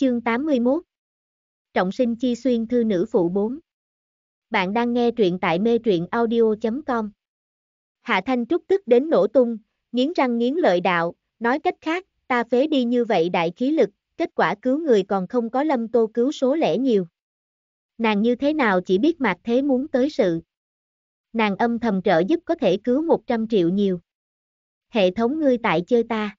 Chương 81 Trọng sinh chi xuyên thư nữ phụ 4 Bạn đang nghe truyện tại mê truyện audio.com Hạ Thanh Trúc tức đến nổ tung, nghiến răng nghiến lợi đạo, nói cách khác, ta phế đi như vậy đại khí lực, kết quả cứu người còn không có lâm tô cứu số lẻ nhiều. Nàng như thế nào chỉ biết mặt thế muốn tới sự. Nàng âm thầm trợ giúp có thể cứu 100 triệu nhiều. Hệ thống ngươi tại chơi ta.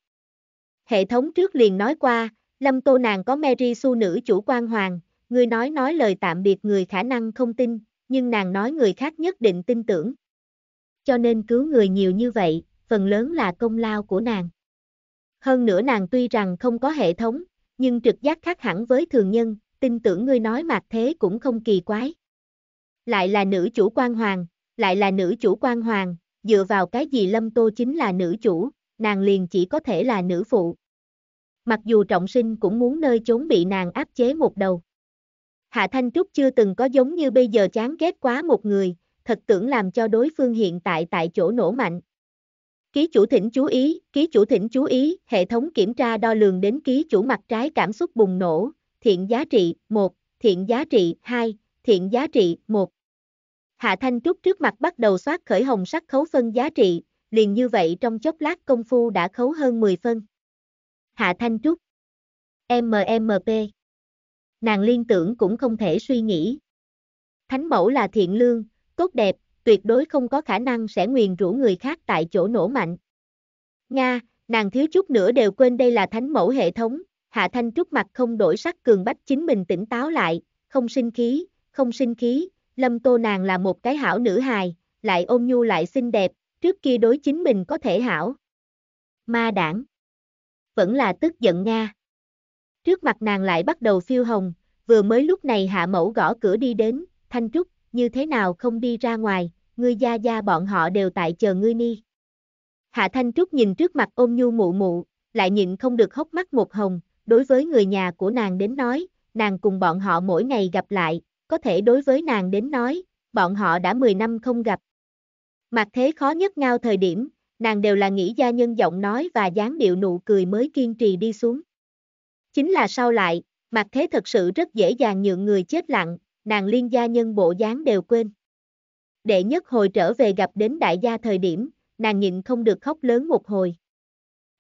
Hệ thống trước liền nói qua, Lâm Tô nàng có Mary Su nữ chủ quan hoàng, người nói nói lời tạm biệt người khả năng không tin, nhưng nàng nói người khác nhất định tin tưởng. Cho nên cứu người nhiều như vậy, phần lớn là công lao của nàng. Hơn nữa nàng tuy rằng không có hệ thống, nhưng trực giác khác hẳn với thường nhân, tin tưởng người nói mặt thế cũng không kỳ quái. Lại là nữ chủ quan hoàng, lại là nữ chủ quan hoàng, dựa vào cái gì Lâm Tô chính là nữ chủ, nàng liền chỉ có thể là nữ phụ mặc dù trọng sinh cũng muốn nơi chốn bị nàng áp chế một đầu. Hạ Thanh Trúc chưa từng có giống như bây giờ chán ghét quá một người, thật tưởng làm cho đối phương hiện tại tại chỗ nổ mạnh. Ký chủ thỉnh chú ý, ký chủ thỉnh chú ý, hệ thống kiểm tra đo lường đến ký chủ mặt trái cảm xúc bùng nổ, thiện giá trị 1, thiện giá trị 2, thiện giá trị 1. Hạ Thanh Trúc trước mặt bắt đầu soát khởi hồng sắc khấu phân giá trị, liền như vậy trong chốc lát công phu đã khấu hơn 10 phân. Hạ Thanh Trúc. MMP. Nàng liên tưởng cũng không thể suy nghĩ. Thánh mẫu là thiện lương, tốt đẹp, tuyệt đối không có khả năng sẽ nguyền rũ người khác tại chỗ nổ mạnh. Nga, nàng thiếu chút nữa đều quên đây là thánh mẫu hệ thống, Hạ Thanh Trúc mặt không đổi sắc cường bách chính mình tỉnh táo lại, không sinh khí, không sinh khí, Lâm Tô nàng là một cái hảo nữ hài, lại ôm nhu lại xinh đẹp, trước kia đối chính mình có thể hảo. Ma đảng vẫn là tức giận Nga. Trước mặt nàng lại bắt đầu phiêu hồng, vừa mới lúc này hạ mẫu gõ cửa đi đến, Thanh Trúc, như thế nào không đi ra ngoài, ngươi gia gia bọn họ đều tại chờ ngươi ni. Hạ Thanh Trúc nhìn trước mặt ôm nhu mụ mụ, lại nhịn không được hốc mắt một hồng, đối với người nhà của nàng đến nói, nàng cùng bọn họ mỗi ngày gặp lại, có thể đối với nàng đến nói, bọn họ đã 10 năm không gặp. Mặt thế khó nhất ngao thời điểm, nàng đều là nghĩ gia nhân giọng nói và dáng điệu nụ cười mới kiên trì đi xuống. Chính là sau lại, mặt thế thật sự rất dễ dàng nhượng người chết lặng, nàng liên gia nhân bộ dáng đều quên. Đệ nhất hồi trở về gặp đến đại gia thời điểm, nàng nhịn không được khóc lớn một hồi.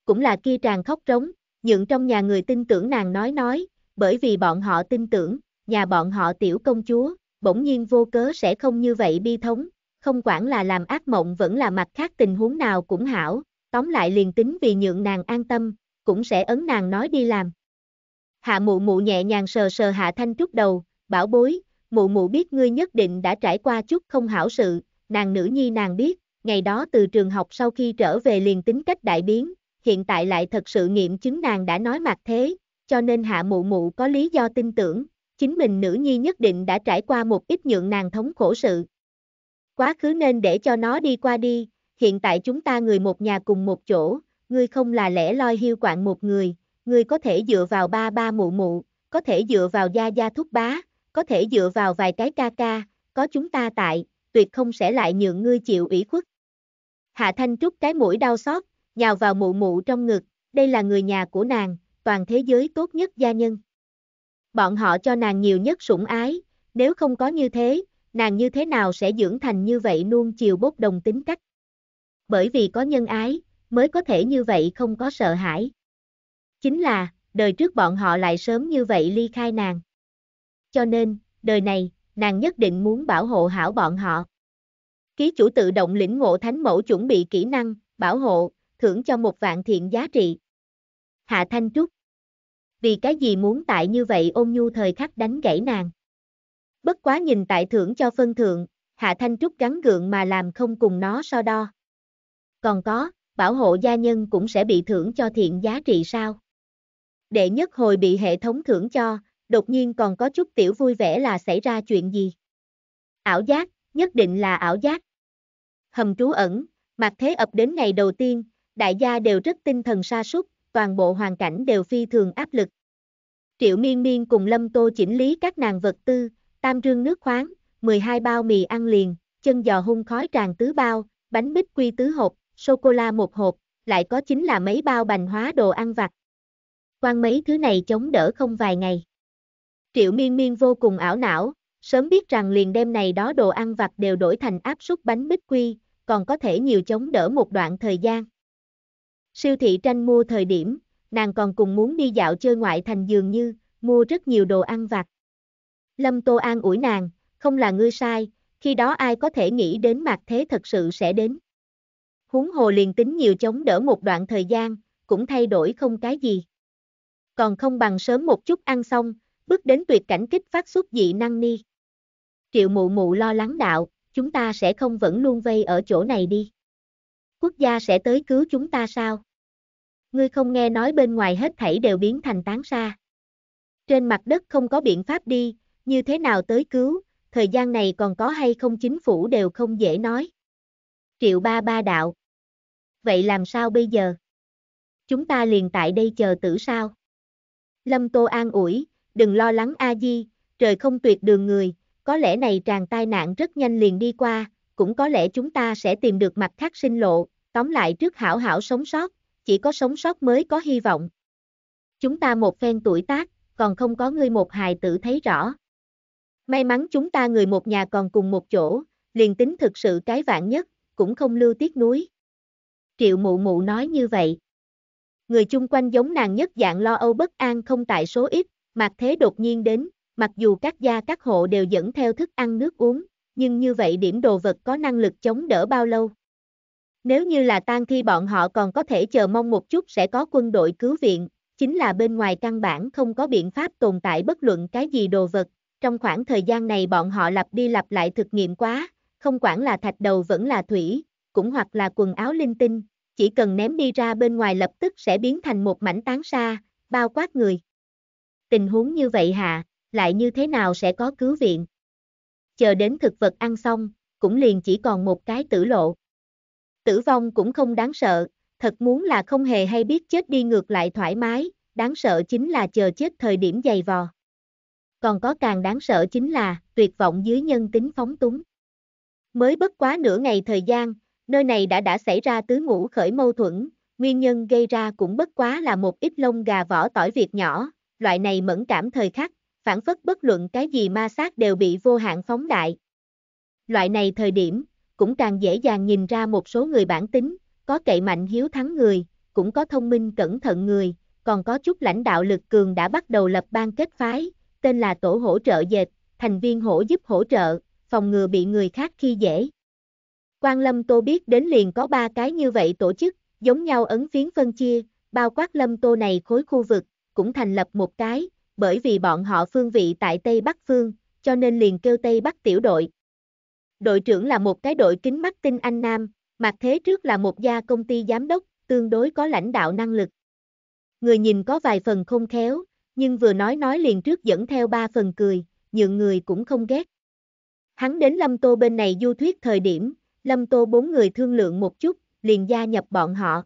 Cũng là kia tràn khóc trống, nhượng trong nhà người tin tưởng nàng nói nói, bởi vì bọn họ tin tưởng, nhà bọn họ tiểu công chúa, bỗng nhiên vô cớ sẽ không như vậy bi thống, không quản là làm ác mộng vẫn là mặt khác tình huống nào cũng hảo, tóm lại liền tính vì nhượng nàng an tâm, cũng sẽ ấn nàng nói đi làm. Hạ mụ mụ nhẹ nhàng sờ sờ hạ thanh trúc đầu, bảo bối, mụ mụ biết ngươi nhất định đã trải qua chút không hảo sự, nàng nữ nhi nàng biết, ngày đó từ trường học sau khi trở về liền tính cách đại biến, hiện tại lại thật sự nghiệm chứng nàng đã nói mặt thế, cho nên hạ mụ mụ có lý do tin tưởng, chính mình nữ nhi nhất định đã trải qua một ít nhượng nàng thống khổ sự, Quá khứ nên để cho nó đi qua đi, hiện tại chúng ta người một nhà cùng một chỗ, ngươi không là lẽ loi hiu quạng một người, ngươi có thể dựa vào ba ba mụ mụ, có thể dựa vào gia gia thúc bá, có thể dựa vào vài cái ca ca, có chúng ta tại, tuyệt không sẽ lại nhượng ngươi chịu ủy khuất. Hạ Thanh Trúc cái mũi đau xót, nhào vào mụ mụ trong ngực, đây là người nhà của nàng, toàn thế giới tốt nhất gia nhân. Bọn họ cho nàng nhiều nhất sủng ái, nếu không có như thế, nàng như thế nào sẽ dưỡng thành như vậy nuông chiều bốc đồng tính cách. Bởi vì có nhân ái, mới có thể như vậy không có sợ hãi. Chính là, đời trước bọn họ lại sớm như vậy ly khai nàng. Cho nên, đời này, nàng nhất định muốn bảo hộ hảo bọn họ. Ký chủ tự động lĩnh ngộ thánh mẫu chuẩn bị kỹ năng, bảo hộ, thưởng cho một vạn thiện giá trị. Hạ Thanh Trúc Vì cái gì muốn tại như vậy ôn nhu thời khắc đánh gãy nàng? bất quá nhìn tại thưởng cho phân thượng, Hạ Thanh Trúc gắn gượng mà làm không cùng nó so đo. Còn có, bảo hộ gia nhân cũng sẽ bị thưởng cho thiện giá trị sao? Đệ nhất hồi bị hệ thống thưởng cho, đột nhiên còn có chút tiểu vui vẻ là xảy ra chuyện gì? Ảo giác, nhất định là ảo giác. Hầm trú ẩn, mặt thế ập đến ngày đầu tiên, đại gia đều rất tinh thần sa sút toàn bộ hoàn cảnh đều phi thường áp lực. Triệu miên miên cùng Lâm Tô chỉnh lý các nàng vật tư, tam rương nước khoáng, 12 bao mì ăn liền, chân giò hung khói tràn tứ bao, bánh bích quy tứ hộp, sô-cô-la một hộp, lại có chính là mấy bao bành hóa đồ ăn vặt. Quan mấy thứ này chống đỡ không vài ngày. Triệu miên miên vô cùng ảo não, sớm biết rằng liền đêm này đó đồ ăn vặt đều đổi thành áp suất bánh bích quy, còn có thể nhiều chống đỡ một đoạn thời gian. Siêu thị tranh mua thời điểm, nàng còn cùng muốn đi dạo chơi ngoại thành dường như, mua rất nhiều đồ ăn vặt. Lâm Tô An ủi nàng, không là ngươi sai, khi đó ai có thể nghĩ đến mạc thế thật sự sẽ đến. Huống hồ liền tính nhiều chống đỡ một đoạn thời gian, cũng thay đổi không cái gì. Còn không bằng sớm một chút ăn xong, bước đến tuyệt cảnh kích phát xuất dị năng ni. Triệu mụ mụ lo lắng đạo, chúng ta sẽ không vẫn luôn vây ở chỗ này đi. Quốc gia sẽ tới cứu chúng ta sao? Ngươi không nghe nói bên ngoài hết thảy đều biến thành tán xa. Trên mặt đất không có biện pháp đi, như thế nào tới cứu, thời gian này còn có hay không chính phủ đều không dễ nói. Triệu ba ba đạo. Vậy làm sao bây giờ? Chúng ta liền tại đây chờ tử sao? Lâm Tô an ủi, đừng lo lắng a di, trời không tuyệt đường người, có lẽ này tràn tai nạn rất nhanh liền đi qua, cũng có lẽ chúng ta sẽ tìm được mặt khác sinh lộ, tóm lại trước hảo hảo sống sót, chỉ có sống sót mới có hy vọng. Chúng ta một phen tuổi tác, còn không có ngươi một hài tử thấy rõ, May mắn chúng ta người một nhà còn cùng một chỗ, liền tính thực sự cái vạn nhất, cũng không lưu tiếc núi. Triệu mụ mụ nói như vậy. Người chung quanh giống nàng nhất dạng lo âu bất an không tại số ít, mặc thế đột nhiên đến, mặc dù các gia các hộ đều dẫn theo thức ăn nước uống, nhưng như vậy điểm đồ vật có năng lực chống đỡ bao lâu. Nếu như là tan thi bọn họ còn có thể chờ mong một chút sẽ có quân đội cứu viện, chính là bên ngoài căn bản không có biện pháp tồn tại bất luận cái gì đồ vật, trong khoảng thời gian này bọn họ lặp đi lặp lại thực nghiệm quá, không quản là thạch đầu vẫn là thủy, cũng hoặc là quần áo linh tinh, chỉ cần ném đi ra bên ngoài lập tức sẽ biến thành một mảnh tán xa bao quát người. Tình huống như vậy hạ, lại như thế nào sẽ có cứu viện? Chờ đến thực vật ăn xong, cũng liền chỉ còn một cái tử lộ. Tử vong cũng không đáng sợ, thật muốn là không hề hay biết chết đi ngược lại thoải mái, đáng sợ chính là chờ chết thời điểm dày vò còn có càng đáng sợ chính là tuyệt vọng dưới nhân tính phóng túng. Mới bất quá nửa ngày thời gian, nơi này đã đã xảy ra tứ ngũ khởi mâu thuẫn, nguyên nhân gây ra cũng bất quá là một ít lông gà vỏ tỏi việc nhỏ, loại này mẫn cảm thời khắc, phản phất bất luận cái gì ma sát đều bị vô hạn phóng đại. Loại này thời điểm, cũng càng dễ dàng nhìn ra một số người bản tính, có cậy mạnh hiếu thắng người, cũng có thông minh cẩn thận người, còn có chút lãnh đạo lực cường đã bắt đầu lập ban kết phái, tên là tổ hỗ trợ dệt, thành viên hỗ giúp hỗ trợ, phòng ngừa bị người khác khi dễ. Quan Lâm Tô biết đến liền có ba cái như vậy tổ chức, giống nhau ấn phiến phân chia, bao quát Lâm Tô này khối khu vực, cũng thành lập một cái, bởi vì bọn họ phương vị tại Tây Bắc Phương, cho nên liền kêu Tây Bắc tiểu đội. Đội trưởng là một cái đội kính mắt tinh anh nam, mặt thế trước là một gia công ty giám đốc, tương đối có lãnh đạo năng lực. Người nhìn có vài phần không khéo, nhưng vừa nói nói liền trước dẫn theo ba phần cười, nhượng người cũng không ghét. Hắn đến Lâm Tô bên này du thuyết thời điểm, Lâm Tô bốn người thương lượng một chút, liền gia nhập bọn họ.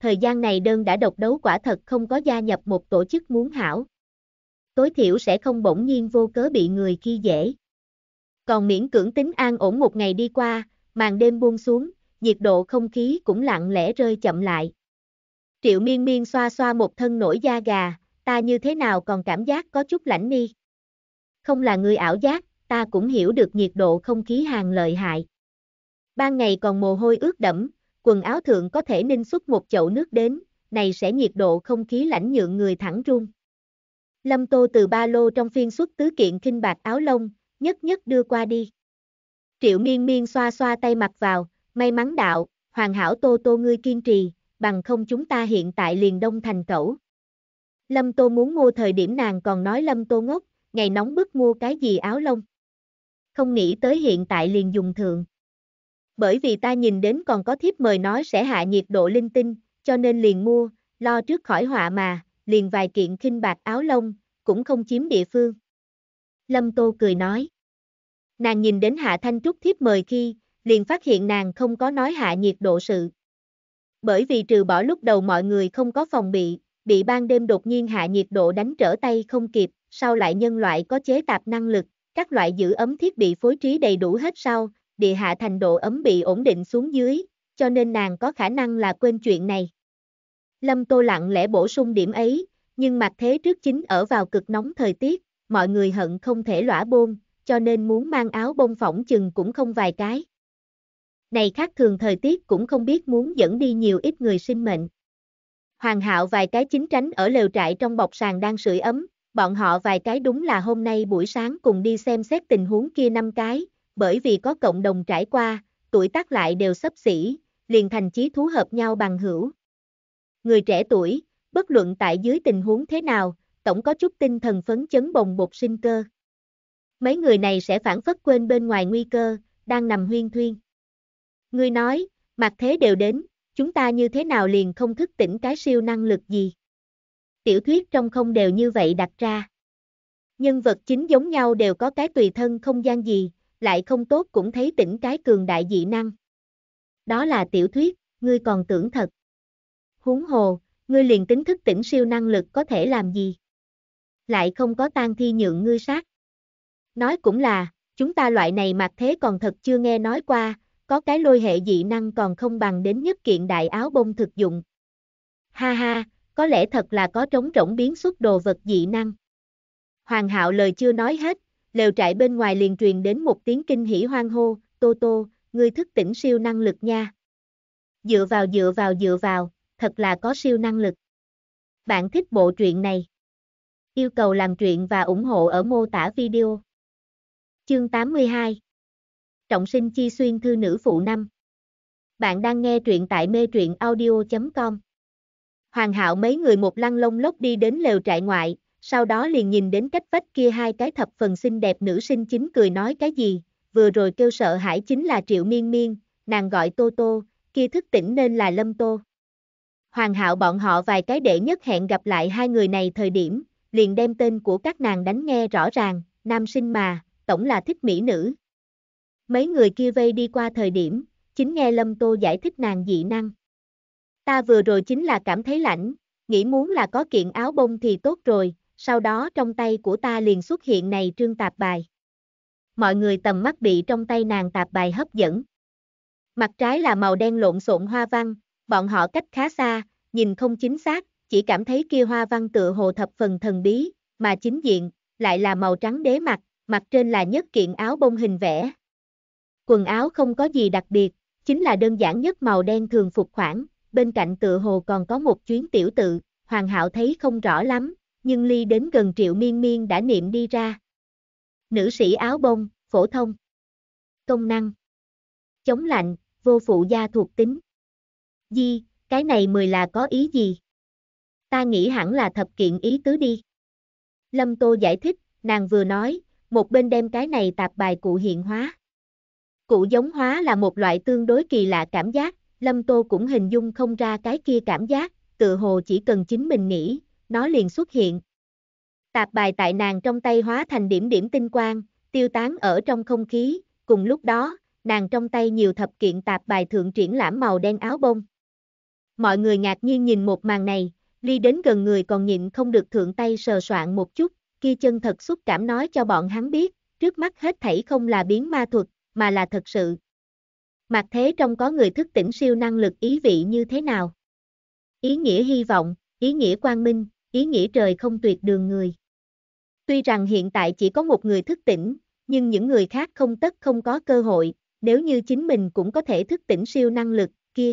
Thời gian này đơn đã độc đấu quả thật không có gia nhập một tổ chức muốn hảo. Tối thiểu sẽ không bỗng nhiên vô cớ bị người khi dễ. Còn miễn cưỡng tính an ổn một ngày đi qua, màn đêm buông xuống, nhiệt độ không khí cũng lặng lẽ rơi chậm lại. Triệu miên miên xoa xoa một thân nổi da gà, ta như thế nào còn cảm giác có chút lãnh ni. Không là người ảo giác, ta cũng hiểu được nhiệt độ không khí hàng lợi hại. Ban ngày còn mồ hôi ướt đẫm, quần áo thượng có thể ninh xuất một chậu nước đến, này sẽ nhiệt độ không khí lãnh nhượng người thẳng run. Lâm Tô từ ba lô trong phiên xuất tứ kiện kinh bạc áo lông, nhất nhất đưa qua đi. Triệu miên miên xoa xoa tay mặt vào, may mắn đạo, hoàn hảo Tô Tô ngươi kiên trì, bằng không chúng ta hiện tại liền đông thành cẩu. Lâm Tô muốn mua thời điểm nàng còn nói Lâm Tô ngốc, ngày nóng bức mua cái gì áo lông. Không nghĩ tới hiện tại liền dùng thượng. Bởi vì ta nhìn đến còn có thiếp mời nói sẽ hạ nhiệt độ linh tinh, cho nên liền mua, lo trước khỏi họa mà, liền vài kiện khinh bạc áo lông, cũng không chiếm địa phương. Lâm Tô cười nói. Nàng nhìn đến Hạ Thanh Trúc thiếp mời khi, liền phát hiện nàng không có nói hạ nhiệt độ sự. Bởi vì trừ bỏ lúc đầu mọi người không có phòng bị, bị ban đêm đột nhiên hạ nhiệt độ đánh trở tay không kịp, sau lại nhân loại có chế tạp năng lực, các loại giữ ấm thiết bị phối trí đầy đủ hết sau, địa hạ thành độ ấm bị ổn định xuống dưới, cho nên nàng có khả năng là quên chuyện này. Lâm Tô lặng lẽ bổ sung điểm ấy, nhưng mặt thế trước chính ở vào cực nóng thời tiết, mọi người hận không thể lõa bôn, cho nên muốn mang áo bông phỏng chừng cũng không vài cái. Này khác thường thời tiết cũng không biết muốn dẫn đi nhiều ít người sinh mệnh. Hoàng hạo vài cái chính tránh ở lều trại trong bọc sàn đang sưởi ấm, bọn họ vài cái đúng là hôm nay buổi sáng cùng đi xem xét tình huống kia năm cái, bởi vì có cộng đồng trải qua, tuổi tác lại đều sấp xỉ, liền thành chí thú hợp nhau bằng hữu. Người trẻ tuổi, bất luận tại dưới tình huống thế nào, tổng có chút tinh thần phấn chấn bồng bột sinh cơ. Mấy người này sẽ phản phất quên bên ngoài nguy cơ, đang nằm huyên thuyên. Người nói, mặt thế đều đến, chúng ta như thế nào liền không thức tỉnh cái siêu năng lực gì. Tiểu thuyết trong không đều như vậy đặt ra. Nhân vật chính giống nhau đều có cái tùy thân không gian gì, lại không tốt cũng thấy tỉnh cái cường đại dị năng. Đó là tiểu thuyết, ngươi còn tưởng thật. Huống hồ, ngươi liền tính thức tỉnh siêu năng lực có thể làm gì? Lại không có tan thi nhượng ngươi sát. Nói cũng là, chúng ta loại này mặc thế còn thật chưa nghe nói qua, có cái lôi hệ dị năng còn không bằng đến nhất kiện đại áo bông thực dụng. Ha ha, có lẽ thật là có trống rỗng biến xuất đồ vật dị năng. Hoàng hạo lời chưa nói hết, lều trại bên ngoài liền truyền đến một tiếng kinh hỉ hoang hô, Tô Tô, ngươi thức tỉnh siêu năng lực nha. Dựa vào dựa vào dựa vào, thật là có siêu năng lực. Bạn thích bộ truyện này? Yêu cầu làm truyện và ủng hộ ở mô tả video. Chương 82 trọng sinh chi xuyên thư nữ phụ năm. Bạn đang nghe truyện tại mê truyện audio.com. Hoàng hạo mấy người một lăng lông lốc đi đến lều trại ngoại, sau đó liền nhìn đến cách vách kia hai cái thập phần xinh đẹp nữ sinh chính cười nói cái gì, vừa rồi kêu sợ hãi chính là triệu miên miên, nàng gọi tô tô, kia thức tỉnh nên là lâm tô. Hoàng hạo bọn họ vài cái để nhất hẹn gặp lại hai người này thời điểm, liền đem tên của các nàng đánh nghe rõ ràng, nam sinh mà, tổng là thích mỹ nữ, Mấy người kia vây đi qua thời điểm, chính nghe Lâm Tô giải thích nàng dị năng. Ta vừa rồi chính là cảm thấy lạnh, nghĩ muốn là có kiện áo bông thì tốt rồi, sau đó trong tay của ta liền xuất hiện này trương tạp bài. Mọi người tầm mắt bị trong tay nàng tạp bài hấp dẫn. Mặt trái là màu đen lộn xộn hoa văn, bọn họ cách khá xa, nhìn không chính xác, chỉ cảm thấy kia hoa văn tựa hồ thập phần thần bí, mà chính diện, lại là màu trắng đế mặt, mặt trên là nhất kiện áo bông hình vẽ, Quần áo không có gì đặc biệt, chính là đơn giản nhất màu đen thường phục khoảng, bên cạnh tựa hồ còn có một chuyến tiểu tự, Hoàng Hạo thấy không rõ lắm, nhưng ly đến gần Triệu Miên Miên đã niệm đi ra. Nữ sĩ áo bông, phổ thông. Công năng. Chống lạnh, vô phụ gia thuộc tính. Di, cái này mười là có ý gì? Ta nghĩ hẳn là thập kiện ý tứ đi. Lâm Tô giải thích, nàng vừa nói, một bên đem cái này tạp bài cụ hiện hóa. Cụ giống hóa là một loại tương đối kỳ lạ cảm giác, Lâm Tô cũng hình dung không ra cái kia cảm giác, tự hồ chỉ cần chính mình nghĩ, nó liền xuất hiện. Tạp bài tại nàng trong tay hóa thành điểm điểm tinh quang, tiêu tán ở trong không khí, cùng lúc đó, nàng trong tay nhiều thập kiện tạp bài thượng triển lãm màu đen áo bông. Mọi người ngạc nhiên nhìn một màn này, ly đến gần người còn nhịn không được thượng tay sờ soạn một chút, kia chân thật xúc cảm nói cho bọn hắn biết, trước mắt hết thảy không là biến ma thuật, mà là thật sự. Mặt thế trong có người thức tỉnh siêu năng lực ý vị như thế nào? Ý nghĩa hy vọng, ý nghĩa quang minh, ý nghĩa trời không tuyệt đường người. Tuy rằng hiện tại chỉ có một người thức tỉnh, nhưng những người khác không tất không có cơ hội, nếu như chính mình cũng có thể thức tỉnh siêu năng lực, kia.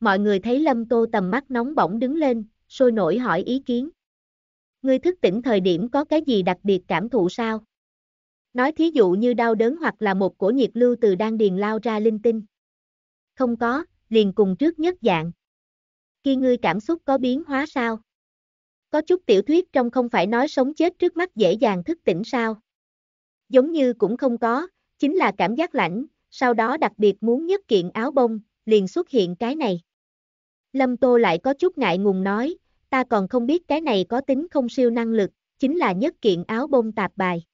Mọi người thấy Lâm Tô tầm mắt nóng bỏng đứng lên, sôi nổi hỏi ý kiến. Ngươi thức tỉnh thời điểm có cái gì đặc biệt cảm thụ sao? Nói thí dụ như đau đớn hoặc là một cổ nhiệt lưu từ đang điền lao ra linh tinh. Không có, liền cùng trước nhất dạng. Khi ngươi cảm xúc có biến hóa sao? Có chút tiểu thuyết trong không phải nói sống chết trước mắt dễ dàng thức tỉnh sao? Giống như cũng không có, chính là cảm giác lạnh, sau đó đặc biệt muốn nhất kiện áo bông, liền xuất hiện cái này. Lâm Tô lại có chút ngại ngùng nói, ta còn không biết cái này có tính không siêu năng lực, chính là nhất kiện áo bông tạp bài.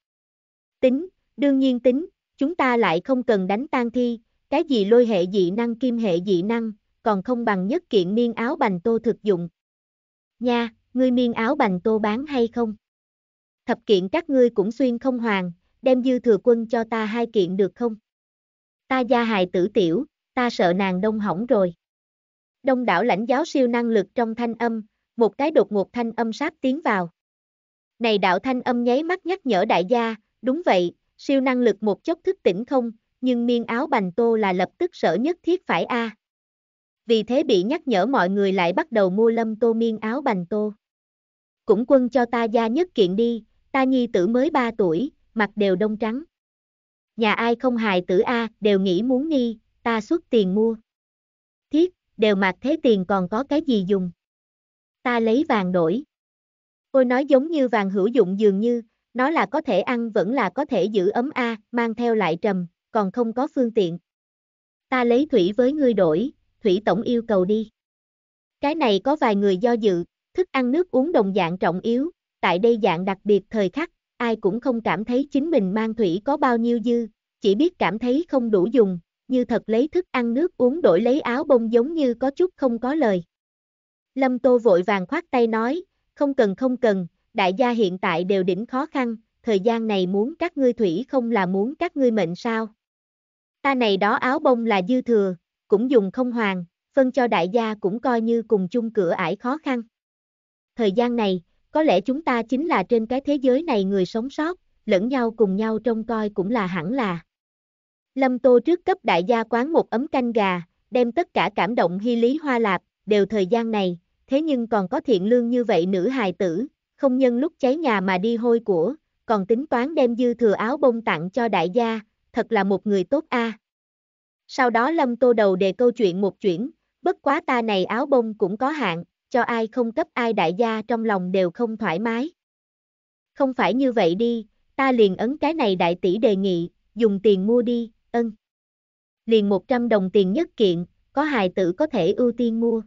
Tính, đương nhiên tính, chúng ta lại không cần đánh tan thi, cái gì lôi hệ dị năng kim hệ dị năng, còn không bằng nhất kiện miên áo bành tô thực dụng. Nha, ngươi miên áo bành tô bán hay không? Thập kiện các ngươi cũng xuyên không hoàng, đem dư thừa quân cho ta hai kiện được không? Ta gia hài tử tiểu, ta sợ nàng đông hỏng rồi. Đông đảo lãnh giáo siêu năng lực trong thanh âm, một cái đột ngột thanh âm sáp tiến vào. Này đạo thanh âm nháy mắt nhắc nhở đại gia, Đúng vậy, siêu năng lực một chốc thức tỉnh không, nhưng miên áo bành tô là lập tức sở nhất thiết phải a. À. Vì thế bị nhắc nhở mọi người lại bắt đầu mua lâm tô miên áo bành tô. Cũng quân cho ta gia nhất kiện đi, ta nhi tử mới 3 tuổi, mặt đều đông trắng. Nhà ai không hài tử A, đều nghĩ muốn ni, ta xuất tiền mua. Thiết, đều mặc thế tiền còn có cái gì dùng. Ta lấy vàng đổi. Ôi nói giống như vàng hữu dụng dường như, nó là có thể ăn vẫn là có thể giữ ấm a, à, mang theo lại trầm, còn không có phương tiện. Ta lấy thủy với ngươi đổi, thủy tổng yêu cầu đi. Cái này có vài người do dự, thức ăn nước uống đồng dạng trọng yếu, tại đây dạng đặc biệt thời khắc, ai cũng không cảm thấy chính mình mang thủy có bao nhiêu dư, chỉ biết cảm thấy không đủ dùng, như thật lấy thức ăn nước uống đổi lấy áo bông giống như có chút không có lời. Lâm Tô vội vàng khoát tay nói, không cần không cần, đại gia hiện tại đều đỉnh khó khăn, thời gian này muốn các ngươi thủy không là muốn các ngươi mệnh sao. Ta này đó áo bông là dư thừa, cũng dùng không hoàn, phân cho đại gia cũng coi như cùng chung cửa ải khó khăn. Thời gian này, có lẽ chúng ta chính là trên cái thế giới này người sống sót, lẫn nhau cùng nhau trông coi cũng là hẳn là. Lâm Tô trước cấp đại gia quán một ấm canh gà, đem tất cả cảm động hy lý hoa lạp, đều thời gian này, thế nhưng còn có thiện lương như vậy nữ hài tử, không nhân lúc cháy nhà mà đi hôi của, còn tính toán đem dư thừa áo bông tặng cho đại gia, thật là một người tốt a. À. Sau đó Lâm Tô đầu đề câu chuyện một chuyển, bất quá ta này áo bông cũng có hạn, cho ai không cấp ai đại gia trong lòng đều không thoải mái. Không phải như vậy đi, ta liền ấn cái này đại tỷ đề nghị, dùng tiền mua đi, ân. Liền 100 đồng tiền nhất kiện, có hài tử có thể ưu tiên mua.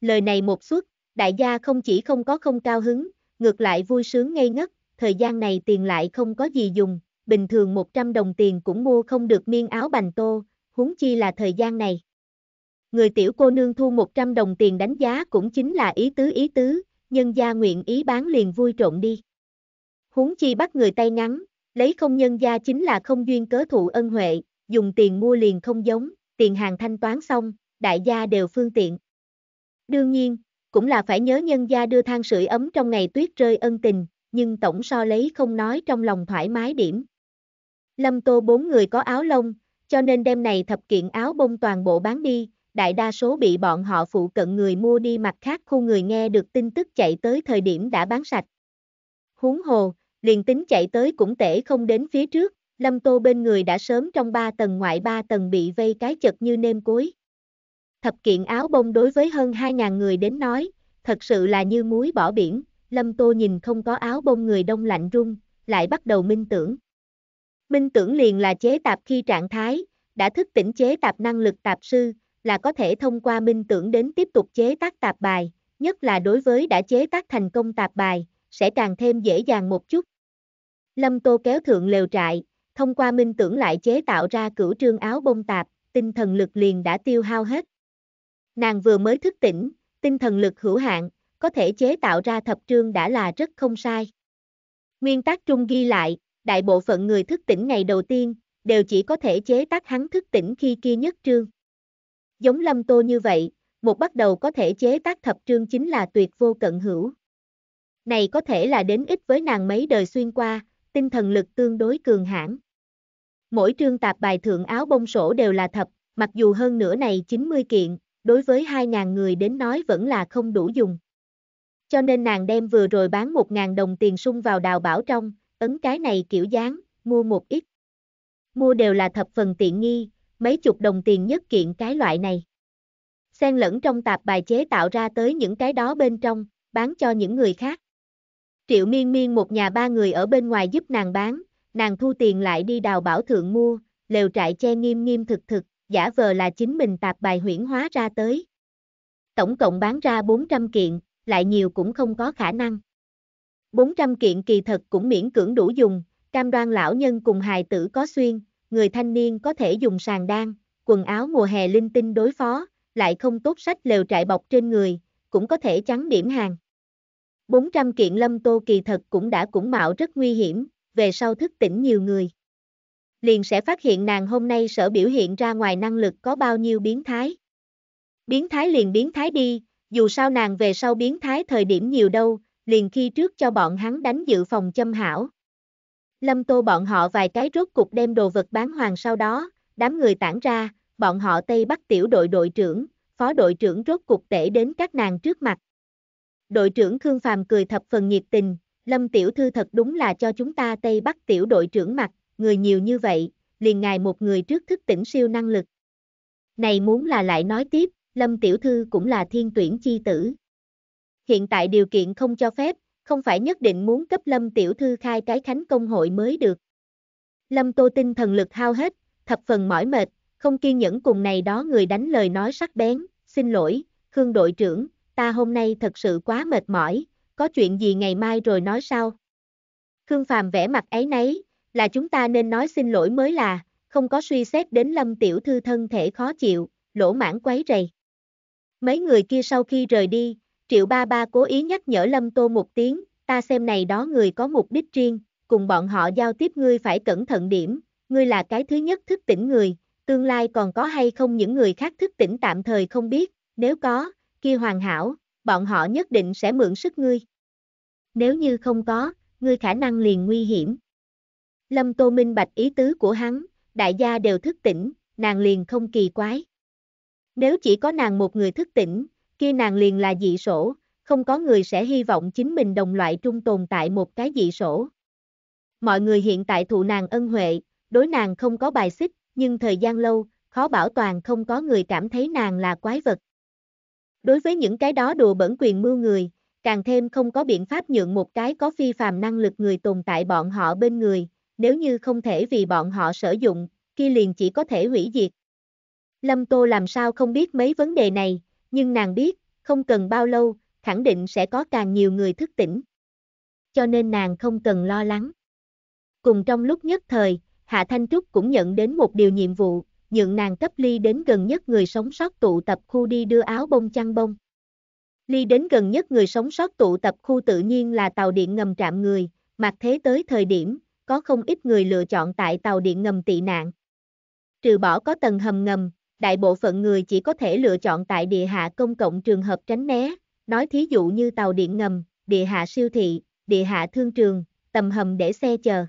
Lời này một suất, đại gia không chỉ không có không cao hứng, ngược lại vui sướng ngây ngất, thời gian này tiền lại không có gì dùng, bình thường 100 đồng tiền cũng mua không được miên áo bành tô, huống chi là thời gian này. Người tiểu cô nương thu 100 đồng tiền đánh giá cũng chính là ý tứ ý tứ, nhân gia nguyện ý bán liền vui trộn đi. Huống chi bắt người tay ngắn, lấy không nhân gia chính là không duyên cớ thụ ân huệ, dùng tiền mua liền không giống, tiền hàng thanh toán xong, đại gia đều phương tiện. Đương nhiên, cũng là phải nhớ nhân gia đưa than sưởi ấm trong ngày tuyết rơi ân tình, nhưng tổng so lấy không nói trong lòng thoải mái điểm. Lâm Tô bốn người có áo lông, cho nên đêm này thập kiện áo bông toàn bộ bán đi, đại đa số bị bọn họ phụ cận người mua đi mặt khác khu người nghe được tin tức chạy tới thời điểm đã bán sạch. Huống hồ, liền tính chạy tới cũng tể không đến phía trước, Lâm Tô bên người đã sớm trong ba tầng ngoại ba tầng bị vây cái chật như nêm cối. Thập kiện áo bông đối với hơn 2.000 người đến nói, thật sự là như muối bỏ biển, Lâm Tô nhìn không có áo bông người đông lạnh rung lại bắt đầu minh tưởng. Minh tưởng liền là chế tạp khi trạng thái, đã thức tỉnh chế tạp năng lực tạp sư, là có thể thông qua minh tưởng đến tiếp tục chế tác tạp bài, nhất là đối với đã chế tác thành công tạp bài, sẽ càng thêm dễ dàng một chút. Lâm Tô kéo thượng lều trại, thông qua minh tưởng lại chế tạo ra cửu trương áo bông tạp, tinh thần lực liền đã tiêu hao hết. Nàng vừa mới thức tỉnh, tinh thần lực hữu hạn, có thể chế tạo ra thập trương đã là rất không sai. Nguyên tắc trung ghi lại, đại bộ phận người thức tỉnh ngày đầu tiên, đều chỉ có thể chế tác hắn thức tỉnh khi kia nhất trương. Giống lâm tô như vậy, một bắt đầu có thể chế tác thập trương chính là tuyệt vô cận hữu. Này có thể là đến ít với nàng mấy đời xuyên qua, tinh thần lực tương đối cường hãn. Mỗi trương tạp bài thượng áo bông sổ đều là thập, mặc dù hơn nửa này 90 kiện, đối với 2.000 người đến nói vẫn là không đủ dùng. Cho nên nàng đem vừa rồi bán 1.000 đồng tiền sung vào đào bảo trong, ấn cái này kiểu dáng, mua một ít. Mua đều là thập phần tiện nghi, mấy chục đồng tiền nhất kiện cái loại này. Xen lẫn trong tạp bài chế tạo ra tới những cái đó bên trong, bán cho những người khác. Triệu miên miên một nhà ba người ở bên ngoài giúp nàng bán, nàng thu tiền lại đi đào bảo thượng mua, lều trại che nghiêm nghiêm thực thực, giả vờ là chính mình tạp bài huyển hóa ra tới. Tổng cộng bán ra 400 kiện, lại nhiều cũng không có khả năng. 400 kiện kỳ thật cũng miễn cưỡng đủ dùng, cam đoan lão nhân cùng hài tử có xuyên, người thanh niên có thể dùng sàn đan, quần áo mùa hè linh tinh đối phó, lại không tốt sách lều trại bọc trên người, cũng có thể trắng điểm hàng. 400 kiện lâm tô kỳ thật cũng đã cũng mạo rất nguy hiểm, về sau thức tỉnh nhiều người liền sẽ phát hiện nàng hôm nay sở biểu hiện ra ngoài năng lực có bao nhiêu biến thái. Biến thái liền biến thái đi, dù sao nàng về sau biến thái thời điểm nhiều đâu, liền khi trước cho bọn hắn đánh dự phòng châm hảo. Lâm Tô bọn họ vài cái rốt cục đem đồ vật bán hoàng sau đó, đám người tản ra, bọn họ Tây Bắc tiểu đội đội trưởng, phó đội trưởng rốt cục tể đến các nàng trước mặt. Đội trưởng Khương Phàm cười thập phần nhiệt tình, Lâm Tiểu Thư thật đúng là cho chúng ta Tây Bắc tiểu đội trưởng mặt, người nhiều như vậy, liền ngài một người trước thức tỉnh siêu năng lực. Này muốn là lại nói tiếp, Lâm Tiểu Thư cũng là thiên tuyển chi tử. Hiện tại điều kiện không cho phép, không phải nhất định muốn cấp Lâm Tiểu Thư khai cái khánh công hội mới được. Lâm Tô Tinh thần lực hao hết, thập phần mỏi mệt, không kiên nhẫn cùng này đó người đánh lời nói sắc bén, xin lỗi, Khương đội trưởng, ta hôm nay thật sự quá mệt mỏi, có chuyện gì ngày mai rồi nói sau. Khương Phàm vẽ mặt ấy nấy, là chúng ta nên nói xin lỗi mới là, không có suy xét đến lâm tiểu thư thân thể khó chịu, lỗ mãn quấy rầy. Mấy người kia sau khi rời đi, triệu ba ba cố ý nhắc nhở lâm tô một tiếng, ta xem này đó người có mục đích riêng, cùng bọn họ giao tiếp ngươi phải cẩn thận điểm, ngươi là cái thứ nhất thức tỉnh người, tương lai còn có hay không những người khác thức tỉnh tạm thời không biết, nếu có, kia hoàn hảo, bọn họ nhất định sẽ mượn sức ngươi. Nếu như không có, ngươi khả năng liền nguy hiểm. Lâm Tô minh bạch ý tứ của hắn, đại gia đều thức tỉnh, nàng liền không kỳ quái. Nếu chỉ có nàng một người thức tỉnh, kia nàng liền là dị sổ, không có người sẽ hy vọng chính mình đồng loại trung tồn tại một cái dị sổ. Mọi người hiện tại thụ nàng ân huệ, đối nàng không có bài xích, nhưng thời gian lâu, khó bảo toàn không có người cảm thấy nàng là quái vật. Đối với những cái đó đùa bẩn quyền mưu người, càng thêm không có biện pháp nhượng một cái có phi phàm năng lực người tồn tại bọn họ bên người, nếu như không thể vì bọn họ sử dụng, kia liền chỉ có thể hủy diệt. Lâm Tô làm sao không biết mấy vấn đề này, nhưng nàng biết, không cần bao lâu, khẳng định sẽ có càng nhiều người thức tỉnh. Cho nên nàng không cần lo lắng. Cùng trong lúc nhất thời, Hạ Thanh Trúc cũng nhận đến một điều nhiệm vụ, nhượng nàng cấp ly đến gần nhất người sống sót tụ tập khu đi đưa áo bông chăn bông. Ly đến gần nhất người sống sót tụ tập khu tự nhiên là tàu điện ngầm trạm người, mặc thế tới thời điểm, có không ít người lựa chọn tại tàu điện ngầm tị nạn. Trừ bỏ có tầng hầm ngầm, đại bộ phận người chỉ có thể lựa chọn tại địa hạ công cộng trường hợp tránh né, nói thí dụ như tàu điện ngầm, địa hạ siêu thị, địa hạ thương trường, tầm hầm để xe chờ.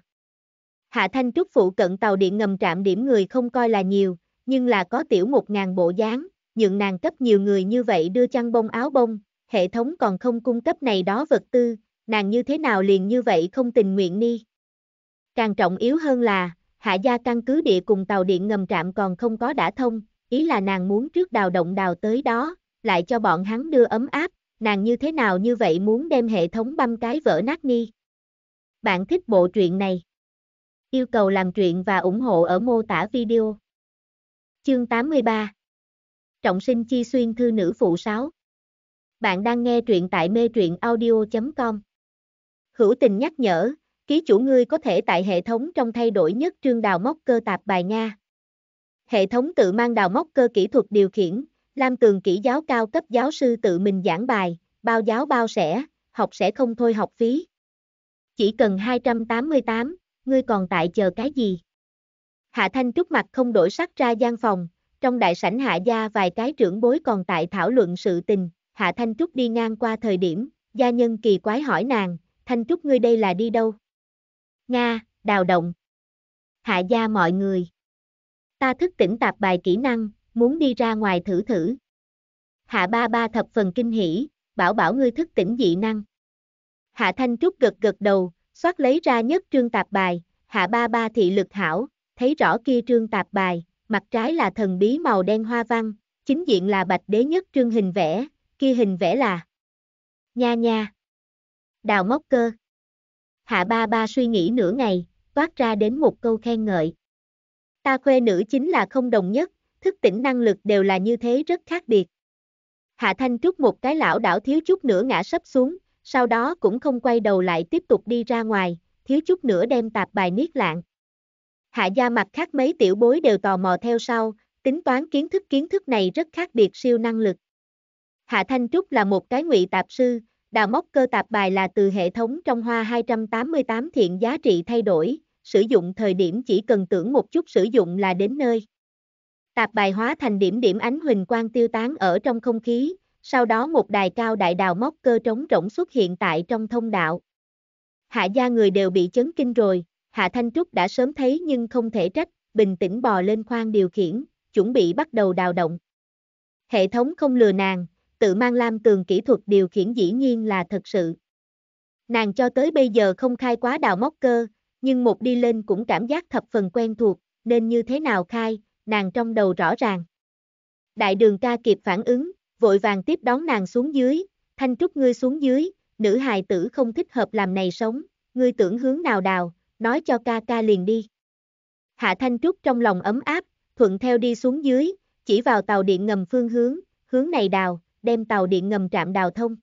Hạ Thanh Trúc phụ cận tàu điện ngầm trạm điểm người không coi là nhiều, nhưng là có tiểu một ngàn bộ dáng, nhượng nàng cấp nhiều người như vậy đưa chăn bông áo bông, hệ thống còn không cung cấp này đó vật tư, nàng như thế nào liền như vậy không tình nguyện ni. Càng trọng yếu hơn là, hạ gia căn cứ địa cùng tàu điện ngầm trạm còn không có đã thông, ý là nàng muốn trước đào động đào tới đó, lại cho bọn hắn đưa ấm áp, nàng như thế nào như vậy muốn đem hệ thống băm cái vỡ nát ni. Bạn thích bộ truyện này? Yêu cầu làm truyện và ủng hộ ở mô tả video. Chương 83 Trọng sinh chi xuyên thư nữ phụ 6 Bạn đang nghe truyện tại mê truyện audio.com Hữu tình nhắc nhở, Ký chủ ngươi có thể tại hệ thống trong thay đổi nhất trương đào móc cơ tạp bài nha. Hệ thống tự mang đào móc cơ kỹ thuật điều khiển, Lam Cường kỹ giáo cao cấp giáo sư tự mình giảng bài, bao giáo bao sẽ, học sẽ không thôi học phí. Chỉ cần 288, ngươi còn tại chờ cái gì? Hạ Thanh Trúc mặt không đổi sắc ra gian phòng, trong đại sảnh Hạ Gia vài cái trưởng bối còn tại thảo luận sự tình, Hạ Thanh Trúc đi ngang qua thời điểm, gia nhân kỳ quái hỏi nàng, Thanh Trúc ngươi đây là đi đâu? Nga, đào động. Hạ gia mọi người. Ta thức tỉnh tạp bài kỹ năng, muốn đi ra ngoài thử thử. Hạ ba ba thập phần kinh hỉ, bảo bảo ngươi thức tỉnh dị năng. Hạ Thanh Trúc gật gật đầu, xoát lấy ra nhất trương tạp bài, hạ ba ba thị lực hảo, thấy rõ kia trương tạp bài, mặt trái là thần bí màu đen hoa văn, chính diện là bạch đế nhất trương hình vẽ, kia hình vẽ là nha nha, đào móc cơ. Hạ ba ba suy nghĩ nửa ngày, toát ra đến một câu khen ngợi. Ta khuê nữ chính là không đồng nhất, thức tỉnh năng lực đều là như thế rất khác biệt. Hạ Thanh Trúc một cái lão đảo thiếu chút nữa ngã sấp xuống, sau đó cũng không quay đầu lại tiếp tục đi ra ngoài, thiếu chút nữa đem tạp bài niết lạng. Hạ gia mặt khác mấy tiểu bối đều tò mò theo sau, tính toán kiến thức kiến thức này rất khác biệt siêu năng lực. Hạ Thanh Trúc là một cái ngụy tạp sư, Đào móc cơ tạp bài là từ hệ thống trong hoa 288 thiện giá trị thay đổi, sử dụng thời điểm chỉ cần tưởng một chút sử dụng là đến nơi. Tạp bài hóa thành điểm điểm ánh huỳnh quang tiêu tán ở trong không khí, sau đó một đài cao đại đào móc cơ trống rỗng xuất hiện tại trong thông đạo. Hạ gia người đều bị chấn kinh rồi, Hạ Thanh Trúc đã sớm thấy nhưng không thể trách, bình tĩnh bò lên khoang điều khiển, chuẩn bị bắt đầu đào động. Hệ thống không lừa nàng, tự mang lam tường kỹ thuật điều khiển dĩ nhiên là thật sự. Nàng cho tới bây giờ không khai quá đào móc cơ, nhưng một đi lên cũng cảm giác thập phần quen thuộc, nên như thế nào khai, nàng trong đầu rõ ràng. Đại đường ca kịp phản ứng, vội vàng tiếp đón nàng xuống dưới, thanh trúc ngươi xuống dưới, nữ hài tử không thích hợp làm này sống, ngươi tưởng hướng nào đào, nói cho ca ca liền đi. Hạ thanh trúc trong lòng ấm áp, thuận theo đi xuống dưới, chỉ vào tàu điện ngầm phương hướng, hướng này đào, đem tàu điện ngầm trạm đào thông.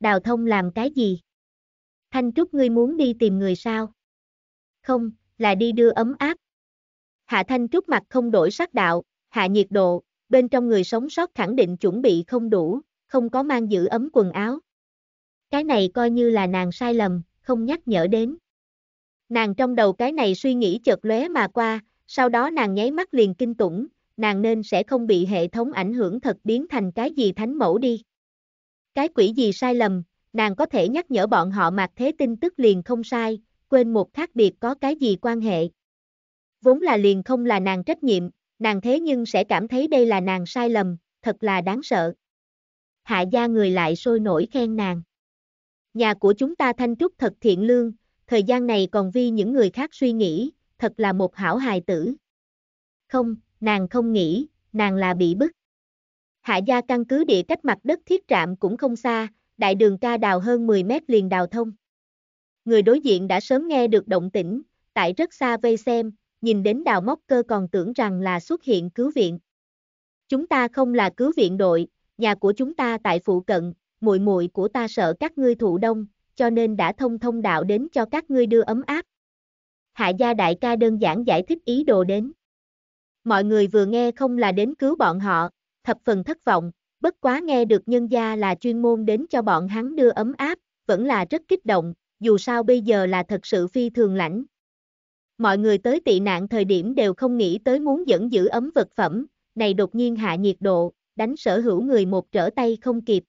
Đào thông làm cái gì? Thanh Trúc ngươi muốn đi tìm người sao? Không, là đi đưa ấm áp. Hạ Thanh Trúc mặt không đổi sắc đạo, hạ nhiệt độ, bên trong người sống sót khẳng định chuẩn bị không đủ, không có mang giữ ấm quần áo. Cái này coi như là nàng sai lầm, không nhắc nhở đến. Nàng trong đầu cái này suy nghĩ chợt lóe mà qua, sau đó nàng nháy mắt liền kinh tủng, nàng nên sẽ không bị hệ thống ảnh hưởng thật biến thành cái gì thánh mẫu đi. Cái quỷ gì sai lầm, nàng có thể nhắc nhở bọn họ mặc thế tin tức liền không sai, quên một khác biệt có cái gì quan hệ. Vốn là liền không là nàng trách nhiệm, nàng thế nhưng sẽ cảm thấy đây là nàng sai lầm, thật là đáng sợ. Hạ gia người lại sôi nổi khen nàng. Nhà của chúng ta thanh trúc thật thiện lương, thời gian này còn vi những người khác suy nghĩ, thật là một hảo hài tử. Không, nàng không nghĩ, nàng là bị bức. Hạ gia căn cứ địa cách mặt đất thiết trạm cũng không xa, đại đường ca đào hơn 10 mét liền đào thông. Người đối diện đã sớm nghe được động tĩnh, tại rất xa vây xem, nhìn đến đào móc cơ còn tưởng rằng là xuất hiện cứu viện. Chúng ta không là cứu viện đội, nhà của chúng ta tại phụ cận, muội muội của ta sợ các ngươi thụ đông, cho nên đã thông thông đạo đến cho các ngươi đưa ấm áp. Hạ gia đại ca đơn giản giải thích ý đồ đến. Mọi người vừa nghe không là đến cứu bọn họ, thập phần thất vọng, bất quá nghe được nhân gia là chuyên môn đến cho bọn hắn đưa ấm áp, vẫn là rất kích động, dù sao bây giờ là thật sự phi thường lãnh. Mọi người tới tị nạn thời điểm đều không nghĩ tới muốn dẫn giữ ấm vật phẩm, này đột nhiên hạ nhiệt độ, đánh sở hữu người một trở tay không kịp.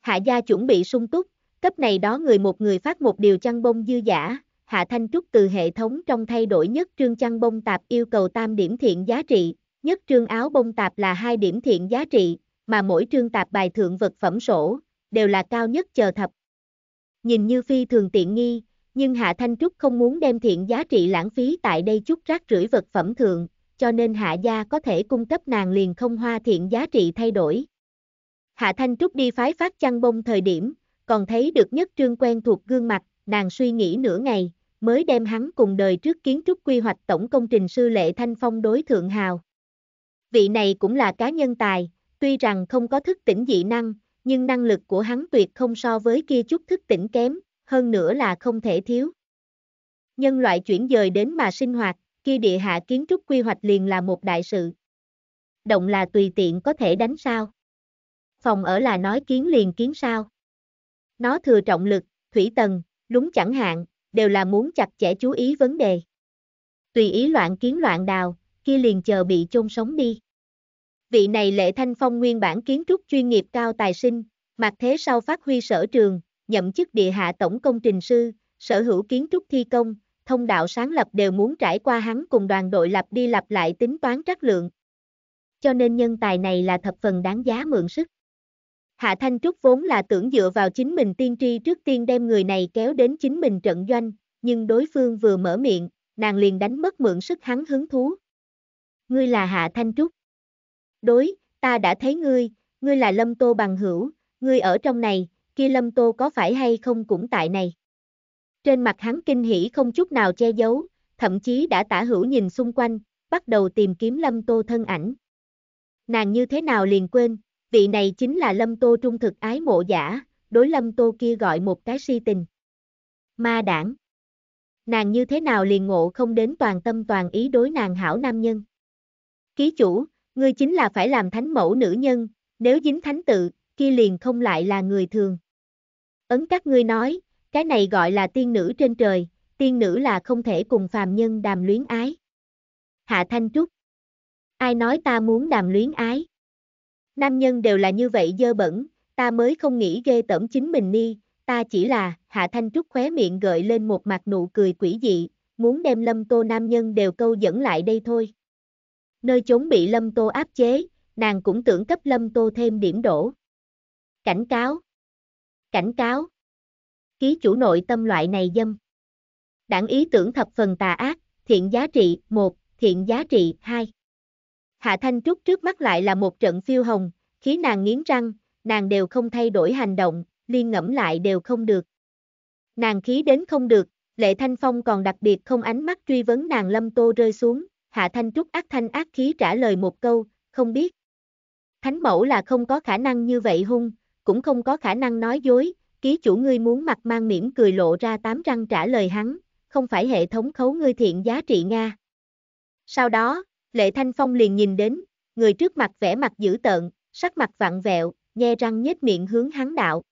Hạ gia chuẩn bị sung túc, cấp này đó người một người phát một điều chăn bông dư giả, Hạ Thanh Trúc từ hệ thống trong thay đổi nhất trương chăn bông tạp yêu cầu tam điểm thiện giá trị, nhất trương áo bông tạp là hai điểm thiện giá trị, mà mỗi trương tạp bài thượng vật phẩm sổ, đều là cao nhất chờ thập. Nhìn như phi thường tiện nghi, nhưng Hạ Thanh Trúc không muốn đem thiện giá trị lãng phí tại đây chút rác rưởi vật phẩm thượng, cho nên Hạ Gia có thể cung cấp nàng liền không hoa thiện giá trị thay đổi. Hạ Thanh Trúc đi phái phát chăn bông thời điểm, còn thấy được nhất trương quen thuộc gương mặt, nàng suy nghĩ nửa ngày, mới đem hắn cùng đời trước kiến trúc quy hoạch tổng công trình sư Lệ Thanh Phong đối thượng hào. Vị này cũng là cá nhân tài, tuy rằng không có thức tỉnh dị năng, nhưng năng lực của hắn tuyệt không so với kia chút thức tỉnh kém, hơn nữa là không thể thiếu. Nhân loại chuyển dời đến mà sinh hoạt, kia địa hạ kiến trúc quy hoạch liền là một đại sự. Động là tùy tiện có thể đánh sao. Phòng ở là nói kiến liền kiến sao. Nó thừa trọng lực, thủy tầng, lúng chẳng hạn, đều là muốn chặt chẽ chú ý vấn đề. Tùy ý loạn kiến loạn đào, kia liền chờ bị chôn sống đi. Vị này Lệ Thanh Phong nguyên bản kiến trúc chuyên nghiệp cao tài sinh, mặc thế sau phát huy sở trường, nhậm chức địa hạ tổng công trình sư, sở hữu kiến trúc thi công, thông đạo sáng lập đều muốn trải qua hắn cùng đoàn đội lập đi lập lại tính toán trắc lượng. Cho nên nhân tài này là thập phần đáng giá mượn sức. Hạ Thanh Trúc vốn là tưởng dựa vào chính mình tiên tri trước tiên đem người này kéo đến chính mình trận doanh, nhưng đối phương vừa mở miệng, nàng liền đánh mất mượn sức hắn hứng thú. Ngươi là Hạ Thanh Trúc. Đối, ta đã thấy ngươi, ngươi là Lâm Tô bằng hữu, ngươi ở trong này, kia Lâm Tô có phải hay không cũng tại này. Trên mặt hắn kinh hỉ không chút nào che giấu, thậm chí đã tả hữu nhìn xung quanh, bắt đầu tìm kiếm Lâm Tô thân ảnh. Nàng như thế nào liền quên, vị này chính là Lâm Tô trung thực ái mộ giả, đối Lâm Tô kia gọi một cái si tình. Ma đảng. Nàng như thế nào liền ngộ không đến toàn tâm toàn ý đối nàng hảo nam nhân. Ký chủ, ngươi chính là phải làm thánh mẫu nữ nhân, nếu dính thánh tự, kia liền không lại là người thường. Ấn các ngươi nói, cái này gọi là tiên nữ trên trời, tiên nữ là không thể cùng phàm nhân đàm luyến ái. Hạ Thanh Trúc Ai nói ta muốn đàm luyến ái? Nam nhân đều là như vậy dơ bẩn, ta mới không nghĩ ghê tẩm chính mình ni, ta chỉ là, Hạ Thanh Trúc khóe miệng gợi lên một mặt nụ cười quỷ dị, muốn đem Lâm Tô nam nhân đều câu dẫn lại đây thôi. Nơi chốn bị Lâm Tô áp chế, nàng cũng tưởng cấp Lâm Tô thêm điểm đổ. Cảnh cáo. Cảnh cáo. Ký chủ nội tâm loại này dâm. Đảng ý tưởng thập phần tà ác, thiện giá trị 1, thiện giá trị 2. Hạ Thanh Trúc trước mắt lại là một trận phiêu hồng, khí nàng nghiến răng, nàng đều không thay đổi hành động, liên ngẫm lại đều không được. Nàng khí đến không được, Lệ Thanh Phong còn đặc biệt không ánh mắt truy vấn nàng Lâm Tô rơi xuống, Hạ Thanh Trúc ác thanh ác khí trả lời một câu, không biết. Thánh mẫu là không có khả năng như vậy hung, cũng không có khả năng nói dối, ký chủ ngươi muốn mặt mang mỉm cười lộ ra tám răng trả lời hắn, không phải hệ thống khấu ngươi thiện giá trị Nga. Sau đó, Lệ Thanh Phong liền nhìn đến, người trước mặt vẻ mặt dữ tợn, sắc mặt vặn vẹo, nhe răng nhếch miệng hướng hắn đạo.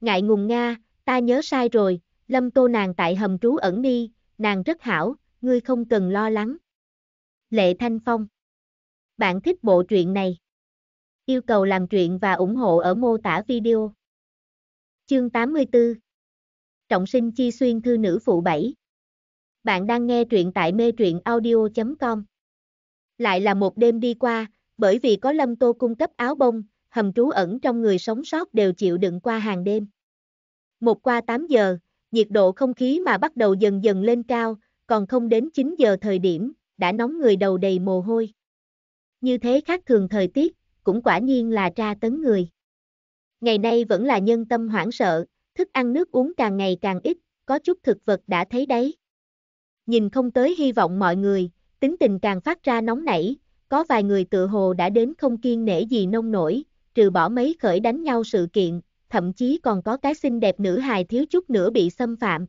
Ngại ngùng Nga, ta nhớ sai rồi, lâm tô nàng tại hầm trú ẩn đi, nàng rất hảo, ngươi không cần lo lắng. Lệ Thanh Phong Bạn thích bộ truyện này? Yêu cầu làm truyện và ủng hộ ở mô tả video. Chương 84 Trọng sinh chi xuyên thư nữ phụ 7 Bạn đang nghe truyện tại mê truyện audio.com lại là một đêm đi qua, bởi vì có Lâm Tô cung cấp áo bông, hầm trú ẩn trong người sống sót đều chịu đựng qua hàng đêm. Một qua 8 giờ, nhiệt độ không khí mà bắt đầu dần dần lên cao, còn không đến 9 giờ thời điểm, đã nóng người đầu đầy mồ hôi. Như thế khác thường thời tiết, cũng quả nhiên là tra tấn người. Ngày nay vẫn là nhân tâm hoảng sợ, thức ăn nước uống càng ngày càng ít, có chút thực vật đã thấy đấy. Nhìn không tới hy vọng mọi người, tính tình càng phát ra nóng nảy, có vài người tự hồ đã đến không kiên nể gì nông nổi, trừ bỏ mấy khởi đánh nhau sự kiện, thậm chí còn có cái xinh đẹp nữ hài thiếu chút nữa bị xâm phạm.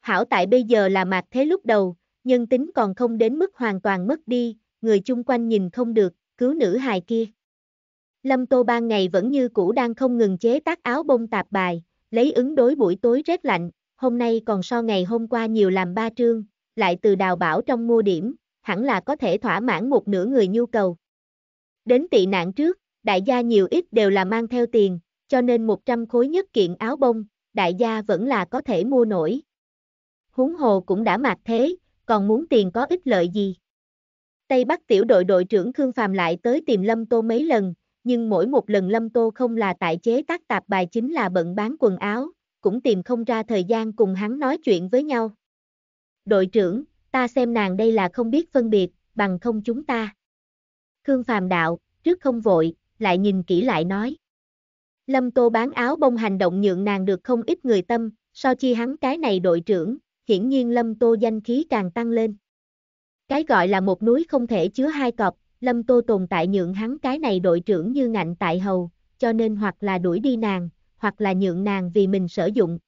Hảo tại bây giờ là mạc thế lúc đầu, nhân tính còn không đến mức hoàn toàn mất đi, người chung quanh nhìn không được, cứu nữ hài kia. Lâm Tô ban ngày vẫn như cũ đang không ngừng chế tác áo bông tạp bài, lấy ứng đối buổi tối rét lạnh, hôm nay còn so ngày hôm qua nhiều làm ba trương, lại từ đào bảo trong mua điểm, hẳn là có thể thỏa mãn một nửa người nhu cầu. Đến tị nạn trước, đại gia nhiều ít đều là mang theo tiền, cho nên 100 khối nhất kiện áo bông, đại gia vẫn là có thể mua nổi. Huống hồ cũng đã mạc thế, còn muốn tiền có ích lợi gì? Tây Bắc tiểu đội đội trưởng Khương Phàm lại tới tìm Lâm Tô mấy lần, nhưng mỗi một lần Lâm Tô không là tại chế tác tạp bài chính là bận bán quần áo, cũng tìm không ra thời gian cùng hắn nói chuyện với nhau đội trưởng, ta xem nàng đây là không biết phân biệt, bằng không chúng ta. Khương Phàm đạo, trước không vội, lại nhìn kỹ lại nói. Lâm Tô bán áo bông hành động nhượng nàng được không ít người tâm, so chi hắn cái này đội trưởng, hiển nhiên Lâm Tô danh khí càng tăng lên. Cái gọi là một núi không thể chứa hai cọp, Lâm Tô tồn tại nhượng hắn cái này đội trưởng như ngạnh tại hầu, cho nên hoặc là đuổi đi nàng, hoặc là nhượng nàng vì mình sử dụng.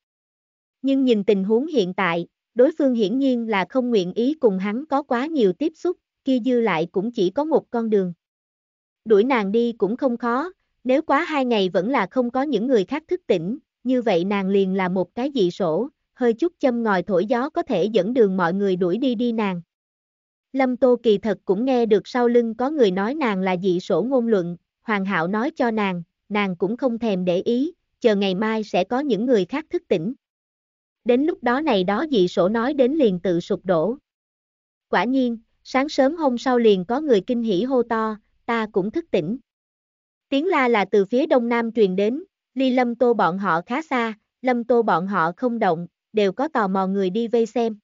Nhưng nhìn tình huống hiện tại, đối phương hiển nhiên là không nguyện ý cùng hắn có quá nhiều tiếp xúc, kia dư lại cũng chỉ có một con đường. Đuổi nàng đi cũng không khó, nếu quá hai ngày vẫn là không có những người khác thức tỉnh, như vậy nàng liền là một cái dị sổ, hơi chút châm ngòi thổi gió có thể dẫn đường mọi người đuổi đi đi nàng. Lâm Tô kỳ thật cũng nghe được sau lưng có người nói nàng là dị sổ ngôn luận, Hoàng Hạo nói cho nàng, nàng cũng không thèm để ý, chờ ngày mai sẽ có những người khác thức tỉnh đến lúc đó này đó dị sổ nói đến liền tự sụp đổ. Quả nhiên, sáng sớm hôm sau liền có người kinh hỉ hô to, ta cũng thức tỉnh. Tiếng la là từ phía đông nam truyền đến, ly lâm tô bọn họ khá xa, lâm tô bọn họ không động, đều có tò mò người đi vây xem.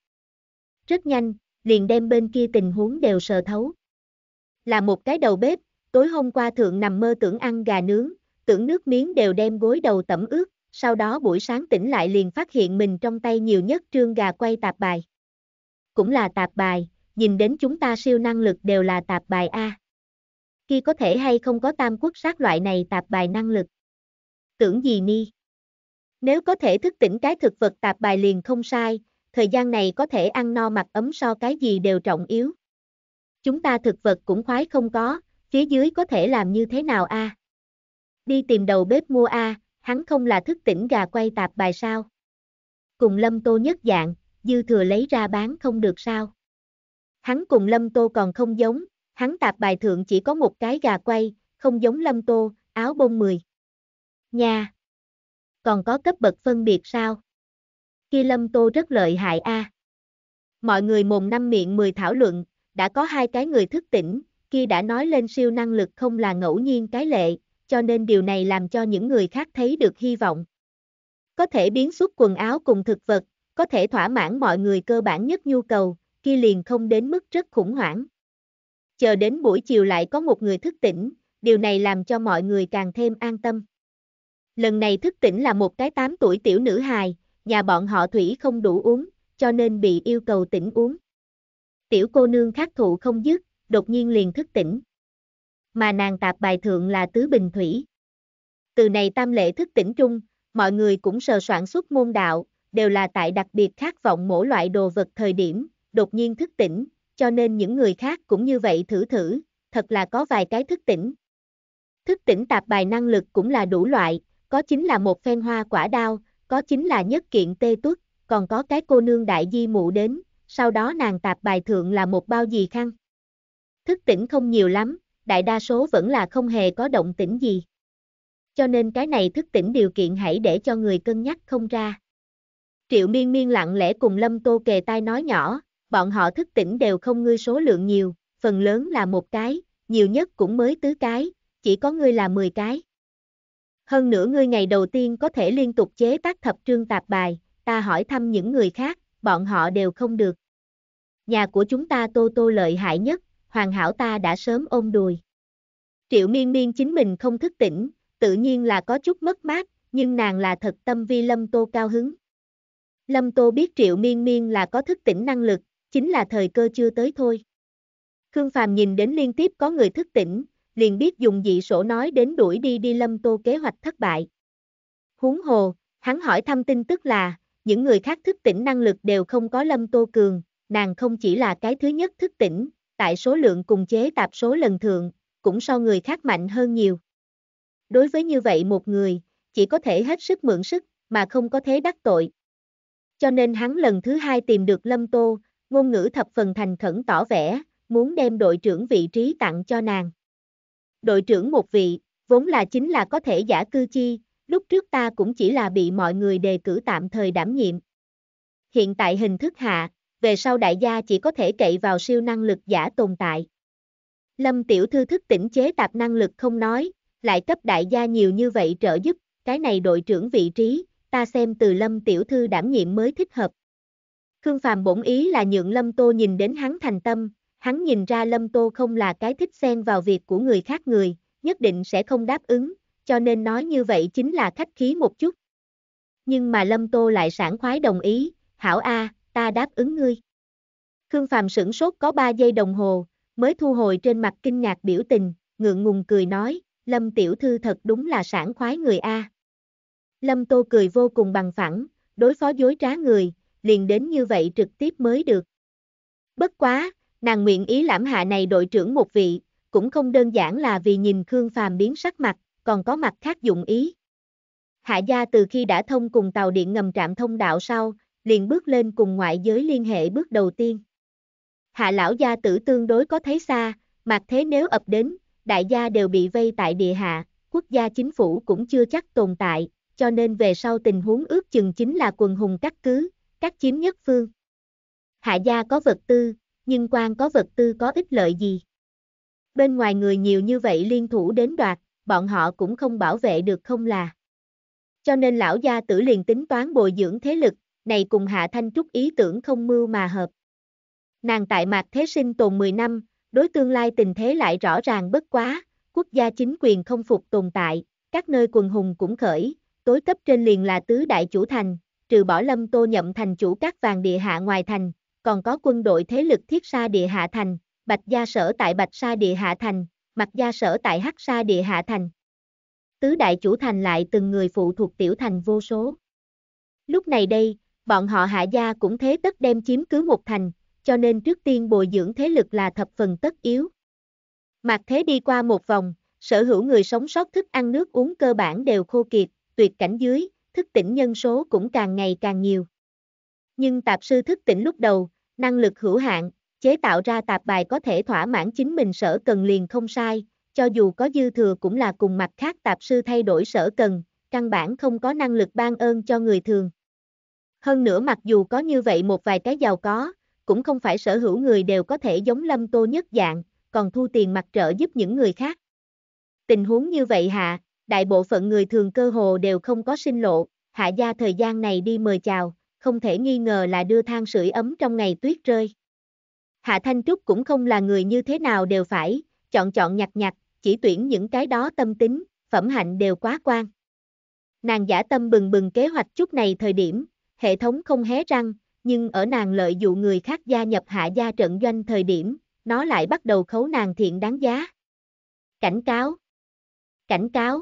Rất nhanh, liền đem bên kia tình huống đều sờ thấu. Là một cái đầu bếp, tối hôm qua thượng nằm mơ tưởng ăn gà nướng, tưởng nước miếng đều đem gối đầu tẩm ướt, sau đó buổi sáng tỉnh lại liền phát hiện mình trong tay nhiều nhất trương gà quay tạp bài. Cũng là tạp bài, nhìn đến chúng ta siêu năng lực đều là tạp bài A. Khi có thể hay không có tam quốc sát loại này tạp bài năng lực. Tưởng gì ni? Nếu có thể thức tỉnh cái thực vật tạp bài liền không sai, thời gian này có thể ăn no mặc ấm so cái gì đều trọng yếu. Chúng ta thực vật cũng khoái không có, phía dưới có thể làm như thế nào a? Đi tìm đầu bếp mua a, hắn không là thức tỉnh gà quay tạp bài sao. Cùng Lâm Tô nhất dạng, dư thừa lấy ra bán không được sao. Hắn cùng Lâm Tô còn không giống, hắn tạp bài thượng chỉ có một cái gà quay, không giống Lâm Tô, áo bông 10. Nha! Còn có cấp bậc phân biệt sao? Kia Lâm Tô rất lợi hại a. À. Mọi người mồm năm miệng 10 thảo luận, đã có hai cái người thức tỉnh, kia đã nói lên siêu năng lực không là ngẫu nhiên cái lệ, cho nên điều này làm cho những người khác thấy được hy vọng. Có thể biến xuất quần áo cùng thực vật, có thể thỏa mãn mọi người cơ bản nhất nhu cầu, kia liền không đến mức rất khủng hoảng. Chờ đến buổi chiều lại có một người thức tỉnh, điều này làm cho mọi người càng thêm an tâm. Lần này thức tỉnh là một cái 8 tuổi tiểu nữ hài, nhà bọn họ thủy không đủ uống, cho nên bị yêu cầu tỉnh uống. Tiểu cô nương khắc thụ không dứt, đột nhiên liền thức tỉnh mà nàng tạp bài thượng là tứ bình thủy. Từ này tam lệ thức tỉnh trung, mọi người cũng sờ soạn xuất môn đạo, đều là tại đặc biệt khát vọng mỗi loại đồ vật thời điểm, đột nhiên thức tỉnh, cho nên những người khác cũng như vậy thử thử, thật là có vài cái thức tỉnh. Thức tỉnh tạp bài năng lực cũng là đủ loại, có chính là một phen hoa quả đao, có chính là nhất kiện tê tuất, còn có cái cô nương đại di mụ đến, sau đó nàng tạp bài thượng là một bao gì khăn. Thức tỉnh không nhiều lắm, đại đa số vẫn là không hề có động tĩnh gì. Cho nên cái này thức tỉnh điều kiện hãy để cho người cân nhắc không ra. Triệu miên miên lặng lẽ cùng Lâm Tô kề tai nói nhỏ, bọn họ thức tỉnh đều không ngươi số lượng nhiều, phần lớn là một cái, nhiều nhất cũng mới tứ cái, chỉ có ngươi là 10 cái. Hơn nữa ngươi ngày đầu tiên có thể liên tục chế tác thập trương tạp bài, ta hỏi thăm những người khác, bọn họ đều không được. Nhà của chúng ta tô tô lợi hại nhất, hoàn hảo ta đã sớm ôm đùi. Triệu miên miên chính mình không thức tỉnh, tự nhiên là có chút mất mát, nhưng nàng là thật tâm vi Lâm Tô cao hứng. Lâm Tô biết Triệu Miên Miên là có thức tỉnh năng lực, chính là thời cơ chưa tới thôi. Khương Phàm nhìn đến liên tiếp có người thức tỉnh, liền biết dùng dị sổ nói đến đuổi đi đi Lâm Tô kế hoạch thất bại. Huống hồ, hắn hỏi thăm tin tức là, những người khác thức tỉnh năng lực đều không có Lâm Tô cường, nàng không chỉ là cái thứ nhất thức tỉnh, tại số lượng cùng chế tạp số lần thượng, cũng so người khác mạnh hơn nhiều. Đối với như vậy một người, chỉ có thể hết sức mượn sức, mà không có thế đắc tội. Cho nên hắn lần thứ hai tìm được Lâm Tô, ngôn ngữ thập phần thành khẩn tỏ vẻ, muốn đem đội trưởng vị trí tặng cho nàng. Đội trưởng một vị, vốn là chính là có thể giả cư chi, lúc trước ta cũng chỉ là bị mọi người đề cử tạm thời đảm nhiệm. Hiện tại hình thức hạ, về sau đại gia chỉ có thể cậy vào siêu năng lực giả tồn tại. Lâm Tiểu Thư thức tỉnh chế tạp năng lực không nói, lại cấp đại gia nhiều như vậy trợ giúp, cái này đội trưởng vị trí, ta xem từ Lâm Tiểu Thư đảm nhiệm mới thích hợp. Khương Phàm bổn ý là nhượng Lâm Tô nhìn đến hắn thành tâm, hắn nhìn ra Lâm Tô không là cái thích xen vào việc của người khác người, nhất định sẽ không đáp ứng, cho nên nói như vậy chính là khách khí một chút. Nhưng mà Lâm Tô lại sảng khoái đồng ý, hảo a, ta đáp ứng ngươi. Khương Phạm sửng sốt có 3 giây đồng hồ, mới thu hồi trên mặt kinh ngạc biểu tình, ngượng ngùng cười nói, Lâm tiểu thư thật đúng là sản khoái người A. Lâm Tô cười vô cùng bằng phẳng, đối phó dối trá người, liền đến như vậy trực tiếp mới được. Bất quá, nàng nguyện ý lãm hạ này đội trưởng một vị, cũng không đơn giản là vì nhìn Khương Phàm biến sắc mặt, còn có mặt khác dụng ý. Hạ gia từ khi đã thông cùng tàu điện ngầm trạm thông đạo sau, liền bước lên cùng ngoại giới liên hệ bước đầu tiên. Hạ lão gia tử tương đối có thấy xa, mặc thế nếu ập đến, đại gia đều bị vây tại địa hạ, quốc gia chính phủ cũng chưa chắc tồn tại, cho nên về sau tình huống ước chừng chính là quần hùng cắt cứ, các chiếm nhất phương. Hạ gia có vật tư, nhưng quan có vật tư có ích lợi gì? Bên ngoài người nhiều như vậy liên thủ đến đoạt, bọn họ cũng không bảo vệ được không là. Cho nên lão gia tử liền tính toán bồi dưỡng thế lực, này cùng Hạ Thanh Trúc ý tưởng không mưu mà hợp. Nàng tại mạc thế sinh tồn 10 năm, đối tương lai tình thế lại rõ ràng bất quá, quốc gia chính quyền không phục tồn tại, các nơi quần hùng cũng khởi, tối cấp trên liền là tứ đại chủ thành, trừ bỏ lâm tô nhậm thành chủ các vàng địa hạ ngoài thành, còn có quân đội thế lực thiết sa địa hạ thành, bạch gia sở tại bạch sa địa hạ thành, mặt gia sở tại hắc sa địa hạ thành. Tứ đại chủ thành lại từng người phụ thuộc tiểu thành vô số. Lúc này đây, bọn họ hạ gia cũng thế tất đem chiếm cứ một thành, cho nên trước tiên bồi dưỡng thế lực là thập phần tất yếu. Mạc Thế đi qua một vòng, sở hữu người sống sót thức ăn nước uống cơ bản đều khô kiệt, tuyệt cảnh dưới, thức tỉnh nhân số cũng càng ngày càng nhiều. Nhưng tạp sư thức tỉnh lúc đầu, năng lực hữu hạn, chế tạo ra tạp bài có thể thỏa mãn chính mình sở cần liền không sai, cho dù có dư thừa cũng là cùng mặt khác tạp sư thay đổi sở cần, căn bản không có năng lực ban ơn cho người thường. Hơn nữa mặc dù có như vậy một vài cái giàu có, cũng không phải sở hữu người đều có thể giống lâm tô nhất dạng, còn thu tiền mặt trợ giúp những người khác. Tình huống như vậy hạ, đại bộ phận người thường cơ hồ đều không có sinh lộ, hạ gia thời gian này đi mời chào, không thể nghi ngờ là đưa than sưởi ấm trong ngày tuyết rơi. Hạ Thanh Trúc cũng không là người như thế nào đều phải, chọn chọn nhặt nhặt, chỉ tuyển những cái đó tâm tính, phẩm hạnh đều quá quan. Nàng giả tâm bừng bừng kế hoạch chút này thời điểm, hệ thống không hé răng, nhưng ở nàng lợi dụ người khác gia nhập hạ gia trận doanh thời điểm, nó lại bắt đầu khấu nàng thiện đáng giá. Cảnh cáo Cảnh cáo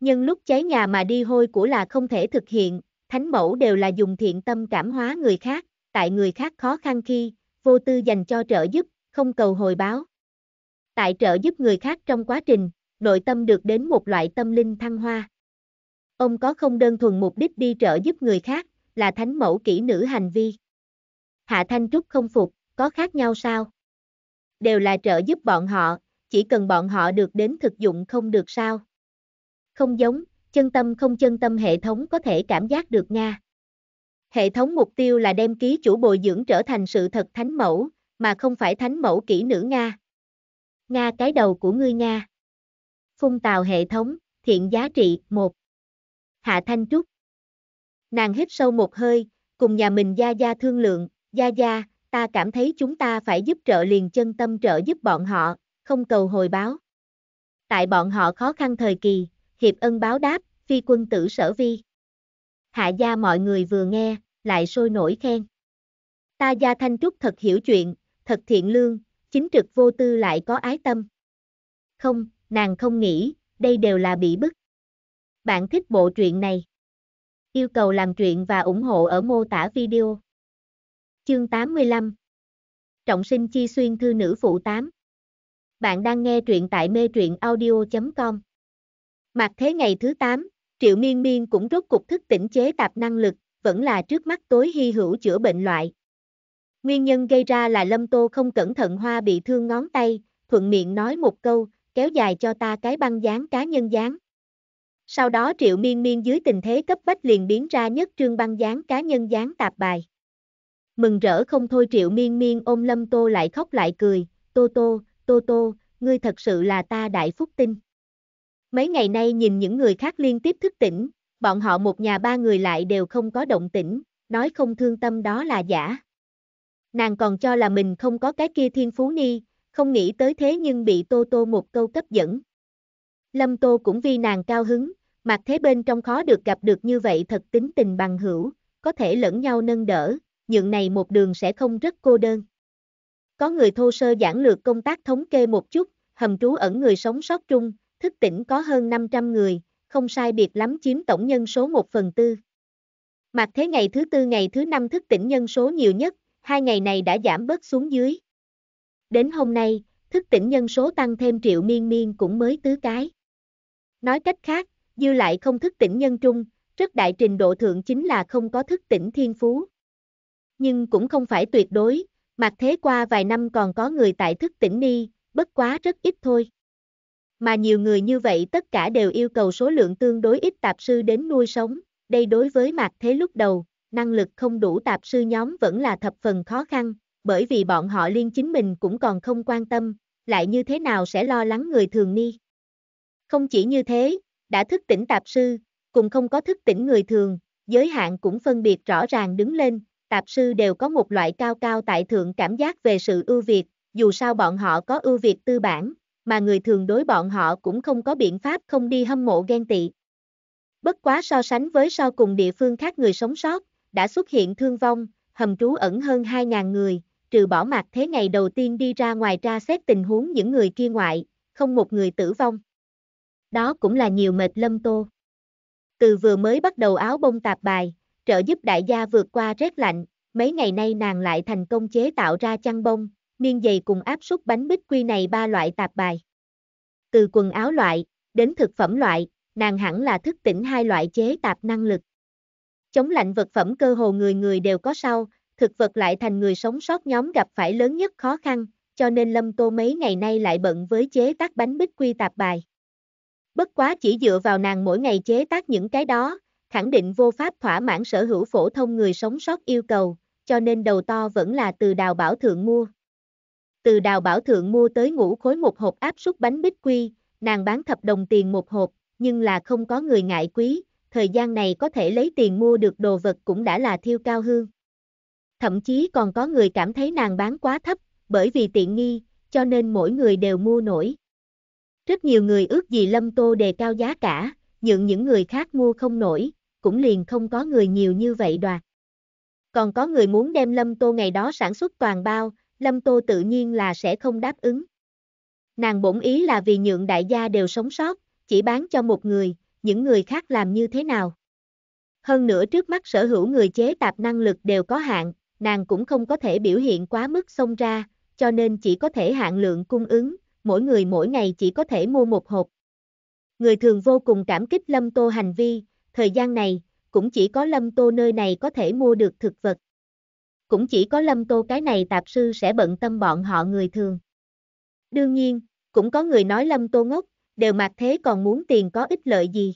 Nhưng lúc cháy nhà mà đi hôi của là không thể thực hiện, thánh mẫu đều là dùng thiện tâm cảm hóa người khác, tại người khác khó khăn khi, vô tư dành cho trợ giúp, không cầu hồi báo. Tại trợ giúp người khác trong quá trình, nội tâm được đến một loại tâm linh thăng hoa. Ông có không đơn thuần mục đích đi trợ giúp người khác, là thánh mẫu kỹ nữ hành vi. Hạ Thanh Trúc không phục, có khác nhau sao? Đều là trợ giúp bọn họ, chỉ cần bọn họ được đến thực dụng không được sao? Không giống, chân tâm không chân tâm hệ thống có thể cảm giác được nha. Hệ thống mục tiêu là đem ký chủ bồi dưỡng trở thành sự thật thánh mẫu, mà không phải thánh mẫu kỹ nữ Nga. Nga cái đầu của ngươi Nga. Phung tào hệ thống, thiện giá trị, 1. Hạ Thanh Trúc. Nàng hít sâu một hơi, cùng nhà mình Gia Gia thương lượng, Gia Gia, ta cảm thấy chúng ta phải giúp trợ liền chân tâm trợ giúp bọn họ, không cầu hồi báo. Tại bọn họ khó khăn thời kỳ, hiệp ân báo đáp, phi quân tử sở vi. Hạ gia mọi người vừa nghe, lại sôi nổi khen. Ta gia Thanh Trúc thật hiểu chuyện, thật thiện lương, chính trực vô tư lại có ái tâm. Không, nàng không nghĩ, đây đều là bị bức. Bạn thích bộ truyện này? Yêu cầu làm truyện và ủng hộ ở mô tả video. Chương 85 Trọng sinh chi xuyên thư nữ phụ 8 Bạn đang nghe truyện tại mê truyện audio.com Mặt thế ngày thứ 8, Triệu Miên Miên cũng rốt cục thức tỉnh chế tạp năng lực, vẫn là trước mắt tối hy hữu chữa bệnh loại. Nguyên nhân gây ra là Lâm Tô không cẩn thận hoa bị thương ngón tay, thuận miệng nói một câu, kéo dài cho ta cái băng dán cá nhân dán. Sau đó Triệu Miên Miên dưới tình thế cấp bách liền biến ra nhất trương băng dáng cá nhân dáng tạp bài. Mừng rỡ không thôi Triệu Miên Miên ôm Lâm Tô lại khóc lại cười, Tô Tô, Tô Tô, ngươi thật sự là ta đại phúc tinh. Mấy ngày nay nhìn những người khác liên tiếp thức tỉnh, bọn họ một nhà ba người lại đều không có động tĩnh, nói không thương tâm đó là giả. Nàng còn cho là mình không có cái kia thiên phú ni, không nghĩ tới thế nhưng bị Tô Tô một câu cấp dẫn. Lâm Tô cũng vi nàng cao hứng, Mạc Thế bên trong khó được gặp được như vậy thật tính tình bằng hữu, có thể lẫn nhau nâng đỡ, nhượng này một đường sẽ không rất cô đơn. Có người thô sơ giản lược công tác thống kê một chút, hầm trú ẩn người sống sót chung, thức tỉnh có hơn 500 người, không sai biệt lắm chiếm tổng nhân số 1 phần tư. Mạc Thế ngày thứ tư ngày thứ năm thức tỉnh nhân số nhiều nhất, hai ngày này đã giảm bớt xuống dưới. Đến hôm nay, thức tỉnh nhân số tăng thêm triệu miên miên cũng mới tứ cái. Nói cách khác, dư lại không thức tỉnh nhân trung, rất đại trình độ thượng chính là không có thức tỉnh thiên phú. Nhưng cũng không phải tuyệt đối, mặc thế qua vài năm còn có người tại thức tỉnh ni, bất quá rất ít thôi. Mà nhiều người như vậy tất cả đều yêu cầu số lượng tương đối ít tạp sư đến nuôi sống, đây đối với mạc thế lúc đầu, năng lực không đủ tạp sư nhóm vẫn là thập phần khó khăn, bởi vì bọn họ liên chính mình cũng còn không quan tâm, lại như thế nào sẽ lo lắng người thường ni. Không chỉ như thế, đã thức tỉnh tạp sư, cũng không có thức tỉnh người thường, giới hạn cũng phân biệt rõ ràng đứng lên, tạp sư đều có một loại cao cao tại thượng cảm giác về sự ưu việt, dù sao bọn họ có ưu việt tư bản, mà người thường đối bọn họ cũng không có biện pháp không đi hâm mộ ghen tị. Bất quá so sánh với so cùng địa phương khác người sống sót, đã xuất hiện thương vong, hầm trú ẩn hơn 2.000 người, trừ bỏ mặt thế ngày đầu tiên đi ra ngoài tra xét tình huống những người kia ngoại, không một người tử vong đó cũng là nhiều mệt lâm tô. Từ vừa mới bắt đầu áo bông tạp bài, trợ giúp đại gia vượt qua rét lạnh, mấy ngày nay nàng lại thành công chế tạo ra chăn bông, miên giày cùng áp suất bánh bích quy này ba loại tạp bài. Từ quần áo loại, đến thực phẩm loại, nàng hẳn là thức tỉnh hai loại chế tạp năng lực. Chống lạnh vật phẩm cơ hồ người người đều có sau, thực vật lại thành người sống sót nhóm gặp phải lớn nhất khó khăn, cho nên Lâm Tô mấy ngày nay lại bận với chế tác bánh bích quy tạp bài. Bất quá chỉ dựa vào nàng mỗi ngày chế tác những cái đó, khẳng định vô pháp thỏa mãn sở hữu phổ thông người sống sót yêu cầu, cho nên đầu to vẫn là từ đào bảo thượng mua. Từ đào bảo thượng mua tới ngũ khối một hộp áp suất bánh bích quy, nàng bán thập đồng tiền một hộp, nhưng là không có người ngại quý, thời gian này có thể lấy tiền mua được đồ vật cũng đã là thiêu cao hương. Thậm chí còn có người cảm thấy nàng bán quá thấp, bởi vì tiện nghi, cho nên mỗi người đều mua nổi. Rất nhiều người ước gì Lâm Tô đề cao giá cả, nhượng những người khác mua không nổi, cũng liền không có người nhiều như vậy đoạt. Còn có người muốn đem Lâm Tô ngày đó sản xuất toàn bao, Lâm Tô tự nhiên là sẽ không đáp ứng. Nàng bổn ý là vì nhượng đại gia đều sống sót, chỉ bán cho một người, những người khác làm như thế nào. Hơn nữa trước mắt sở hữu người chế tạp năng lực đều có hạn, nàng cũng không có thể biểu hiện quá mức xông ra, cho nên chỉ có thể hạn lượng cung ứng, mỗi người mỗi ngày chỉ có thể mua một hộp. Người thường vô cùng cảm kích Lâm Tô hành vi, thời gian này, cũng chỉ có Lâm Tô nơi này có thể mua được thực vật. Cũng chỉ có Lâm Tô cái này tạp sư sẽ bận tâm bọn họ người thường. Đương nhiên, cũng có người nói Lâm Tô ngốc, đều mặc thế còn muốn tiền có ích lợi gì.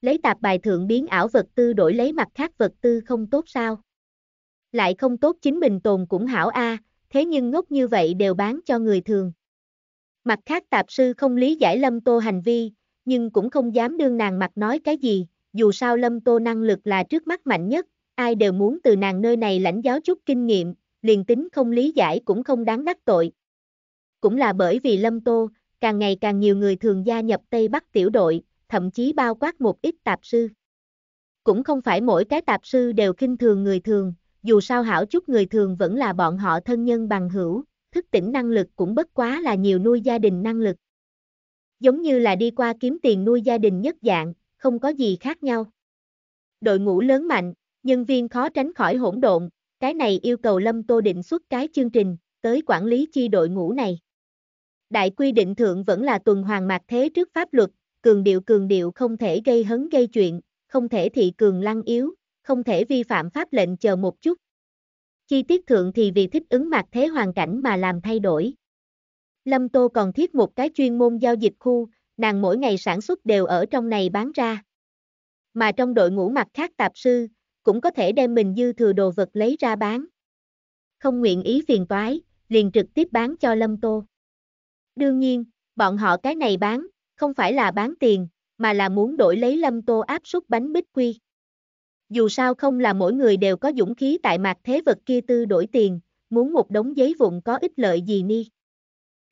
Lấy tạp bài thượng biến ảo vật tư đổi lấy mặt khác vật tư không tốt sao. Lại không tốt chính mình tồn cũng hảo a, thế nhưng ngốc như vậy đều bán cho người thường. Mặt khác tạp sư không lý giải Lâm Tô hành vi, nhưng cũng không dám đương nàng mặt nói cái gì, dù sao Lâm Tô năng lực là trước mắt mạnh nhất, ai đều muốn từ nàng nơi này lãnh giáo chút kinh nghiệm, liền tính không lý giải cũng không đáng đắc tội. Cũng là bởi vì Lâm Tô, càng ngày càng nhiều người thường gia nhập Tây Bắc tiểu đội, thậm chí bao quát một ít tạp sư. Cũng không phải mỗi cái tạp sư đều kinh thường người thường, dù sao hảo chút người thường vẫn là bọn họ thân nhân bằng hữu, thức tỉnh năng lực cũng bất quá là nhiều nuôi gia đình năng lực. Giống như là đi qua kiếm tiền nuôi gia đình nhất dạng, không có gì khác nhau. Đội ngũ lớn mạnh, nhân viên khó tránh khỏi hỗn độn, cái này yêu cầu Lâm Tô định xuất cái chương trình, tới quản lý chi đội ngũ này. Đại quy định thượng vẫn là tuần hoàng mạc thế trước pháp luật, cường điệu cường điệu không thể gây hấn gây chuyện, không thể thị cường lăng yếu, không thể vi phạm pháp lệnh chờ một chút, Chi tiết thượng thì vì thích ứng mặt thế hoàn cảnh mà làm thay đổi. Lâm Tô còn thiết một cái chuyên môn giao dịch khu, nàng mỗi ngày sản xuất đều ở trong này bán ra. Mà trong đội ngũ mặt khác tạp sư, cũng có thể đem mình dư thừa đồ vật lấy ra bán. Không nguyện ý phiền toái, liền trực tiếp bán cho Lâm Tô. Đương nhiên, bọn họ cái này bán, không phải là bán tiền, mà là muốn đổi lấy Lâm Tô áp suất bánh bích quy dù sao không là mỗi người đều có dũng khí tại mặt thế vật kia tư đổi tiền, muốn một đống giấy vụn có ích lợi gì ni.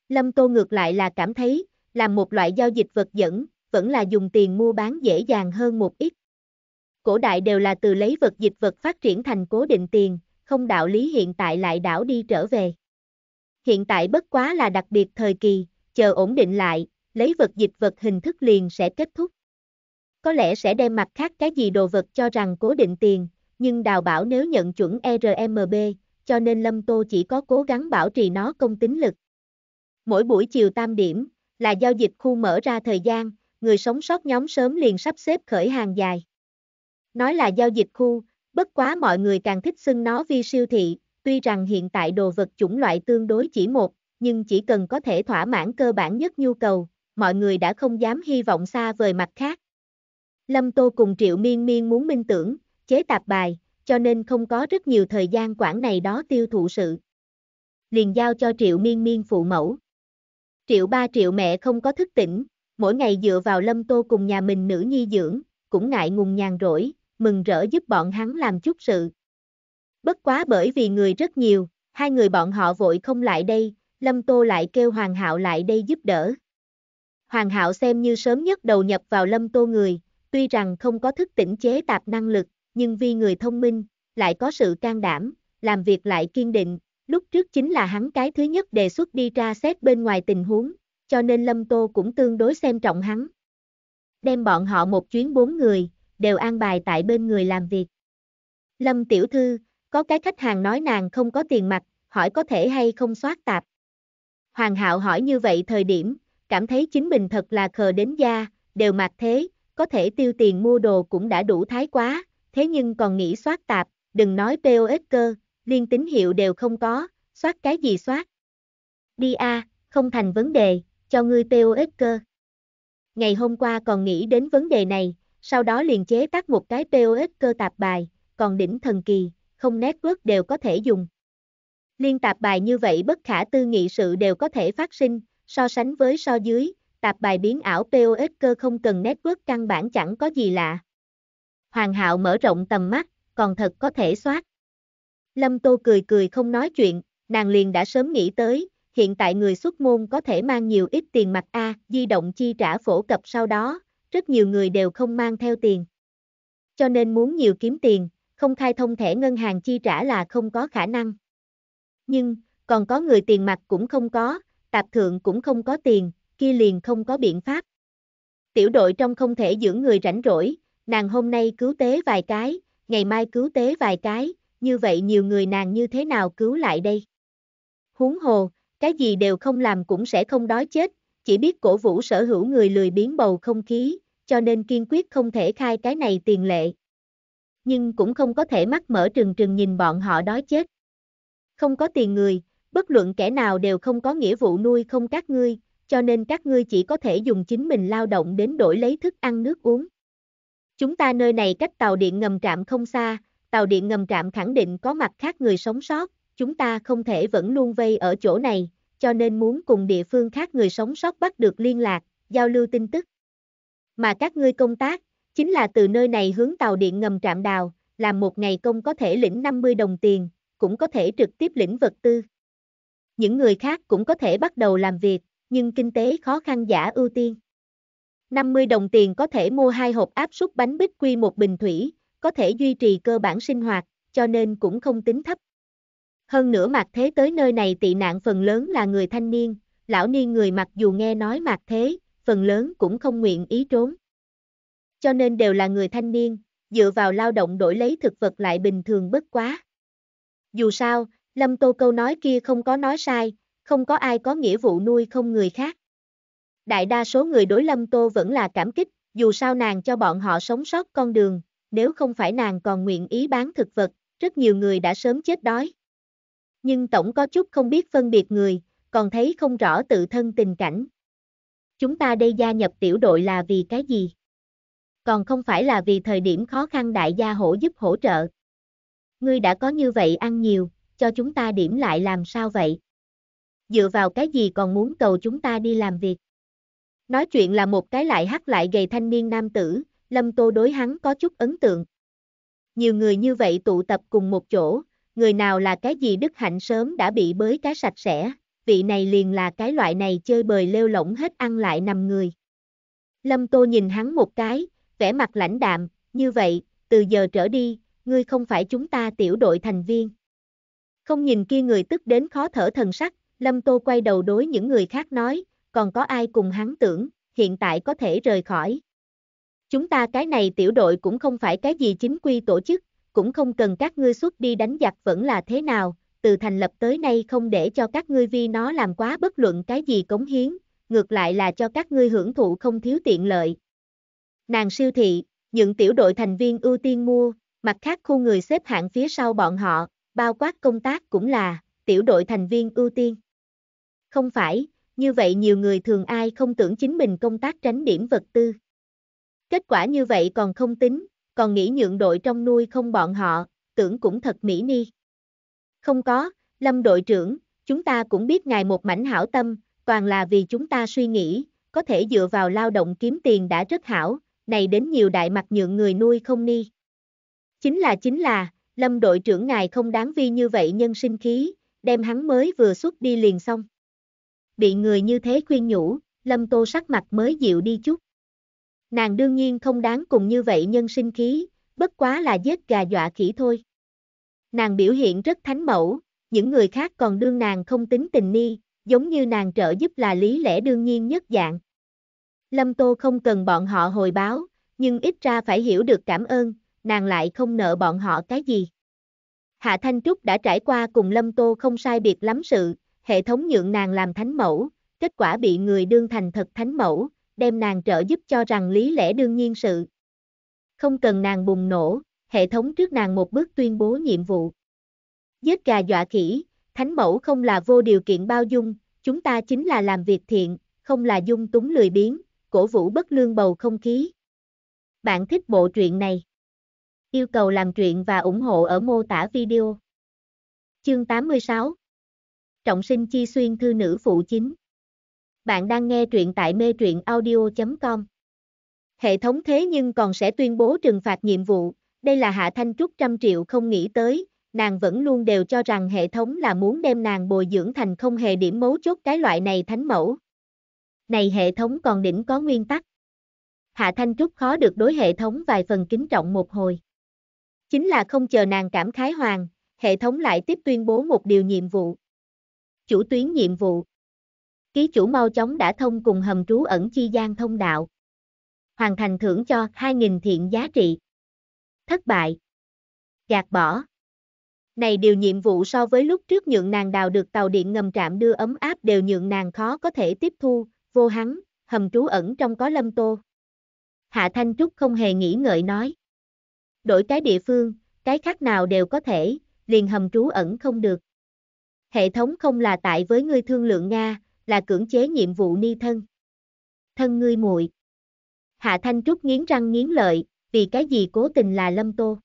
Lâm Tô ngược lại là cảm thấy, làm một loại giao dịch vật dẫn, vẫn là dùng tiền mua bán dễ dàng hơn một ít. Cổ đại đều là từ lấy vật dịch vật phát triển thành cố định tiền, không đạo lý hiện tại lại đảo đi trở về. Hiện tại bất quá là đặc biệt thời kỳ, chờ ổn định lại, lấy vật dịch vật hình thức liền sẽ kết thúc có lẽ sẽ đem mặt khác cái gì đồ vật cho rằng cố định tiền, nhưng đào bảo nếu nhận chuẩn RMB, cho nên Lâm Tô chỉ có cố gắng bảo trì nó công tính lực. Mỗi buổi chiều tam điểm, là giao dịch khu mở ra thời gian, người sống sót nhóm sớm liền sắp xếp khởi hàng dài. Nói là giao dịch khu, bất quá mọi người càng thích xưng nó vi siêu thị, tuy rằng hiện tại đồ vật chủng loại tương đối chỉ một, nhưng chỉ cần có thể thỏa mãn cơ bản nhất nhu cầu, mọi người đã không dám hy vọng xa vời mặt khác. Lâm Tô cùng Triệu Miên Miên muốn minh tưởng, chế tạp bài, cho nên không có rất nhiều thời gian quản này đó tiêu thụ sự. Liền giao cho Triệu Miên Miên phụ mẫu. Triệu ba triệu mẹ không có thức tỉnh, mỗi ngày dựa vào Lâm Tô cùng nhà mình nữ nhi dưỡng, cũng ngại ngùng nhàn rỗi, mừng rỡ giúp bọn hắn làm chút sự. Bất quá bởi vì người rất nhiều, hai người bọn họ vội không lại đây, Lâm Tô lại kêu Hoàng Hạo lại đây giúp đỡ. Hoàng Hạo xem như sớm nhất đầu nhập vào Lâm Tô người, Tuy rằng không có thức tỉnh chế tạp năng lực, nhưng vì người thông minh, lại có sự can đảm, làm việc lại kiên định, lúc trước chính là hắn cái thứ nhất đề xuất đi ra xét bên ngoài tình huống, cho nên Lâm Tô cũng tương đối xem trọng hắn. Đem bọn họ một chuyến bốn người, đều an bài tại bên người làm việc. Lâm Tiểu Thư, có cái khách hàng nói nàng không có tiền mặt, hỏi có thể hay không soát tạp. Hoàng hạo hỏi như vậy thời điểm, cảm thấy chính mình thật là khờ đến da, đều mặt thế, có thể tiêu tiền mua đồ cũng đã đủ thái quá, thế nhưng còn nghĩ soát tạp, đừng nói POS cơ, liên tín hiệu đều không có, soát cái gì soát. Đi a, không thành vấn đề, cho ngươi POS cơ. Ngày hôm qua còn nghĩ đến vấn đề này, sau đó liền chế tác một cái POS cơ tạp bài, còn đỉnh thần kỳ, không network đều có thể dùng. Liên tạp bài như vậy bất khả tư nghị sự đều có thể phát sinh, so sánh với so dưới, tạp bài biến ảo POS cơ không cần network căn bản chẳng có gì lạ. Hoàng hạo mở rộng tầm mắt, còn thật có thể soát. Lâm Tô cười cười không nói chuyện, nàng liền đã sớm nghĩ tới, hiện tại người xuất môn có thể mang nhiều ít tiền mặt A, di động chi trả phổ cập sau đó, rất nhiều người đều không mang theo tiền. Cho nên muốn nhiều kiếm tiền, không khai thông thẻ ngân hàng chi trả là không có khả năng. Nhưng, còn có người tiền mặt cũng không có, tạp thượng cũng không có tiền, kia liền không có biện pháp. Tiểu đội trong không thể giữ người rảnh rỗi, nàng hôm nay cứu tế vài cái, ngày mai cứu tế vài cái, như vậy nhiều người nàng như thế nào cứu lại đây? Huống hồ, cái gì đều không làm cũng sẽ không đói chết, chỉ biết cổ vũ sở hữu người lười biến bầu không khí, cho nên kiên quyết không thể khai cái này tiền lệ. Nhưng cũng không có thể mắt mở trừng trừng nhìn bọn họ đói chết. Không có tiền người, bất luận kẻ nào đều không có nghĩa vụ nuôi không các ngươi, cho nên các ngươi chỉ có thể dùng chính mình lao động đến đổi lấy thức ăn nước uống. Chúng ta nơi này cách tàu điện ngầm trạm không xa, tàu điện ngầm trạm khẳng định có mặt khác người sống sót, chúng ta không thể vẫn luôn vây ở chỗ này, cho nên muốn cùng địa phương khác người sống sót bắt được liên lạc, giao lưu tin tức. Mà các ngươi công tác, chính là từ nơi này hướng tàu điện ngầm trạm đào, làm một ngày công có thể lĩnh 50 đồng tiền, cũng có thể trực tiếp lĩnh vật tư. Những người khác cũng có thể bắt đầu làm việc, nhưng kinh tế khó khăn giả ưu tiên. 50 đồng tiền có thể mua hai hộp áp suất bánh bích quy một bình thủy, có thể duy trì cơ bản sinh hoạt, cho nên cũng không tính thấp. Hơn nữa Mạc Thế tới nơi này tị nạn phần lớn là người thanh niên, lão niên người mặc dù nghe nói Mạc Thế, phần lớn cũng không nguyện ý trốn. Cho nên đều là người thanh niên, dựa vào lao động đổi lấy thực vật lại bình thường bất quá. Dù sao, Lâm Tô câu nói kia không có nói sai, không có ai có nghĩa vụ nuôi không người khác. Đại đa số người đối Lâm Tô vẫn là cảm kích, dù sao nàng cho bọn họ sống sót con đường, nếu không phải nàng còn nguyện ý bán thực vật, rất nhiều người đã sớm chết đói. Nhưng tổng có chút không biết phân biệt người, còn thấy không rõ tự thân tình cảnh. Chúng ta đây gia nhập tiểu đội là vì cái gì? Còn không phải là vì thời điểm khó khăn đại gia hỗ giúp hỗ trợ. Ngươi đã có như vậy ăn nhiều, cho chúng ta điểm lại làm sao vậy? dựa vào cái gì còn muốn cầu chúng ta đi làm việc. Nói chuyện là một cái lại hắc lại gầy thanh niên nam tử, Lâm Tô đối hắn có chút ấn tượng. Nhiều người như vậy tụ tập cùng một chỗ, người nào là cái gì đức hạnh sớm đã bị bới cá sạch sẽ, vị này liền là cái loại này chơi bời lêu lỏng hết ăn lại nằm người. Lâm Tô nhìn hắn một cái, vẻ mặt lãnh đạm, như vậy, từ giờ trở đi, ngươi không phải chúng ta tiểu đội thành viên. Không nhìn kia người tức đến khó thở thần sắc, Lâm Tô quay đầu đối những người khác nói, còn có ai cùng hắn tưởng, hiện tại có thể rời khỏi. Chúng ta cái này tiểu đội cũng không phải cái gì chính quy tổ chức, cũng không cần các ngươi xuất đi đánh giặc vẫn là thế nào, từ thành lập tới nay không để cho các ngươi vi nó làm quá bất luận cái gì cống hiến, ngược lại là cho các ngươi hưởng thụ không thiếu tiện lợi. Nàng siêu thị, những tiểu đội thành viên ưu tiên mua, mặt khác khu người xếp hạng phía sau bọn họ, bao quát công tác cũng là, tiểu đội thành viên ưu tiên. Không phải, như vậy nhiều người thường ai không tưởng chính mình công tác tránh điểm vật tư. Kết quả như vậy còn không tính, còn nghĩ nhượng đội trong nuôi không bọn họ, tưởng cũng thật mỹ ni. Không có, Lâm đội trưởng, chúng ta cũng biết ngài một mảnh hảo tâm, toàn là vì chúng ta suy nghĩ, có thể dựa vào lao động kiếm tiền đã rất hảo, này đến nhiều đại mặt nhượng người nuôi không ni. Chính là chính là, Lâm đội trưởng ngài không đáng vi như vậy nhân sinh khí, đem hắn mới vừa xuất đi liền xong bị người như thế khuyên nhủ, Lâm Tô sắc mặt mới dịu đi chút. Nàng đương nhiên không đáng cùng như vậy nhân sinh khí, bất quá là giết gà dọa khỉ thôi. Nàng biểu hiện rất thánh mẫu, những người khác còn đương nàng không tính tình ni, giống như nàng trợ giúp là lý lẽ đương nhiên nhất dạng. Lâm Tô không cần bọn họ hồi báo, nhưng ít ra phải hiểu được cảm ơn, nàng lại không nợ bọn họ cái gì. Hạ Thanh Trúc đã trải qua cùng Lâm Tô không sai biệt lắm sự, hệ thống nhượng nàng làm thánh mẫu, kết quả bị người đương thành thật thánh mẫu, đem nàng trợ giúp cho rằng lý lẽ đương nhiên sự. Không cần nàng bùng nổ, hệ thống trước nàng một bước tuyên bố nhiệm vụ. Giết gà dọa khỉ, thánh mẫu không là vô điều kiện bao dung, chúng ta chính là làm việc thiện, không là dung túng lười biếng, cổ vũ bất lương bầu không khí. Bạn thích bộ truyện này? Yêu cầu làm truyện và ủng hộ ở mô tả video. Chương 86 trọng sinh chi xuyên thư nữ phụ chính. Bạn đang nghe truyện tại mê truyện audio.com. Hệ thống thế nhưng còn sẽ tuyên bố trừng phạt nhiệm vụ, đây là Hạ Thanh Trúc trăm triệu không nghĩ tới, nàng vẫn luôn đều cho rằng hệ thống là muốn đem nàng bồi dưỡng thành không hề điểm mấu chốt cái loại này thánh mẫu. Này hệ thống còn đỉnh có nguyên tắc. Hạ Thanh Trúc khó được đối hệ thống vài phần kính trọng một hồi. Chính là không chờ nàng cảm khái hoàng, hệ thống lại tiếp tuyên bố một điều nhiệm vụ chủ tuyến nhiệm vụ. Ký chủ mau chóng đã thông cùng hầm trú ẩn chi gian thông đạo. Hoàn thành thưởng cho 2.000 thiện giá trị. Thất bại. Gạt bỏ. Này điều nhiệm vụ so với lúc trước nhượng nàng đào được tàu điện ngầm trạm đưa ấm áp đều nhượng nàng khó có thể tiếp thu, vô hắn, hầm trú ẩn trong có lâm tô. Hạ Thanh Trúc không hề nghĩ ngợi nói. Đổi cái địa phương, cái khác nào đều có thể, liền hầm trú ẩn không được hệ thống không là tại với ngươi thương lượng Nga, là cưỡng chế nhiệm vụ ni thân. Thân ngươi muội. Hạ Thanh Trúc nghiến răng nghiến lợi, vì cái gì cố tình là Lâm Tô.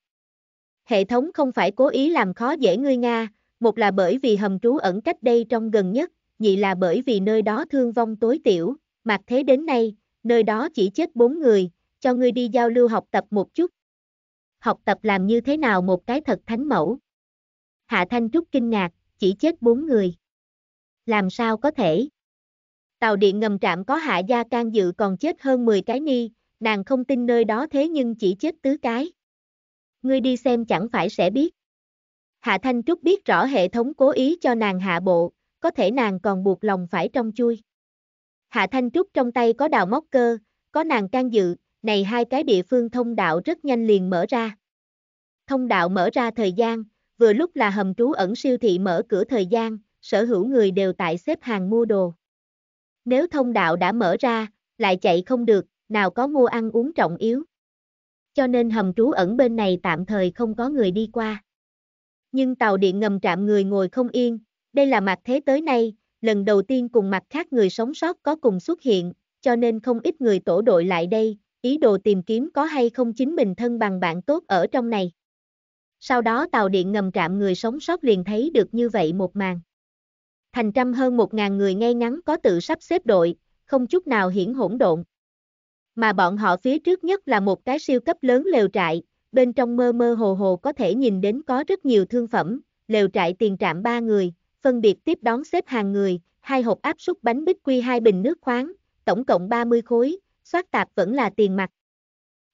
Hệ thống không phải cố ý làm khó dễ ngươi Nga, một là bởi vì hầm trú ẩn cách đây trong gần nhất, nhị là bởi vì nơi đó thương vong tối tiểu, mặc thế đến nay, nơi đó chỉ chết bốn người, cho ngươi đi giao lưu học tập một chút. Học tập làm như thế nào một cái thật thánh mẫu. Hạ Thanh Trúc kinh ngạc chỉ chết 4 người. Làm sao có thể? Tàu điện ngầm trạm có hạ gia can dự còn chết hơn 10 cái ni, nàng không tin nơi đó thế nhưng chỉ chết tứ cái. Ngươi đi xem chẳng phải sẽ biết. Hạ Thanh Trúc biết rõ hệ thống cố ý cho nàng hạ bộ, có thể nàng còn buộc lòng phải trong chui. Hạ Thanh Trúc trong tay có đào móc cơ, có nàng can dự, này hai cái địa phương thông đạo rất nhanh liền mở ra. Thông đạo mở ra thời gian, vừa lúc là hầm trú ẩn siêu thị mở cửa thời gian, sở hữu người đều tại xếp hàng mua đồ. Nếu thông đạo đã mở ra, lại chạy không được, nào có mua ăn uống trọng yếu. Cho nên hầm trú ẩn bên này tạm thời không có người đi qua. Nhưng tàu điện ngầm trạm người ngồi không yên, đây là mặt thế tới nay, lần đầu tiên cùng mặt khác người sống sót có cùng xuất hiện, cho nên không ít người tổ đội lại đây, ý đồ tìm kiếm có hay không chính mình thân bằng bạn tốt ở trong này sau đó tàu điện ngầm trạm người sống sót liền thấy được như vậy một màn. Thành trăm hơn một ngàn người ngay ngắn có tự sắp xếp đội, không chút nào hiển hỗn độn. Mà bọn họ phía trước nhất là một cái siêu cấp lớn lều trại, bên trong mơ mơ hồ hồ có thể nhìn đến có rất nhiều thương phẩm, lều trại tiền trạm ba người, phân biệt tiếp đón xếp hàng người, hai hộp áp suất bánh bích quy hai bình nước khoáng, tổng cộng 30 khối, soát tạp vẫn là tiền mặt.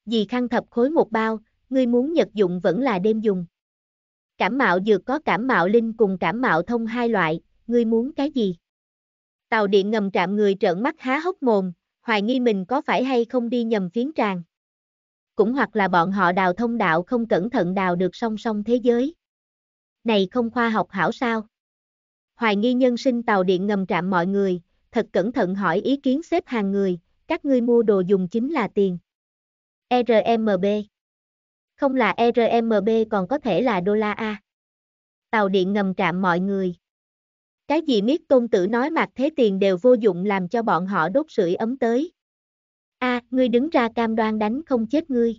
Dì khăn thập khối một bao, ngươi muốn nhật dụng vẫn là đêm dùng. Cảm mạo dược có cảm mạo linh cùng cảm mạo thông hai loại, ngươi muốn cái gì? Tàu điện ngầm trạm người trợn mắt há hốc mồm, hoài nghi mình có phải hay không đi nhầm phiến tràng. Cũng hoặc là bọn họ đào thông đạo không cẩn thận đào được song song thế giới. Này không khoa học hảo sao? Hoài nghi nhân sinh tàu điện ngầm trạm mọi người, thật cẩn thận hỏi ý kiến xếp hàng người, các ngươi mua đồ dùng chính là tiền. RMB không là e RMB còn có thể là đô la A. Tàu điện ngầm trạm mọi người. Cái gì miết tôn tử nói mặt thế tiền đều vô dụng làm cho bọn họ đốt sưởi ấm tới. A, à, ngươi đứng ra cam đoan đánh không chết ngươi.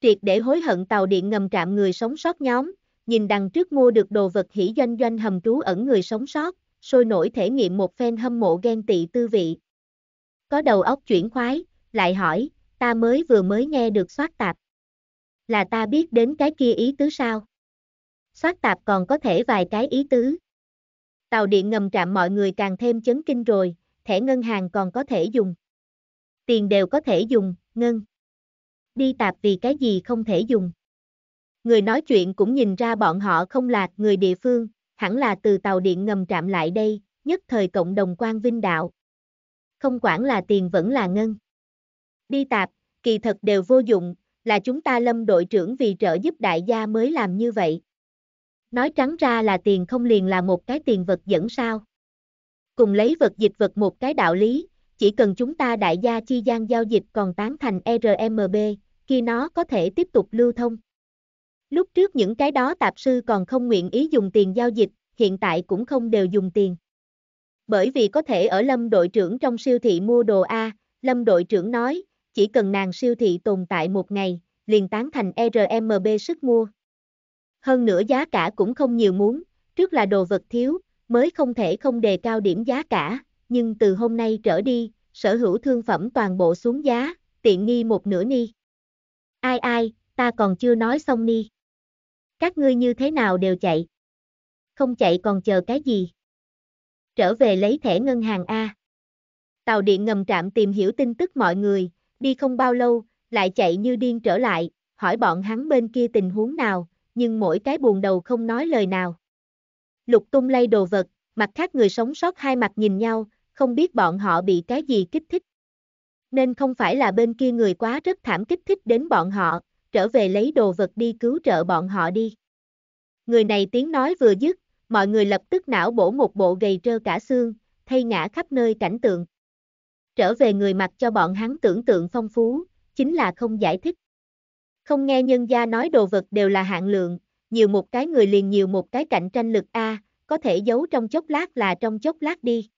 Triệt để hối hận tàu điện ngầm trạm người sống sót nhóm, nhìn đằng trước mua được đồ vật hỉ doanh doanh hầm trú ẩn người sống sót, sôi nổi thể nghiệm một phen hâm mộ ghen tị tư vị. Có đầu óc chuyển khoái, lại hỏi, ta mới vừa mới nghe được xoát tạp là ta biết đến cái kia ý tứ sao? Xoát tạp còn có thể vài cái ý tứ. Tàu điện ngầm trạm mọi người càng thêm chấn kinh rồi, thẻ ngân hàng còn có thể dùng. Tiền đều có thể dùng, ngân. Đi tạp vì cái gì không thể dùng. Người nói chuyện cũng nhìn ra bọn họ không là người địa phương, hẳn là từ tàu điện ngầm trạm lại đây, nhất thời cộng đồng quan vinh đạo. Không quản là tiền vẫn là ngân. Đi tạp, kỳ thật đều vô dụng, là chúng ta lâm đội trưởng vì trợ giúp đại gia mới làm như vậy. Nói trắng ra là tiền không liền là một cái tiền vật dẫn sao. Cùng lấy vật dịch vật một cái đạo lý, chỉ cần chúng ta đại gia chi gian giao dịch còn tán thành RMB, khi nó có thể tiếp tục lưu thông. Lúc trước những cái đó tạp sư còn không nguyện ý dùng tiền giao dịch, hiện tại cũng không đều dùng tiền. Bởi vì có thể ở Lâm đội trưởng trong siêu thị mua đồ A, Lâm đội trưởng nói, chỉ cần nàng siêu thị tồn tại một ngày, liền tán thành RMB sức mua. Hơn nữa giá cả cũng không nhiều muốn, trước là đồ vật thiếu, mới không thể không đề cao điểm giá cả, nhưng từ hôm nay trở đi, sở hữu thương phẩm toàn bộ xuống giá, tiện nghi một nửa ni. Ai ai, ta còn chưa nói xong ni. Các ngươi như thế nào đều chạy. Không chạy còn chờ cái gì. Trở về lấy thẻ ngân hàng A. Tàu điện ngầm trạm tìm hiểu tin tức mọi người, đi không bao lâu, lại chạy như điên trở lại, hỏi bọn hắn bên kia tình huống nào, nhưng mỗi cái buồn đầu không nói lời nào. Lục tung lay đồ vật, mặt khác người sống sót hai mặt nhìn nhau, không biết bọn họ bị cái gì kích thích. Nên không phải là bên kia người quá rất thảm kích thích đến bọn họ, trở về lấy đồ vật đi cứu trợ bọn họ đi. Người này tiếng nói vừa dứt, mọi người lập tức não bổ một bộ gầy trơ cả xương, thay ngã khắp nơi cảnh tượng trở về người mặc cho bọn hắn tưởng tượng phong phú, chính là không giải thích. Không nghe nhân gia nói đồ vật đều là hạn lượng, nhiều một cái người liền nhiều một cái cạnh tranh lực A, có thể giấu trong chốc lát là trong chốc lát đi.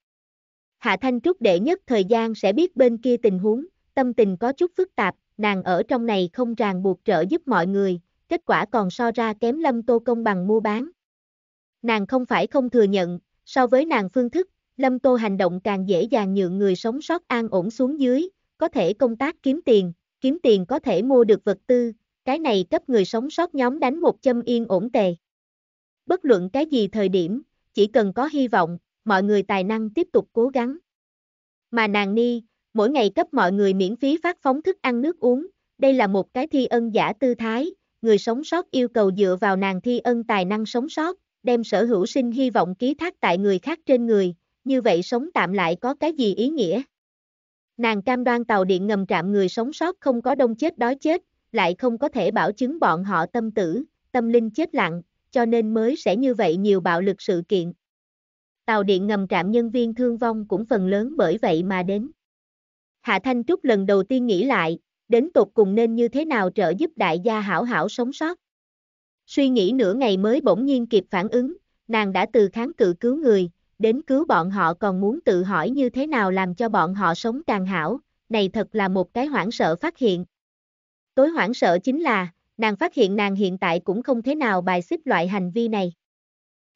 Hạ Thanh Trúc đệ nhất thời gian sẽ biết bên kia tình huống, tâm tình có chút phức tạp, nàng ở trong này không ràng buộc trợ giúp mọi người, kết quả còn so ra kém lâm tô công bằng mua bán. Nàng không phải không thừa nhận, so với nàng phương thức, Lâm Tô hành động càng dễ dàng nhượng người sống sót an ổn xuống dưới, có thể công tác kiếm tiền, kiếm tiền có thể mua được vật tư, cái này cấp người sống sót nhóm đánh một châm yên ổn tề. Bất luận cái gì thời điểm, chỉ cần có hy vọng, mọi người tài năng tiếp tục cố gắng. Mà nàng ni, mỗi ngày cấp mọi người miễn phí phát phóng thức ăn nước uống, đây là một cái thi ân giả tư thái, người sống sót yêu cầu dựa vào nàng thi ân tài năng sống sót, đem sở hữu sinh hy vọng ký thác tại người khác trên người, như vậy sống tạm lại có cái gì ý nghĩa? Nàng cam đoan tàu điện ngầm trạm người sống sót không có đông chết đói chết, lại không có thể bảo chứng bọn họ tâm tử, tâm linh chết lặng, cho nên mới sẽ như vậy nhiều bạo lực sự kiện. Tàu điện ngầm trạm nhân viên thương vong cũng phần lớn bởi vậy mà đến. Hạ Thanh Trúc lần đầu tiên nghĩ lại, đến tục cùng nên như thế nào trợ giúp đại gia hảo hảo sống sót. Suy nghĩ nửa ngày mới bỗng nhiên kịp phản ứng, nàng đã từ kháng cự cứu người, đến cứu bọn họ còn muốn tự hỏi như thế nào làm cho bọn họ sống càng hảo, này thật là một cái hoảng sợ phát hiện. Tối hoảng sợ chính là, nàng phát hiện nàng hiện tại cũng không thế nào bài xích loại hành vi này.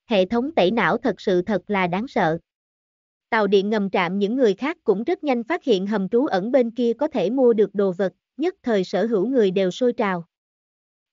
Hệ thống tẩy não thật sự thật là đáng sợ. Tàu điện ngầm trạm những người khác cũng rất nhanh phát hiện hầm trú ẩn bên kia có thể mua được đồ vật, nhất thời sở hữu người đều sôi trào.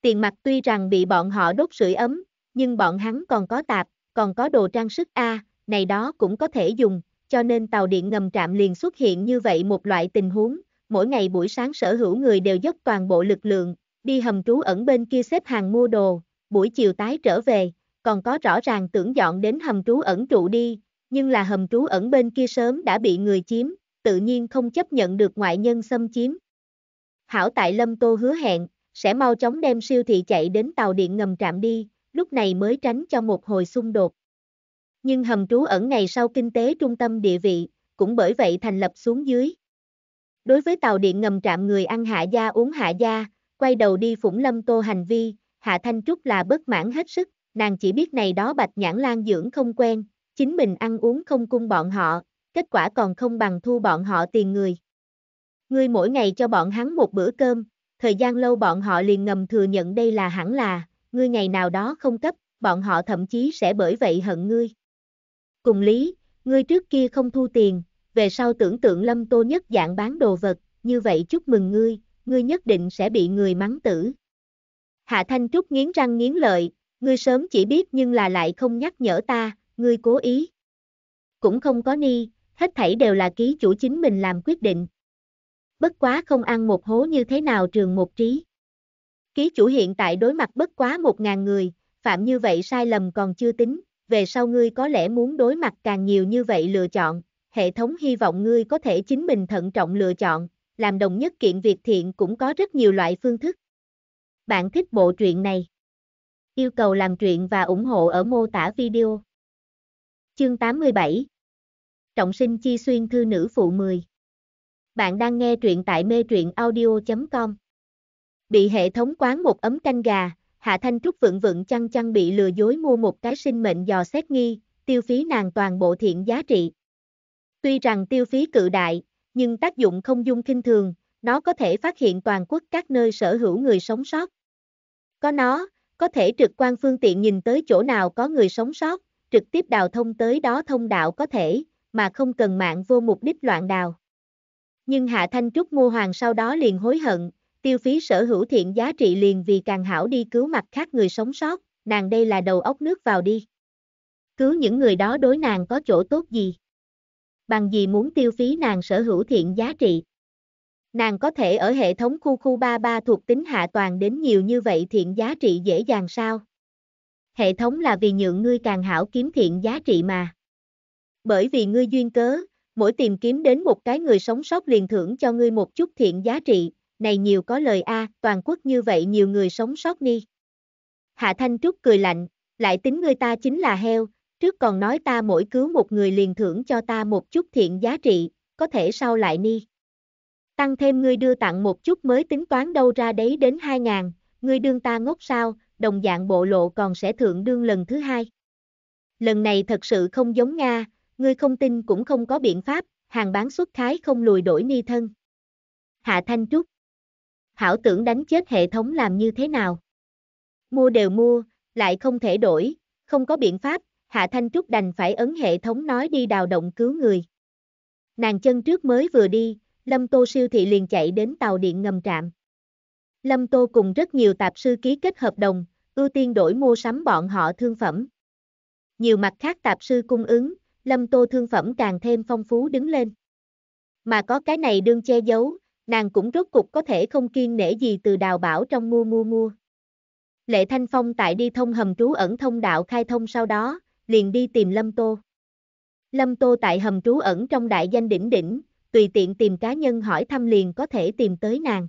Tiền mặt tuy rằng bị bọn họ đốt sưởi ấm, nhưng bọn hắn còn có tạp, còn có đồ trang sức A, này đó cũng có thể dùng, cho nên tàu điện ngầm trạm liền xuất hiện như vậy một loại tình huống, mỗi ngày buổi sáng sở hữu người đều dốc toàn bộ lực lượng, đi hầm trú ẩn bên kia xếp hàng mua đồ, buổi chiều tái trở về, còn có rõ ràng tưởng dọn đến hầm trú ẩn trụ đi, nhưng là hầm trú ẩn bên kia sớm đã bị người chiếm, tự nhiên không chấp nhận được ngoại nhân xâm chiếm. Hảo tại Lâm Tô hứa hẹn, sẽ mau chóng đem siêu thị chạy đến tàu điện ngầm trạm đi, lúc này mới tránh cho một hồi xung đột. Nhưng hầm trú ẩn này sau kinh tế trung tâm địa vị, cũng bởi vậy thành lập xuống dưới. Đối với tàu điện ngầm trạm người ăn hạ gia uống hạ gia, quay đầu đi phủng lâm tô hành vi, Hạ Thanh Trúc là bất mãn hết sức, nàng chỉ biết này đó bạch nhãn lan dưỡng không quen, chính mình ăn uống không cung bọn họ, kết quả còn không bằng thu bọn họ tiền người. Ngươi mỗi ngày cho bọn hắn một bữa cơm, thời gian lâu bọn họ liền ngầm thừa nhận đây là hẳn là, ngươi ngày nào đó không cấp, bọn họ thậm chí sẽ bởi vậy hận ngươi. Cùng lý, ngươi trước kia không thu tiền, về sau tưởng tượng lâm tô nhất dạng bán đồ vật, như vậy chúc mừng ngươi, ngươi nhất định sẽ bị người mắng tử. Hạ Thanh Trúc nghiến răng nghiến lợi, ngươi sớm chỉ biết nhưng là lại không nhắc nhở ta, ngươi cố ý. Cũng không có ni, hết thảy đều là ký chủ chính mình làm quyết định. Bất quá không ăn một hố như thế nào trường một trí. Ký chủ hiện tại đối mặt bất quá một ngàn người, phạm như vậy sai lầm còn chưa tính, về sau ngươi có lẽ muốn đối mặt càng nhiều như vậy lựa chọn, hệ thống hy vọng ngươi có thể chính mình thận trọng lựa chọn, làm đồng nhất kiện việc thiện cũng có rất nhiều loại phương thức. Bạn thích bộ truyện này? Yêu cầu làm truyện và ủng hộ ở mô tả video. Chương 87 Trọng sinh chi xuyên thư nữ phụ 10 Bạn đang nghe truyện tại mê truyện audio.com Bị hệ thống quán một ấm canh gà, Hạ Thanh Trúc vượng vượng chăng chăng bị lừa dối mua một cái sinh mệnh dò xét nghi, tiêu phí nàng toàn bộ thiện giá trị. Tuy rằng tiêu phí cự đại, nhưng tác dụng không dung kinh thường, nó có thể phát hiện toàn quốc các nơi sở hữu người sống sót. Có nó, có thể trực quan phương tiện nhìn tới chỗ nào có người sống sót, trực tiếp đào thông tới đó thông đạo có thể, mà không cần mạng vô mục đích loạn đào. Nhưng Hạ Thanh Trúc mua hoàng sau đó liền hối hận, tiêu phí sở hữu thiện giá trị liền vì càng hảo đi cứu mặt khác người sống sót, nàng đây là đầu óc nước vào đi. Cứu những người đó đối nàng có chỗ tốt gì? Bằng gì muốn tiêu phí nàng sở hữu thiện giá trị? Nàng có thể ở hệ thống khu khu 33 thuộc tính hạ toàn đến nhiều như vậy thiện giá trị dễ dàng sao? Hệ thống là vì nhượng ngươi càng hảo kiếm thiện giá trị mà. Bởi vì ngươi duyên cớ, mỗi tìm kiếm đến một cái người sống sót liền thưởng cho ngươi một chút thiện giá trị, này nhiều có lời a, à, toàn quốc như vậy nhiều người sống sót ni. Hạ Thanh Trúc cười lạnh, lại tính người ta chính là heo, trước còn nói ta mỗi cứu một người liền thưởng cho ta một chút thiện giá trị, có thể sau lại ni. Tăng thêm ngươi đưa tặng một chút mới tính toán đâu ra đấy đến hai ngàn ngươi đương ta ngốc sao, đồng dạng bộ lộ còn sẽ thượng đương lần thứ hai. Lần này thật sự không giống Nga, ngươi không tin cũng không có biện pháp, hàng bán xuất khái không lùi đổi ni thân. Hạ Thanh Trúc hảo tưởng đánh chết hệ thống làm như thế nào. Mua đều mua, lại không thể đổi, không có biện pháp, Hạ Thanh Trúc đành phải ấn hệ thống nói đi đào động cứu người. Nàng chân trước mới vừa đi, Lâm Tô siêu thị liền chạy đến tàu điện ngầm trạm. Lâm Tô cùng rất nhiều tạp sư ký kết hợp đồng, ưu tiên đổi mua sắm bọn họ thương phẩm. Nhiều mặt khác tạp sư cung ứng, Lâm Tô thương phẩm càng thêm phong phú đứng lên. Mà có cái này đương che giấu, nàng cũng rốt cục có thể không kiên nể gì từ đào bảo trong mua mua mua. Lệ Thanh Phong tại đi thông hầm trú ẩn thông đạo khai thông sau đó, liền đi tìm Lâm Tô. Lâm Tô tại hầm trú ẩn trong đại danh đỉnh đỉnh, tùy tiện tìm cá nhân hỏi thăm liền có thể tìm tới nàng.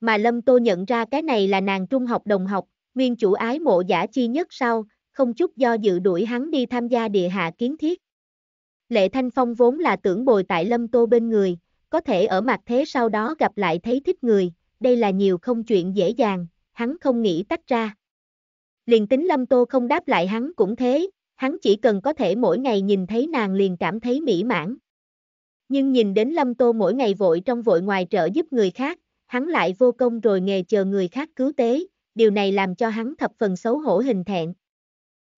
Mà Lâm Tô nhận ra cái này là nàng trung học đồng học, nguyên chủ ái mộ giả chi nhất sau, không chút do dự đuổi hắn đi tham gia địa hạ kiến thiết. Lệ Thanh Phong vốn là tưởng bồi tại Lâm Tô bên người, có thể ở mặt thế sau đó gặp lại thấy thích người, đây là nhiều không chuyện dễ dàng, hắn không nghĩ tách ra. Liền tính Lâm Tô không đáp lại hắn cũng thế, hắn chỉ cần có thể mỗi ngày nhìn thấy nàng liền cảm thấy mỹ mãn. Nhưng nhìn đến Lâm Tô mỗi ngày vội trong vội ngoài trợ giúp người khác, hắn lại vô công rồi nghề chờ người khác cứu tế, điều này làm cho hắn thập phần xấu hổ hình thẹn.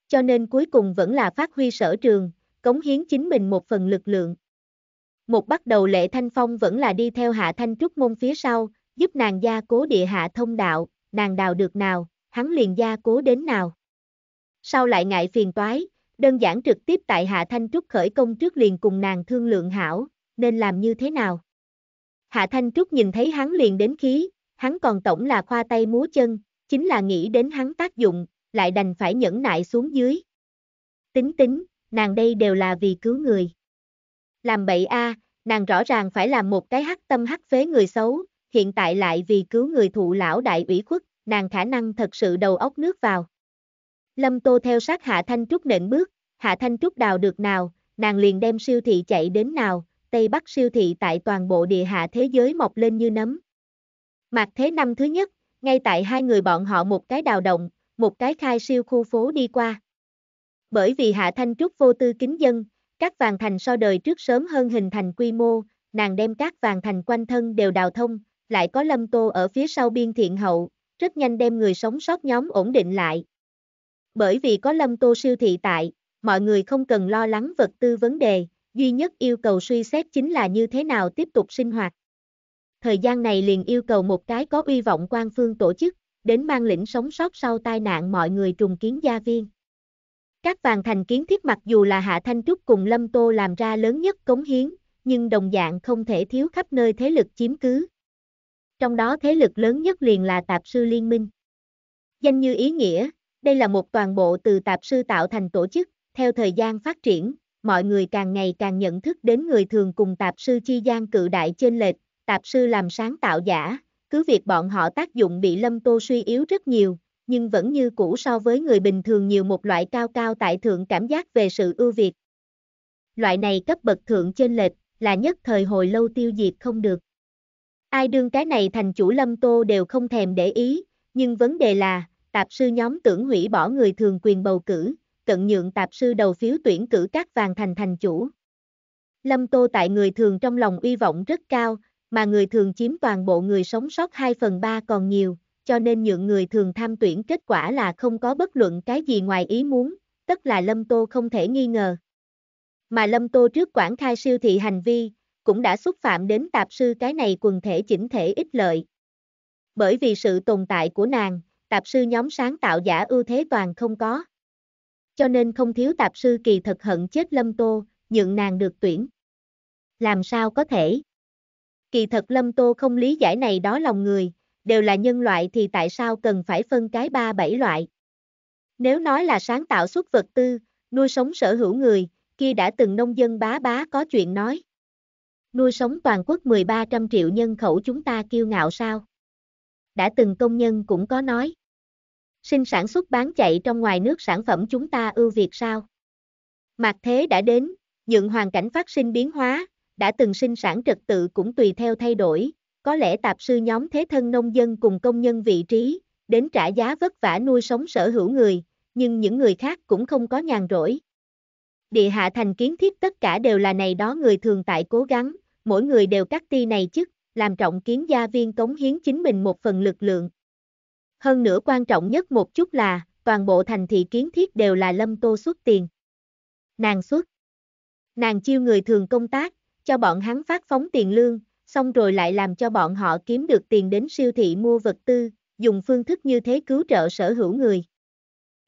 Cho nên cuối cùng vẫn là phát huy sở trường, cống hiến chính mình một phần lực lượng. Một bắt đầu Lệ Thanh Phong vẫn là đi theo Hạ Thanh Trúc môn phía sau, giúp nàng gia cố địa hạ thông đạo, nàng đào được nào, hắn liền gia cố đến nào. Sau lại ngại phiền toái, đơn giản trực tiếp tại Hạ Thanh Trúc khởi công trước liền cùng nàng thương lượng hảo, nên làm như thế nào. Hạ Thanh Trúc nhìn thấy hắn liền đến khí, hắn còn tổng là khoa tay múa chân, chính là nghĩ đến hắn tác dụng, lại đành phải nhẫn nại xuống dưới. Tính tính, nàng đây đều là vì cứu người làm bậy a, nàng rõ ràng phải làm một cái hắc tâm hắc phế người xấu, hiện tại lại vì cứu người thụ lão đại ủy khuất, nàng khả năng thật sự đầu óc nước vào. Lâm Tô theo sát Hạ Thanh Trúc nện bước, Hạ Thanh Trúc đào được nào, nàng liền đem siêu thị chạy đến nào, Tây Bắc siêu thị tại toàn bộ địa hạ thế giới mọc lên như nấm. Mạc Thế năm thứ nhất, ngay tại hai người bọn họ một cái đào động, một cái khai siêu khu phố đi qua. Bởi vì Hạ Thanh Trúc vô tư kính dân, các vàng thành so đời trước sớm hơn hình thành quy mô, nàng đem các vàng thành quanh thân đều đào thông, lại có lâm tô ở phía sau biên thiện hậu, rất nhanh đem người sống sót nhóm ổn định lại. Bởi vì có lâm tô siêu thị tại, mọi người không cần lo lắng vật tư vấn đề, duy nhất yêu cầu suy xét chính là như thế nào tiếp tục sinh hoạt. Thời gian này liền yêu cầu một cái có uy vọng quan phương tổ chức, đến mang lĩnh sống sót sau tai nạn mọi người trùng kiến gia viên. Các vàng thành kiến thiết mặc dù là Hạ Thanh Trúc cùng Lâm Tô làm ra lớn nhất cống hiến, nhưng đồng dạng không thể thiếu khắp nơi thế lực chiếm cứ. Trong đó thế lực lớn nhất liền là tạp sư liên minh. Danh như ý nghĩa, đây là một toàn bộ từ tạp sư tạo thành tổ chức, theo thời gian phát triển, mọi người càng ngày càng nhận thức đến người thường cùng tạp sư chi gian cự đại trên lệch, tạp sư làm sáng tạo giả, cứ việc bọn họ tác dụng bị lâm tô suy yếu rất nhiều, nhưng vẫn như cũ so với người bình thường nhiều một loại cao cao tại thượng cảm giác về sự ưu việt. Loại này cấp bậc thượng trên lệch, là nhất thời hồi lâu tiêu diệt không được. Ai đương cái này thành chủ lâm tô đều không thèm để ý, nhưng vấn đề là, tạp sư nhóm tưởng hủy bỏ người thường quyền bầu cử, cận nhượng tạp sư đầu phiếu tuyển cử các vàng thành thành chủ. Lâm Tô tại người thường trong lòng uy vọng rất cao, mà người thường chiếm toàn bộ người sống sót 2 phần 3 còn nhiều, cho nên nhượng người thường tham tuyển kết quả là không có bất luận cái gì ngoài ý muốn, tất là Lâm Tô không thể nghi ngờ. Mà Lâm Tô trước quảng khai siêu thị hành vi, cũng đã xúc phạm đến tạp sư cái này quần thể chỉnh thể ích lợi. Bởi vì sự tồn tại của nàng, tạp sư nhóm sáng tạo giả ưu thế toàn không có. Cho nên không thiếu tạp sư kỳ thật hận chết Lâm Tô, nhượng nàng được tuyển. Làm sao có thể? Kỳ thật Lâm Tô không lý giải này đó lòng người, đều là nhân loại thì tại sao cần phải phân cái ba bảy loại? Nếu nói là sáng tạo xuất vật tư, nuôi sống sở hữu người, kia đã từng nông dân bá bá có chuyện nói. Nuôi sống toàn quốc 1300 triệu nhân khẩu chúng ta kiêu ngạo sao? Đã từng công nhân cũng có nói. Sinh sản xuất bán chạy trong ngoài nước sản phẩm chúng ta ưu việt sao? Mạc thế đã đến, nhượng hoàn cảnh phát sinh biến hóa, đã từng sinh sản trật tự cũng tùy theo thay đổi, có lẽ tạp sư nhóm thế thân nông dân cùng công nhân vị trí, đến trả giá vất vả nuôi sống sở hữu người, nhưng những người khác cũng không có nhàn rỗi. Địa hạ thành kiến thiết tất cả đều là này đó người thường tại cố gắng, mỗi người đều cắt ti này chức, làm trọng kiến gia viên cống hiến chính mình một phần lực lượng. Hơn nữa quan trọng nhất một chút là, toàn bộ thành thị kiến thiết đều là lâm tô xuất tiền. Nàng xuất. Nàng chiêu người thường công tác, cho bọn hắn phát phóng tiền lương, xong rồi lại làm cho bọn họ kiếm được tiền đến siêu thị mua vật tư, dùng phương thức như thế cứu trợ sở hữu người.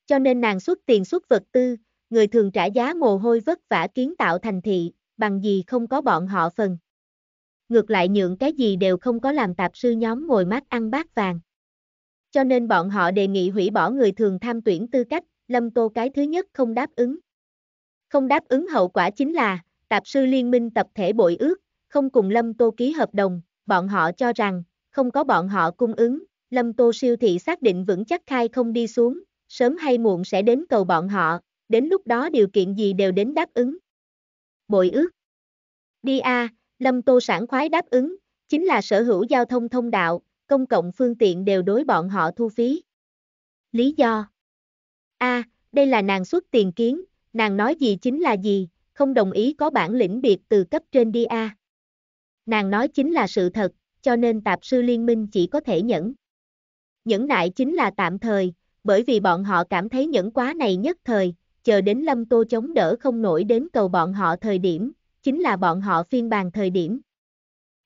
Cho nên nàng xuất tiền xuất vật tư, người thường trả giá mồ hôi vất vả kiến tạo thành thị, bằng gì không có bọn họ phần. Ngược lại nhượng cái gì đều không có làm tạp sư nhóm ngồi mát ăn bát vàng. Cho nên bọn họ đề nghị hủy bỏ người thường tham tuyển tư cách, Lâm Tô cái thứ nhất không đáp ứng. Không đáp ứng hậu quả chính là, tạp sư liên minh tập thể bội ước, không cùng Lâm Tô ký hợp đồng, bọn họ cho rằng, không có bọn họ cung ứng, Lâm Tô siêu thị xác định vững chắc khai không đi xuống, sớm hay muộn sẽ đến cầu bọn họ, đến lúc đó điều kiện gì đều đến đáp ứng. Bội ước Đi a, Lâm Tô sản khoái đáp ứng, chính là sở hữu giao thông thông đạo, công cộng phương tiện đều đối bọn họ thu phí. Lý do A, đây là nàng xuất tiền kiến, nàng nói gì chính là gì, không đồng ý có bản lĩnh biệt từ cấp trên đi a. Nàng nói chính là sự thật, cho nên tạp sư liên minh chỉ có thể nhẫn. Nhẫn nại chính là tạm thời, bởi vì bọn họ cảm thấy nhẫn quá này nhất thời, chờ đến lâm tô chống đỡ không nổi đến cầu bọn họ thời điểm, chính là bọn họ phiên bàn thời điểm.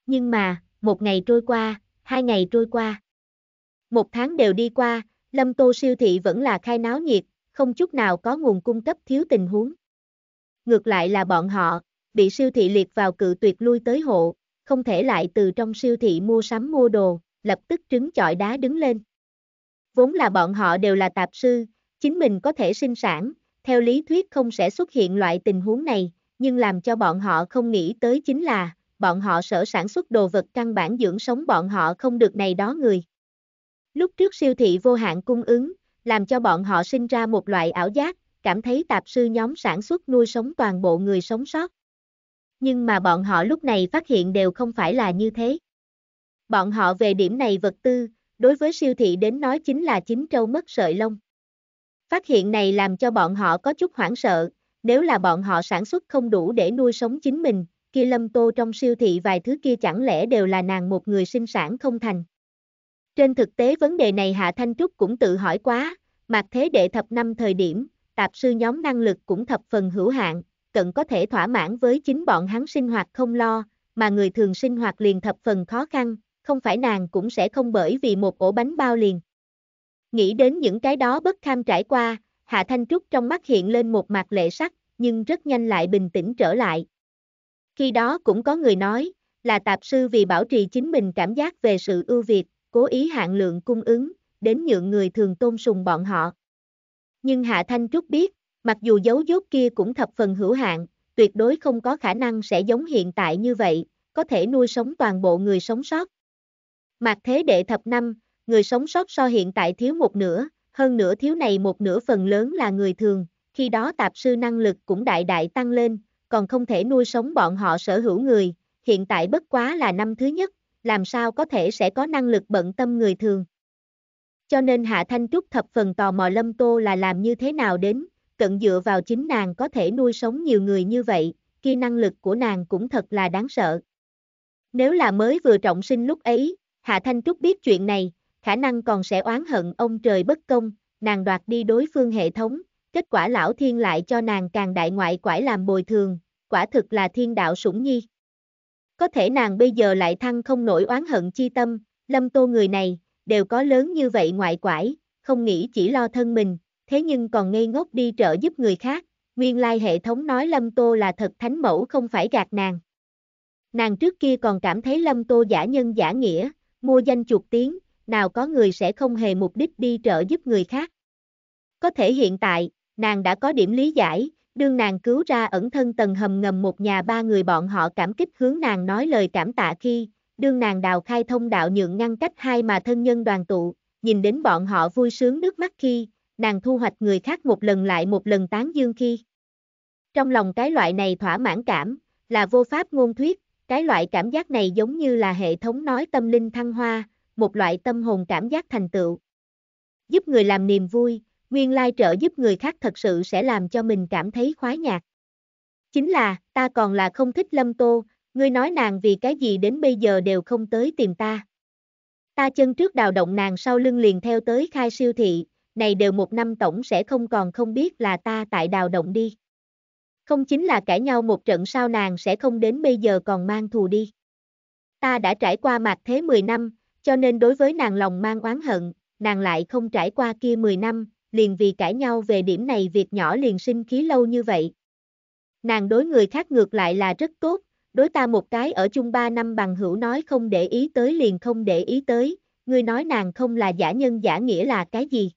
Nhưng mà, một ngày trôi qua, hai ngày trôi qua, một tháng đều đi qua, lâm tô siêu thị vẫn là khai náo nhiệt, không chút nào có nguồn cung cấp thiếu tình huống. Ngược lại là bọn họ, bị siêu thị liệt vào cự tuyệt lui tới hộ, không thể lại từ trong siêu thị mua sắm mua đồ, lập tức trứng chọi đá đứng lên. Vốn là bọn họ đều là tạp sư, chính mình có thể sinh sản, theo lý thuyết không sẽ xuất hiện loại tình huống này, nhưng làm cho bọn họ không nghĩ tới chính là, bọn họ sở sản xuất đồ vật căn bản dưỡng sống bọn họ không được này đó người. Lúc trước siêu thị vô hạn cung ứng, làm cho bọn họ sinh ra một loại ảo giác, cảm thấy tạp sư nhóm sản xuất nuôi sống toàn bộ người sống sót nhưng mà bọn họ lúc này phát hiện đều không phải là như thế. Bọn họ về điểm này vật tư, đối với siêu thị đến nói chính là chính trâu mất sợi lông. Phát hiện này làm cho bọn họ có chút hoảng sợ, nếu là bọn họ sản xuất không đủ để nuôi sống chính mình, kia lâm tô trong siêu thị vài thứ kia chẳng lẽ đều là nàng một người sinh sản không thành. Trên thực tế vấn đề này Hạ Thanh Trúc cũng tự hỏi quá, mặc thế đệ thập năm thời điểm, tạp sư nhóm năng lực cũng thập phần hữu hạn, cận có thể thỏa mãn với chính bọn hắn sinh hoạt không lo, mà người thường sinh hoạt liền thập phần khó khăn, không phải nàng cũng sẽ không bởi vì một ổ bánh bao liền. Nghĩ đến những cái đó bất kham trải qua, Hạ Thanh Trúc trong mắt hiện lên một mặt lệ sắc, nhưng rất nhanh lại bình tĩnh trở lại. Khi đó cũng có người nói, là tạp sư vì bảo trì chính mình cảm giác về sự ưu việt, cố ý hạn lượng cung ứng, đến nhượng người thường tôn sùng bọn họ. Nhưng Hạ Thanh Trúc biết, Mặc dù dấu dốt kia cũng thập phần hữu hạn, tuyệt đối không có khả năng sẽ giống hiện tại như vậy, có thể nuôi sống toàn bộ người sống sót. Mặc thế đệ thập năm, người sống sót so hiện tại thiếu một nửa, hơn nữa thiếu này một nửa phần lớn là người thường, khi đó tạp sư năng lực cũng đại đại tăng lên, còn không thể nuôi sống bọn họ sở hữu người, hiện tại bất quá là năm thứ nhất, làm sao có thể sẽ có năng lực bận tâm người thường. Cho nên Hạ Thanh Trúc thập phần tò mò Lâm Tô là làm như thế nào đến, cận dựa vào chính nàng có thể nuôi sống nhiều người như vậy, kia năng lực của nàng cũng thật là đáng sợ. Nếu là mới vừa trọng sinh lúc ấy, Hạ Thanh Trúc biết chuyện này, khả năng còn sẽ oán hận ông trời bất công, nàng đoạt đi đối phương hệ thống, kết quả lão thiên lại cho nàng càng đại ngoại quải làm bồi thường, quả thực là thiên đạo sủng nhi. Có thể nàng bây giờ lại thăng không nổi oán hận chi tâm, lâm tô người này, đều có lớn như vậy ngoại quải, không nghĩ chỉ lo thân mình, thế nhưng còn ngây ngốc đi trợ giúp người khác, nguyên lai hệ thống nói Lâm Tô là thật thánh mẫu không phải gạt nàng. Nàng trước kia còn cảm thấy Lâm Tô giả nhân giả nghĩa, mua danh chuột tiếng, nào có người sẽ không hề mục đích đi trợ giúp người khác. Có thể hiện tại, nàng đã có điểm lý giải, đương nàng cứu ra ẩn thân tầng hầm ngầm một nhà ba người bọn họ cảm kích hướng nàng nói lời cảm tạ khi, đương nàng đào khai thông đạo nhượng ngăn cách hai mà thân nhân đoàn tụ, nhìn đến bọn họ vui sướng nước mắt khi, nàng thu hoạch người khác một lần lại một lần tán dương khi. Trong lòng cái loại này thỏa mãn cảm, là vô pháp ngôn thuyết, cái loại cảm giác này giống như là hệ thống nói tâm linh thăng hoa, một loại tâm hồn cảm giác thành tựu. Giúp người làm niềm vui, nguyên lai trợ giúp người khác thật sự sẽ làm cho mình cảm thấy khoái nhạc. Chính là, ta còn là không thích Lâm Tô, ngươi nói nàng vì cái gì đến bây giờ đều không tới tìm ta. Ta chân trước đào động nàng sau lưng liền theo tới khai siêu thị, này đều một năm tổng sẽ không còn không biết là ta tại đào động đi. Không chính là cãi nhau một trận sao nàng sẽ không đến bây giờ còn mang thù đi. Ta đã trải qua mặt thế 10 năm, cho nên đối với nàng lòng mang oán hận, nàng lại không trải qua kia 10 năm, liền vì cãi nhau về điểm này việc nhỏ liền sinh khí lâu như vậy. Nàng đối người khác ngược lại là rất tốt, đối ta một cái ở chung 3 năm bằng hữu nói không để ý tới liền không để ý tới, người nói nàng không là giả nhân giả nghĩa là cái gì?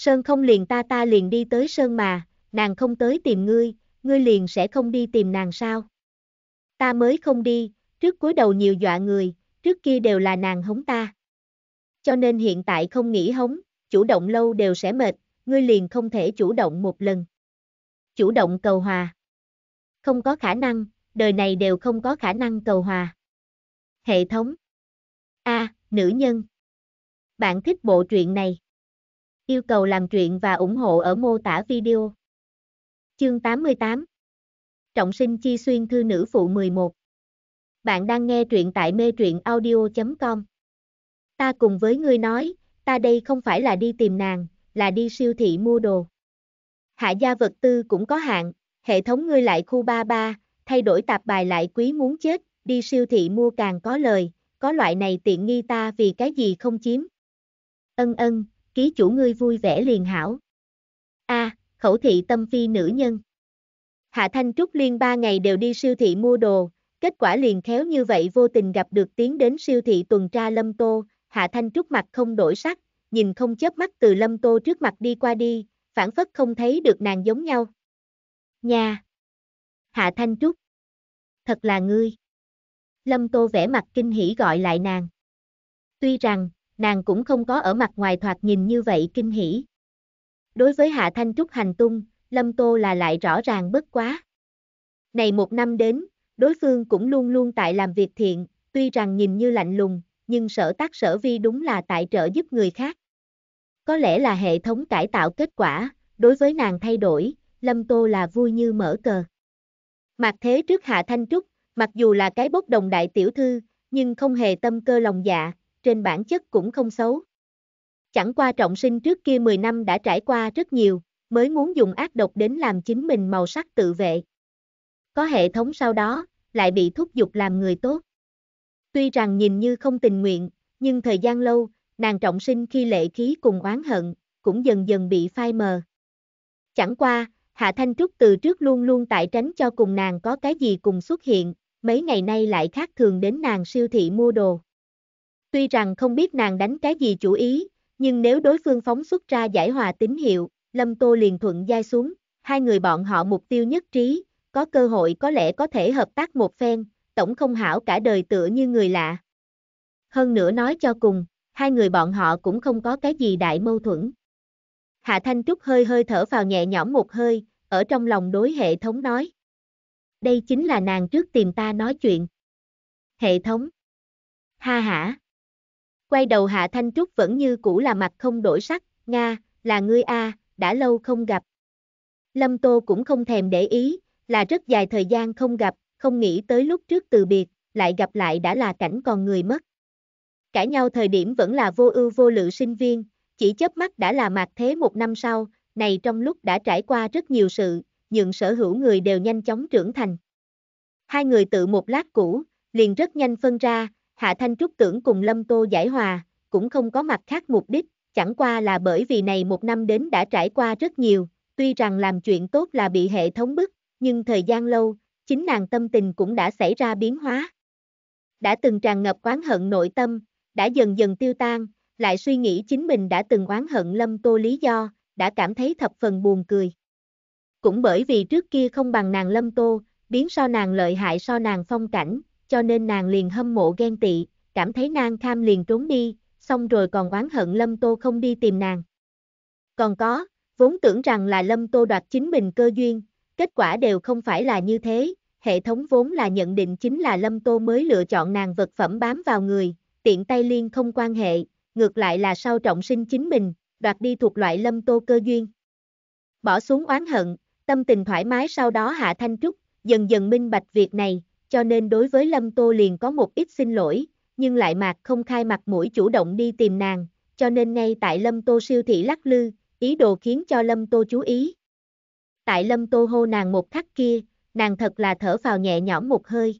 Sơn không liền ta ta liền đi tới Sơn mà, nàng không tới tìm ngươi, ngươi liền sẽ không đi tìm nàng sao. Ta mới không đi, trước cuối đầu nhiều dọa người, trước kia đều là nàng hống ta. Cho nên hiện tại không nghĩ hống, chủ động lâu đều sẽ mệt, ngươi liền không thể chủ động một lần. Chủ động cầu hòa. Không có khả năng, đời này đều không có khả năng cầu hòa. Hệ thống. A, nữ nhân. Bạn thích bộ truyện này. Yêu cầu làm chuyện và ủng hộ ở mô tả video. Chương 88 Trọng sinh chi xuyên thư nữ phụ 11 Bạn đang nghe truyện tại mê truyện audio.com Ta cùng với ngươi nói, ta đây không phải là đi tìm nàng, là đi siêu thị mua đồ. Hạ gia vật tư cũng có hạn, hệ thống ngươi lại khu 33, thay đổi tạp bài lại quý muốn chết, đi siêu thị mua càng có lời, có loại này tiện nghi ta vì cái gì không chiếm. Ân ân, ký chủ ngươi vui vẻ liền hảo. A, à, khẩu thị tâm phi nữ nhân. Hạ Thanh Trúc liên ba ngày đều đi siêu thị mua đồ, kết quả liền khéo như vậy vô tình gặp được tiến đến siêu thị tuần tra Lâm Tô, Hạ Thanh Trúc mặt không đổi sắc, nhìn không chớp mắt từ Lâm Tô trước mặt đi qua đi, phản phất không thấy được nàng giống nhau. Nha! Hạ Thanh Trúc! Thật là ngươi! Lâm Tô vẻ mặt kinh hỉ gọi lại nàng. Tuy rằng, nàng cũng không có ở mặt ngoài thoạt nhìn như vậy kinh hỉ. Đối với Hạ Thanh Trúc hành tung, Lâm Tô là lại rõ ràng bất quá. Này một năm đến, đối phương cũng luôn luôn tại làm việc thiện, tuy rằng nhìn như lạnh lùng, nhưng sở tác sở vi đúng là tại trợ giúp người khác. Có lẽ là hệ thống cải tạo kết quả, đối với nàng thay đổi, Lâm Tô là vui như mở cờ. Mặt thế trước Hạ Thanh Trúc, mặc dù là cái bốc đồng đại tiểu thư, nhưng không hề tâm cơ lòng dạ, trên bản chất cũng không xấu. Chẳng qua trọng sinh trước kia 10 năm đã trải qua rất nhiều, mới muốn dùng ác độc đến làm chính mình màu sắc tự vệ. Có hệ thống sau đó, lại bị thúc giục làm người tốt. Tuy rằng nhìn như không tình nguyện, nhưng thời gian lâu, nàng trọng sinh khi lệ khí cùng oán hận, cũng dần dần bị phai mờ. Chẳng qua, Hạ Thanh Trúc từ trước luôn luôn tại tránh cho cùng nàng có cái gì cùng xuất hiện, mấy ngày nay lại khác thường đến nàng siêu thị mua đồ. Tuy rằng không biết nàng đánh cái gì chủ ý, nhưng nếu đối phương phóng xuất ra giải hòa tín hiệu, Lâm Tô liền thuận dai xuống, hai người bọn họ mục tiêu nhất trí, có cơ hội có lẽ có thể hợp tác một phen, tổng không hảo cả đời tựa như người lạ. Hơn nữa nói cho cùng, hai người bọn họ cũng không có cái gì đại mâu thuẫn. Hạ Thanh Trúc hơi hơi thở vào nhẹ nhõm một hơi, ở trong lòng đối hệ thống nói. Đây chính là nàng trước tìm ta nói chuyện. Hệ thống. Ha hả, Quay đầu Hạ Thanh Trúc vẫn như cũ là mặt không đổi sắc, Nga, là ngươi A, đã lâu không gặp. Lâm Tô cũng không thèm để ý, là rất dài thời gian không gặp, không nghĩ tới lúc trước từ biệt, lại gặp lại đã là cảnh còn người mất. Cãi nhau thời điểm vẫn là vô ưu vô lự sinh viên, chỉ chớp mắt đã là mặt thế một năm sau, này trong lúc đã trải qua rất nhiều sự, nhưng sở hữu người đều nhanh chóng trưởng thành. Hai người tự một lát cũ, liền rất nhanh phân ra, Hạ Thanh Trúc tưởng cùng Lâm Tô giải hòa, cũng không có mặt khác mục đích, chẳng qua là bởi vì này một năm đến đã trải qua rất nhiều, tuy rằng làm chuyện tốt là bị hệ thống bức, nhưng thời gian lâu, chính nàng tâm tình cũng đã xảy ra biến hóa. Đã từng tràn ngập oán hận nội tâm, đã dần dần tiêu tan, lại suy nghĩ chính mình đã từng oán hận Lâm Tô lý do, đã cảm thấy thập phần buồn cười. Cũng bởi vì trước kia không bằng nàng Lâm Tô, biến so nàng lợi hại so nàng phong cảnh, cho nên nàng liền hâm mộ ghen tị, cảm thấy nàng kham liền trốn đi, xong rồi còn oán hận Lâm Tô không đi tìm nàng. Còn có, vốn tưởng rằng là Lâm Tô đoạt chính mình cơ duyên, kết quả đều không phải là như thế, hệ thống vốn là nhận định chính là Lâm Tô mới lựa chọn nàng vật phẩm bám vào người, tiện tay liên không quan hệ, ngược lại là sau trọng sinh chính mình, đoạt đi thuộc loại Lâm Tô cơ duyên. Bỏ xuống oán hận, tâm tình thoải mái sau đó Hạ Thanh Trúc, dần dần minh bạch việc này, cho nên đối với Lâm Tô liền có một ít xin lỗi, nhưng lại mạc không khai mặt mũi chủ động đi tìm nàng, cho nên ngay tại Lâm Tô siêu thị lắc lư, ý đồ khiến cho Lâm Tô chú ý. Tại Lâm Tô hô nàng một khắc kia, nàng thật là thở vào nhẹ nhõm một hơi.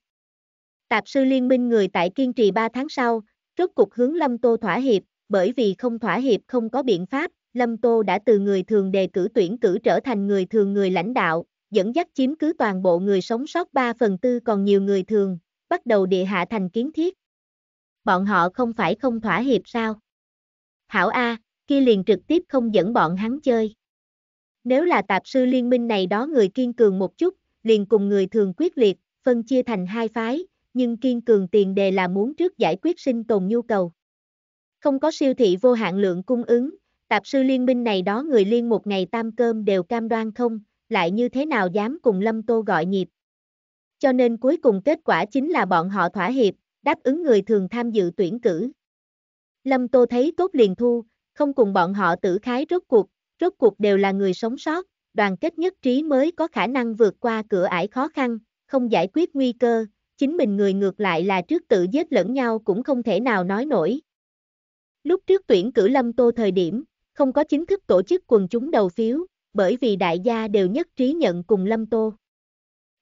Tạp sư liên minh người tại kiên trì 3 tháng sau, rốt cục hướng Lâm Tô thỏa hiệp, bởi vì không thỏa hiệp không có biện pháp, Lâm Tô đã từ người thường đề cử tuyển cử trở thành người thường người lãnh đạo, dẫn dắt chiếm cứ toàn bộ người sống sót 3 phần tư còn nhiều người thường, bắt đầu địa hạ thành kiến thiết. Bọn họ không phải không thỏa hiệp sao? Hảo A, kia liền trực tiếp không dẫn bọn hắn chơi. Nếu là tạp sư liên minh này đó người kiên cường một chút, liền cùng người thường quyết liệt, phân chia thành hai phái, nhưng kiên cường tiền đề là muốn trước giải quyết sinh tồn nhu cầu. Không có siêu thị vô hạn lượng cung ứng, tạp sư liên minh này đó người liên một ngày tam cơm đều cam đoan không, lại như thế nào dám cùng Lâm Tô gọi nhịp. Cho nên cuối cùng kết quả chính là bọn họ thỏa hiệp, đáp ứng người thường tham dự tuyển cử. Lâm Tô thấy tốt liền thu, không cùng bọn họ tử khái rốt cuộc, rốt cuộc đều là người sống sót, đoàn kết nhất trí mới có khả năng vượt qua cửa ải khó khăn, không giải quyết nguy cơ, chính mình người ngược lại là trước tự giết lẫn nhau cũng không thể nào nói nổi. Lúc trước tuyển cử Lâm Tô thời điểm, không có chính thức tổ chức quần chúng đầu phiếu, bởi vì đại gia đều nhất trí nhận cùng Lâm Tô.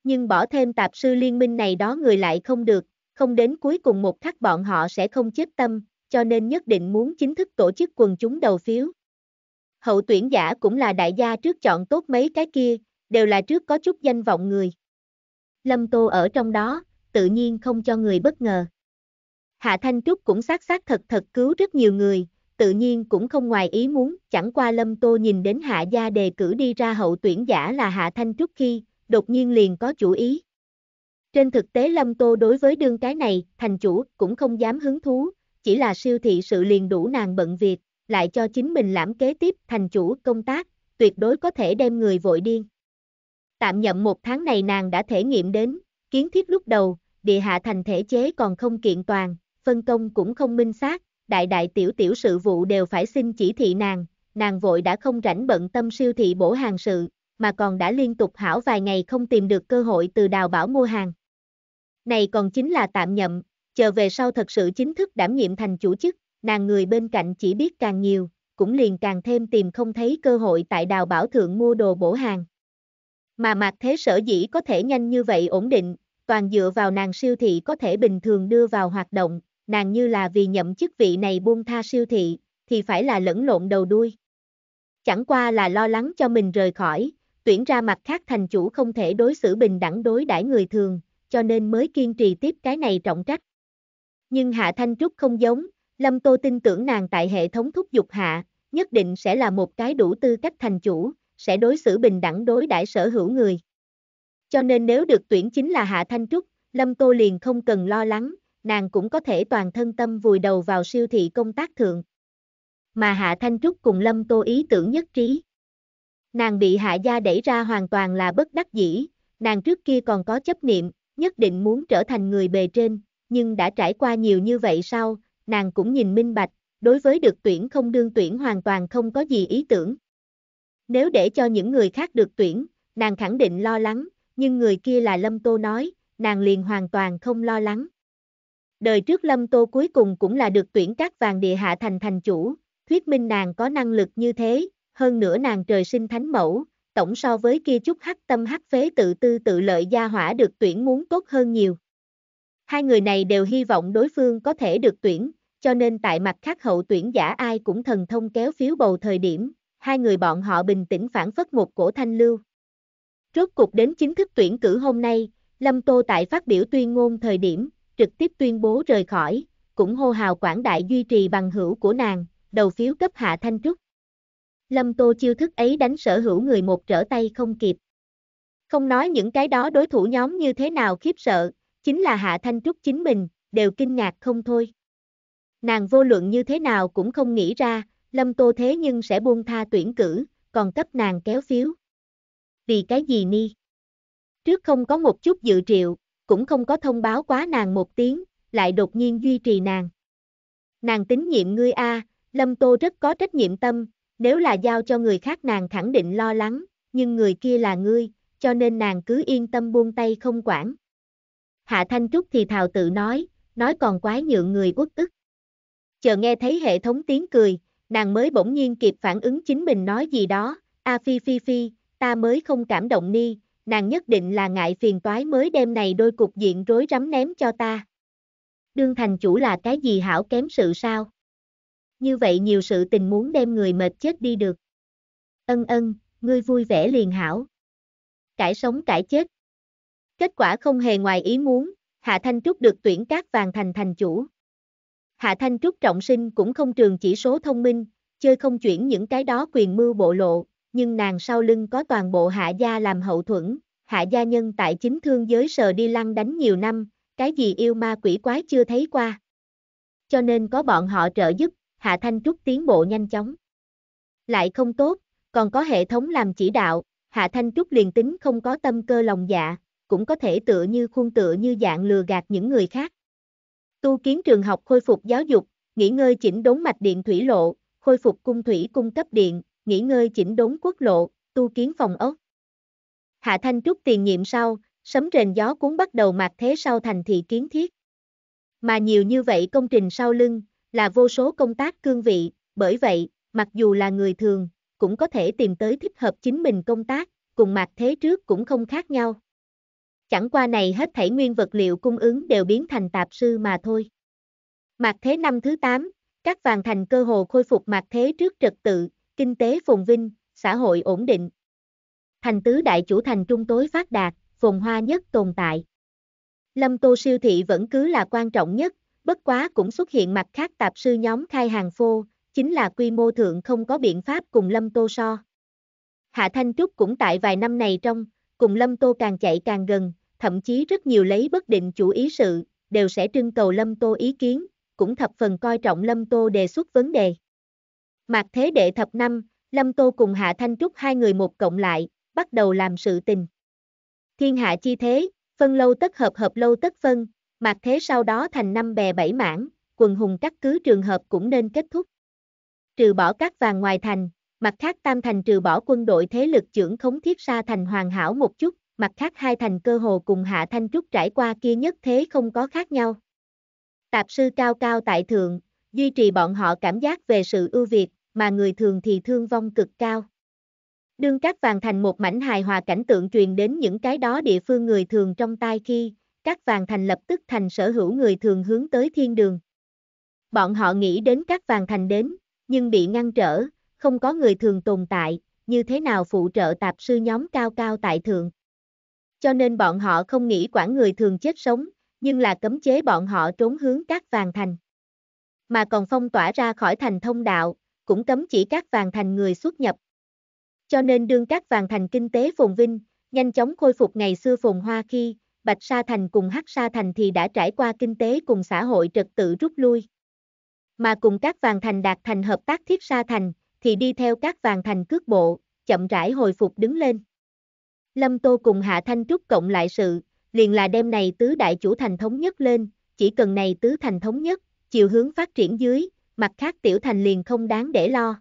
Nhưng bỏ thêm tạp sư liên minh này đó người lại không được, không đến cuối cùng một khắc bọn họ sẽ không chết tâm, cho nên nhất định muốn chính thức tổ chức quần chúng đầu phiếu. Hậu tuyển giả cũng là đại gia trước chọn tốt mấy cái kia, đều là trước có chút danh vọng người. Lâm Tô ở trong đó, tự nhiên không cho người bất ngờ. Hạ Thanh Trúc cũng xác xác thật thật cứu rất nhiều người, tự nhiên cũng không ngoài ý muốn, chẳng qua Lâm Tô nhìn đến Hạ Gia đề cử đi ra hậu tuyển giả là Hạ Thanh Trúc khi, đột nhiên liền có chủ ý. Trên thực tế Lâm Tô đối với đương cái này, thành chủ, cũng không dám hứng thú, chỉ là siêu thị sự liền đủ nàng bận việc, lại cho chính mình lãm kế tiếp thành chủ công tác, tuyệt đối có thể đem người vội điên. Tạm nhậm một tháng này nàng đã thể nghiệm đến, kiến thiết lúc đầu, địa hạ thành thể chế còn không kiện toàn, phân công cũng không minh xác, đại đại tiểu tiểu sự vụ đều phải xin chỉ thị nàng, nàng vội đã không rảnh bận tâm siêu thị bổ hàng sự, mà còn đã liên tục hảo vài ngày không tìm được cơ hội từ đào bảo mua hàng. Này còn chính là tạm nhậm, chờ về sau thật sự chính thức đảm nhiệm thành chủ chức, nàng người bên cạnh chỉ biết càng nhiều, cũng liền càng thêm tìm không thấy cơ hội tại đào bảo thượng mua đồ bổ hàng. Mà mặt thế sở dĩ có thể nhanh như vậy ổn định, toàn dựa vào nàng siêu thị có thể bình thường đưa vào hoạt động, nàng như là vì nhậm chức vị này buông tha siêu thị, thì phải là lẫn lộn đầu đuôi. Chẳng qua là lo lắng cho mình rời khỏi, tuyển ra mặt khác thành chủ không thể đối xử bình đẳng đối đãi người thường, cho nên mới kiên trì tiếp cái này trọng trách. Nhưng Hạ Thanh Trúc không giống, Lâm Tô tin tưởng nàng tại hệ thống thúc giục hạ, nhất định sẽ là một cái đủ tư cách thành chủ, sẽ đối xử bình đẳng đối đãi sở hữu người. Cho nên nếu được tuyển chính là Hạ Thanh Trúc, Lâm Tô liền không cần lo lắng, nàng cũng có thể toàn thân tâm vùi đầu vào siêu thị công tác thượng. Mà Hạ Thanh Trúc cùng Lâm Tô ý tưởng nhất trí. Nàng bị Hạ Gia đẩy ra hoàn toàn là bất đắc dĩ, nàng trước kia còn có chấp niệm, nhất định muốn trở thành người bề trên, nhưng đã trải qua nhiều như vậy sau, nàng cũng nhìn minh bạch, đối với được tuyển không đương tuyển hoàn toàn không có gì ý tưởng. Nếu để cho những người khác được tuyển, nàng khẳng định lo lắng, nhưng người kia là Lâm Tô nói, nàng liền hoàn toàn không lo lắng. Đời trước Lâm Tô cuối cùng cũng là được tuyển các vàng địa hạ thành thành chủ, thuyết minh nàng có năng lực như thế, hơn nữa nàng trời sinh thánh mẫu, tổng so với kia chút hắc tâm hắc phế tự tư tự lợi gia hỏa được tuyển muốn tốt hơn nhiều. Hai người này đều hy vọng đối phương có thể được tuyển, cho nên tại mặt khác hậu tuyển giả ai cũng thần thông kéo phiếu bầu thời điểm, hai người bọn họ bình tĩnh phản phất một cổ thanh lưu. Rốt cuộc đến chính thức tuyển cử hôm nay, Lâm Tô tại phát biểu tuyên ngôn thời điểm, trực tiếp tuyên bố rời khỏi, cũng hô hào quảng đại duy trì bằng hữu của nàng, đầu phiếu cấp Hạ Thanh Trúc. Lâm Tô chiêu thức ấy đánh sở hữu người một trở tay không kịp. Không nói những cái đó đối thủ nhóm như thế nào khiếp sợ, chính là Hạ Thanh Trúc chính mình, đều kinh ngạc không thôi. Nàng vô luận như thế nào cũng không nghĩ ra, Lâm Tô thế nhưng sẽ buông tha tuyển cử, còn cấp nàng kéo phiếu. Vì cái gì ni? Trước không có một chút dự triệu, cũng không có thông báo quá nàng một tiếng, lại đột nhiên duy trì nàng. Nàng tín nhiệm ngươi a, Lâm Tô rất có trách nhiệm tâm, nếu là giao cho người khác nàng khẳng định lo lắng, nhưng người kia là ngươi, cho nên nàng cứ yên tâm buông tay không quản. Hạ Thanh Trúc thì thào tự nói, nói còn quái nhượng người uất ức. Chờ nghe thấy hệ thống tiếng cười, nàng mới bỗng nhiên kịp phản ứng chính mình nói gì đó, a phi phi phi, ta mới không cảm động ni, nàng nhất định là ngại phiền toái mới đem này đôi cục diện rối rắm ném cho ta. Đương thành chủ là cái gì hảo kém sự sao? Như vậy nhiều sự tình muốn đem người mệt chết đi được. Ân ân, ngươi vui vẻ liền hảo. Cải sống cải chết. Kết quả không hề ngoài ý muốn, Hạ Thanh Trúc được tuyển cát vàng thành thành chủ. Hạ Thanh Trúc trọng sinh cũng không trường chỉ số thông minh, chơi không chuyển những cái đó quyền mưu bộ lộ, nhưng nàng sau lưng có toàn bộ hạ gia làm hậu thuẫn, hạ gia nhân tại chính thương giới sờ đi lăng đánh nhiều năm, cái gì yêu ma quỷ quái chưa thấy qua. Cho nên có bọn họ trợ giúp, hạ thanh trúc tiến bộ nhanh chóng. Lại không tốt, còn có hệ thống làm chỉ đạo, hạ thanh trúc liền tính không có tâm cơ lòng dạ, cũng có thể tựa như khuôn tựa như dạng lừa gạt những người khác. Tu kiến trường học khôi phục giáo dục, nghỉ ngơi chỉnh đốn mạch điện thủy lộ, khôi phục cung thủy cung cấp điện, nghỉ ngơi chỉnh đốn quốc lộ, tu kiến phòng ốc. Hạ Thanh Trúc tiền nhiệm sau, sấm rền gió cuốn bắt đầu mạc thế sau thành thị kiến thiết. Mà nhiều như vậy công trình sau lưng, là vô số công tác cương vị, bởi vậy, mặc dù là người thường, cũng có thể tìm tới thích hợp chính mình công tác, cùng mạc thế trước cũng không khác nhau. Chẳng qua này hết thảy nguyên vật liệu cung ứng đều biến thành tạp sư mà thôi. Mạc thế năm thứ 8, các vàng thành cơ hồ khôi phục mạc thế trước trật tự, kinh tế phồn vinh, xã hội ổn định. Thành tứ đại chủ thành trung tối phát đạt, phồn hoa nhất tồn tại. Lâm Tô siêu thị vẫn cứ là quan trọng nhất, bất quá cũng xuất hiện mặt khác tạp sư nhóm khai hàng phô, chính là quy mô thượng không có biện pháp cùng Lâm Tô so. Hạ Thanh Trúc cũng tại vài năm này trong, cùng Lâm Tô càng chạy càng gần, thậm chí rất nhiều lấy bất định chủ ý sự, đều sẽ trưng cầu Lâm Tô ý kiến, cũng thập phần coi trọng Lâm Tô đề xuất vấn đề. Mạc Thế Đệ thập năm, Lâm Tô cùng Hạ Thanh Trúc hai người một cộng lại, bắt đầu làm sự tình. Thiên hạ chi thế, phân lâu tất hợp hợp lâu tất phân, Mạc Thế sau đó thành năm bè bảy mảng, quần hùng các cứ trường hợp cũng nên kết thúc. Trừ bỏ các vàng ngoài thành, mặt khác tam thành trừ bỏ quân đội thế lực trưởng khống thiết xa thành hoàn hảo một chút, mặt khác hai thành cơ hồ cùng hạ thanh trúc trải qua kia nhất thế không có khác nhau. Tạp sư cao cao tại thượng, duy trì bọn họ cảm giác về sự ưu việt, mà người thường thì thương vong cực cao. Đương các vàng thành một mảnh hài hòa cảnh tượng truyền đến những cái đó địa phương người thường trong tai khi, các vàng thành lập tức thành sở hữu người thường hướng tới thiên đường. Bọn họ nghĩ đến các vàng thành đến, nhưng bị ngăn trở, không có người thường tồn tại, như thế nào phụ trợ tạp sư nhóm cao cao tại thượng. Cho nên bọn họ không nghĩ quản người thường chết sống, nhưng là cấm chế bọn họ trốn hướng các vàng thành. Mà còn phong tỏa ra khỏi thành thông đạo, cũng cấm chỉ các vàng thành người xuất nhập. Cho nên đương các vàng thành kinh tế phồn vinh, nhanh chóng khôi phục ngày xưa phồn hoa khi, Bạch Sa Thành cùng Hắc Sa Thành thì đã trải qua kinh tế cùng xã hội trật tự rút lui. Mà cùng các vàng thành đạt thành hợp tác thiết Sa Thành, thì đi theo các vàng thành cước bộ, chậm rãi hồi phục đứng lên. Lâm Tô cùng Hạ Thanh Trúc cộng lại sự, liền là đem này tứ đại chủ thành thống nhất lên, chỉ cần này tứ thành thống nhất, chiều hướng phát triển dưới, mặt khác tiểu thành liền không đáng để lo.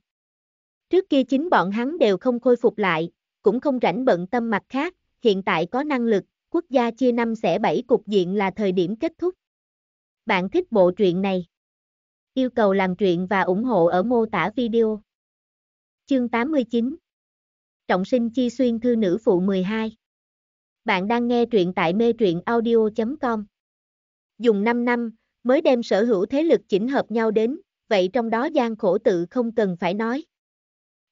Trước kia chính bọn hắn đều không khôi phục lại, cũng không rảnh bận tâm mặt khác, hiện tại có năng lực, quốc gia chia năm xẻ bảy cục diện là thời điểm kết thúc. Bạn thích bộ truyện này? Yêu cầu làm truyện và ủng hộ ở mô tả video. Chương 89 Trọng sinh chi xuyên thư nữ phụ 12 Bạn đang nghe truyện tại mê truyện audio.com Dùng 5 năm, mới đem sở hữu thế lực chỉnh hợp nhau đến, vậy trong đó gian khổ tự không cần phải nói.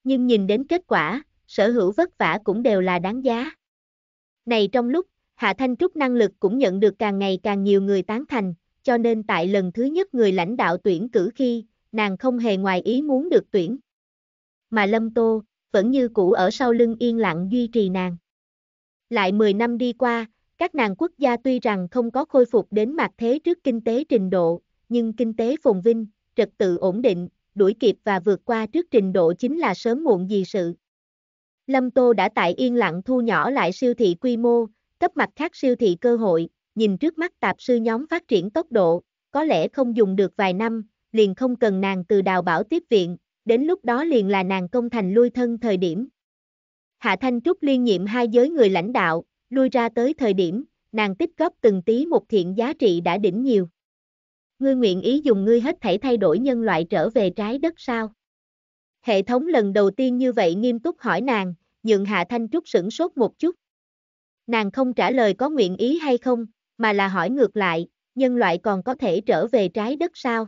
Nhưng nhìn đến kết quả, sở hữu vất vả cũng đều là đáng giá. Này trong lúc, Hạ Thanh Trúc năng lực cũng nhận được càng ngày càng nhiều người tán thành, cho nên tại lần thứ nhất người lãnh đạo tuyển cử khi, nàng không hề ngoài ý muốn được tuyển. Mà Lâm Tô, vẫn như cũ ở sau lưng yên lặng duy trì nàng. Lại 10 năm đi qua, các nàng quốc gia tuy rằng không có khôi phục đến mặt thế trước kinh tế trình độ, nhưng kinh tế phồn vinh, trật tự ổn định, đuổi kịp và vượt qua trước trình độ chính là sớm muộn gì sự. Lâm Tô đã tại yên lặng thu nhỏ lại siêu thị quy mô, cấp mặt khác siêu thị cơ hội, nhìn trước mắt tạp sư nhóm phát triển tốc độ, có lẽ không dùng được vài năm, liền không cần nàng từ đào bảo tiếp viện, đến lúc đó liền là nàng công thành lui thân thời điểm. Hạ Thanh Trúc liên nhiệm hai giới người lãnh đạo, lui ra tới thời điểm, nàng tích góp từng tí một thiện giá trị đã đỉnh nhiều ngươi nguyện ý dùng ngươi hết thảy thay đổi nhân loại trở về trái đất sao? Hệ thống lần đầu tiên như vậy nghiêm túc hỏi nàng, nhượng Hạ Thanh Trúc sửng sốt một chút. Nàng không trả lời có nguyện ý hay không, mà là hỏi ngược lại, nhân loại còn có thể trở về trái đất sao?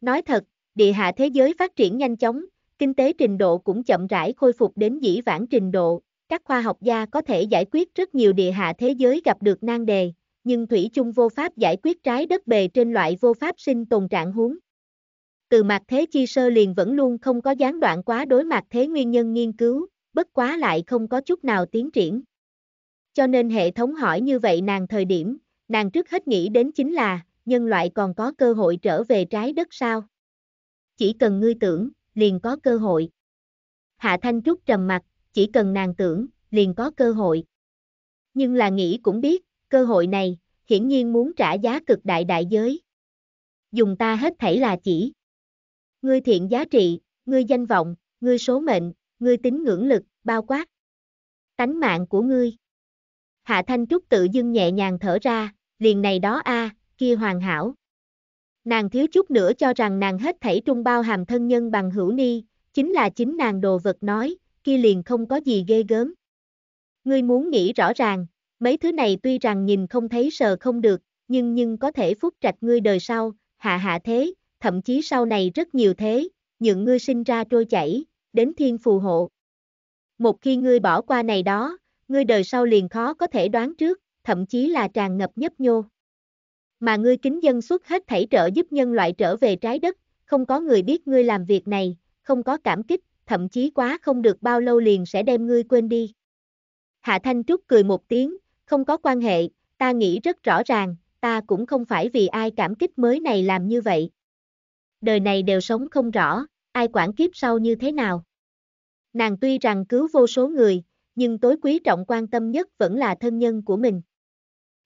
Nói thật, địa hạ thế giới phát triển nhanh chóng, kinh tế trình độ cũng chậm rãi khôi phục đến dĩ vãng trình độ, các khoa học gia có thể giải quyết rất nhiều địa hạ thế giới gặp được nan đề, nhưng thủy chung vô pháp giải quyết trái đất bề trên loại vô pháp sinh tồn trạng huống. Từ mặt thế chi sơ liền vẫn luôn không có gián đoạn quá đối mặt thế nguyên nhân nghiên cứu, bất quá lại không có chút nào tiến triển. Cho nên hệ thống hỏi như vậy nàng thời điểm, nàng trước hết nghĩ đến chính là, nhân loại còn có cơ hội trở về trái đất sao? Chỉ cần ngươi tưởng, liền có cơ hội. Hạ Thanh Trúc trầm mặt, chỉ cần nàng tưởng, liền có cơ hội. Nhưng là nghĩ cũng biết, cơ hội này, hiển nhiên muốn trả giá cực đại đại giới. Dùng ta hết thảy là chỉ. Ngươi thiện giá trị, ngươi danh vọng, ngươi số mệnh, ngươi tính ngưỡng lực, bao quát. Tánh mạng của ngươi. Hạ Thanh Trúc tự dưng nhẹ nhàng thở ra, liền này đó a, kia hoàn hảo. Nàng thiếu chút nữa cho rằng nàng hết thảy trung bao hàm thân nhân bằng hữu ni, chính là chính nàng đồ vật nói, kia liền không có gì ghê gớm. Ngươi muốn nghĩ rõ ràng, Mấy thứ này tuy rằng nhìn không thấy sờ không được, nhưng nhưng có thể phúc trạch ngươi đời sau, hạ hạ thế, thậm chí sau này rất nhiều thế, những ngươi sinh ra trôi chảy, đến thiên phù hộ. Một khi ngươi bỏ qua này đó, ngươi đời sau liền khó có thể đoán trước, thậm chí là tràn ngập nhấp nhô. Mà ngươi kính dân xuất hết thảy trợ giúp nhân loại trở về trái đất, không có người biết ngươi làm việc này, không có cảm kích, thậm chí quá không được bao lâu liền sẽ đem ngươi quên đi. Hạ Thanh Trúc cười một tiếng, không có quan hệ, ta nghĩ rất rõ ràng, ta cũng không phải vì ai cảm kích mới này làm như vậy. Đời này đều sống không rõ, ai quản kiếp sau như thế nào. Nàng tuy rằng cứu vô số người, nhưng tối quý trọng quan tâm nhất vẫn là thân nhân của mình.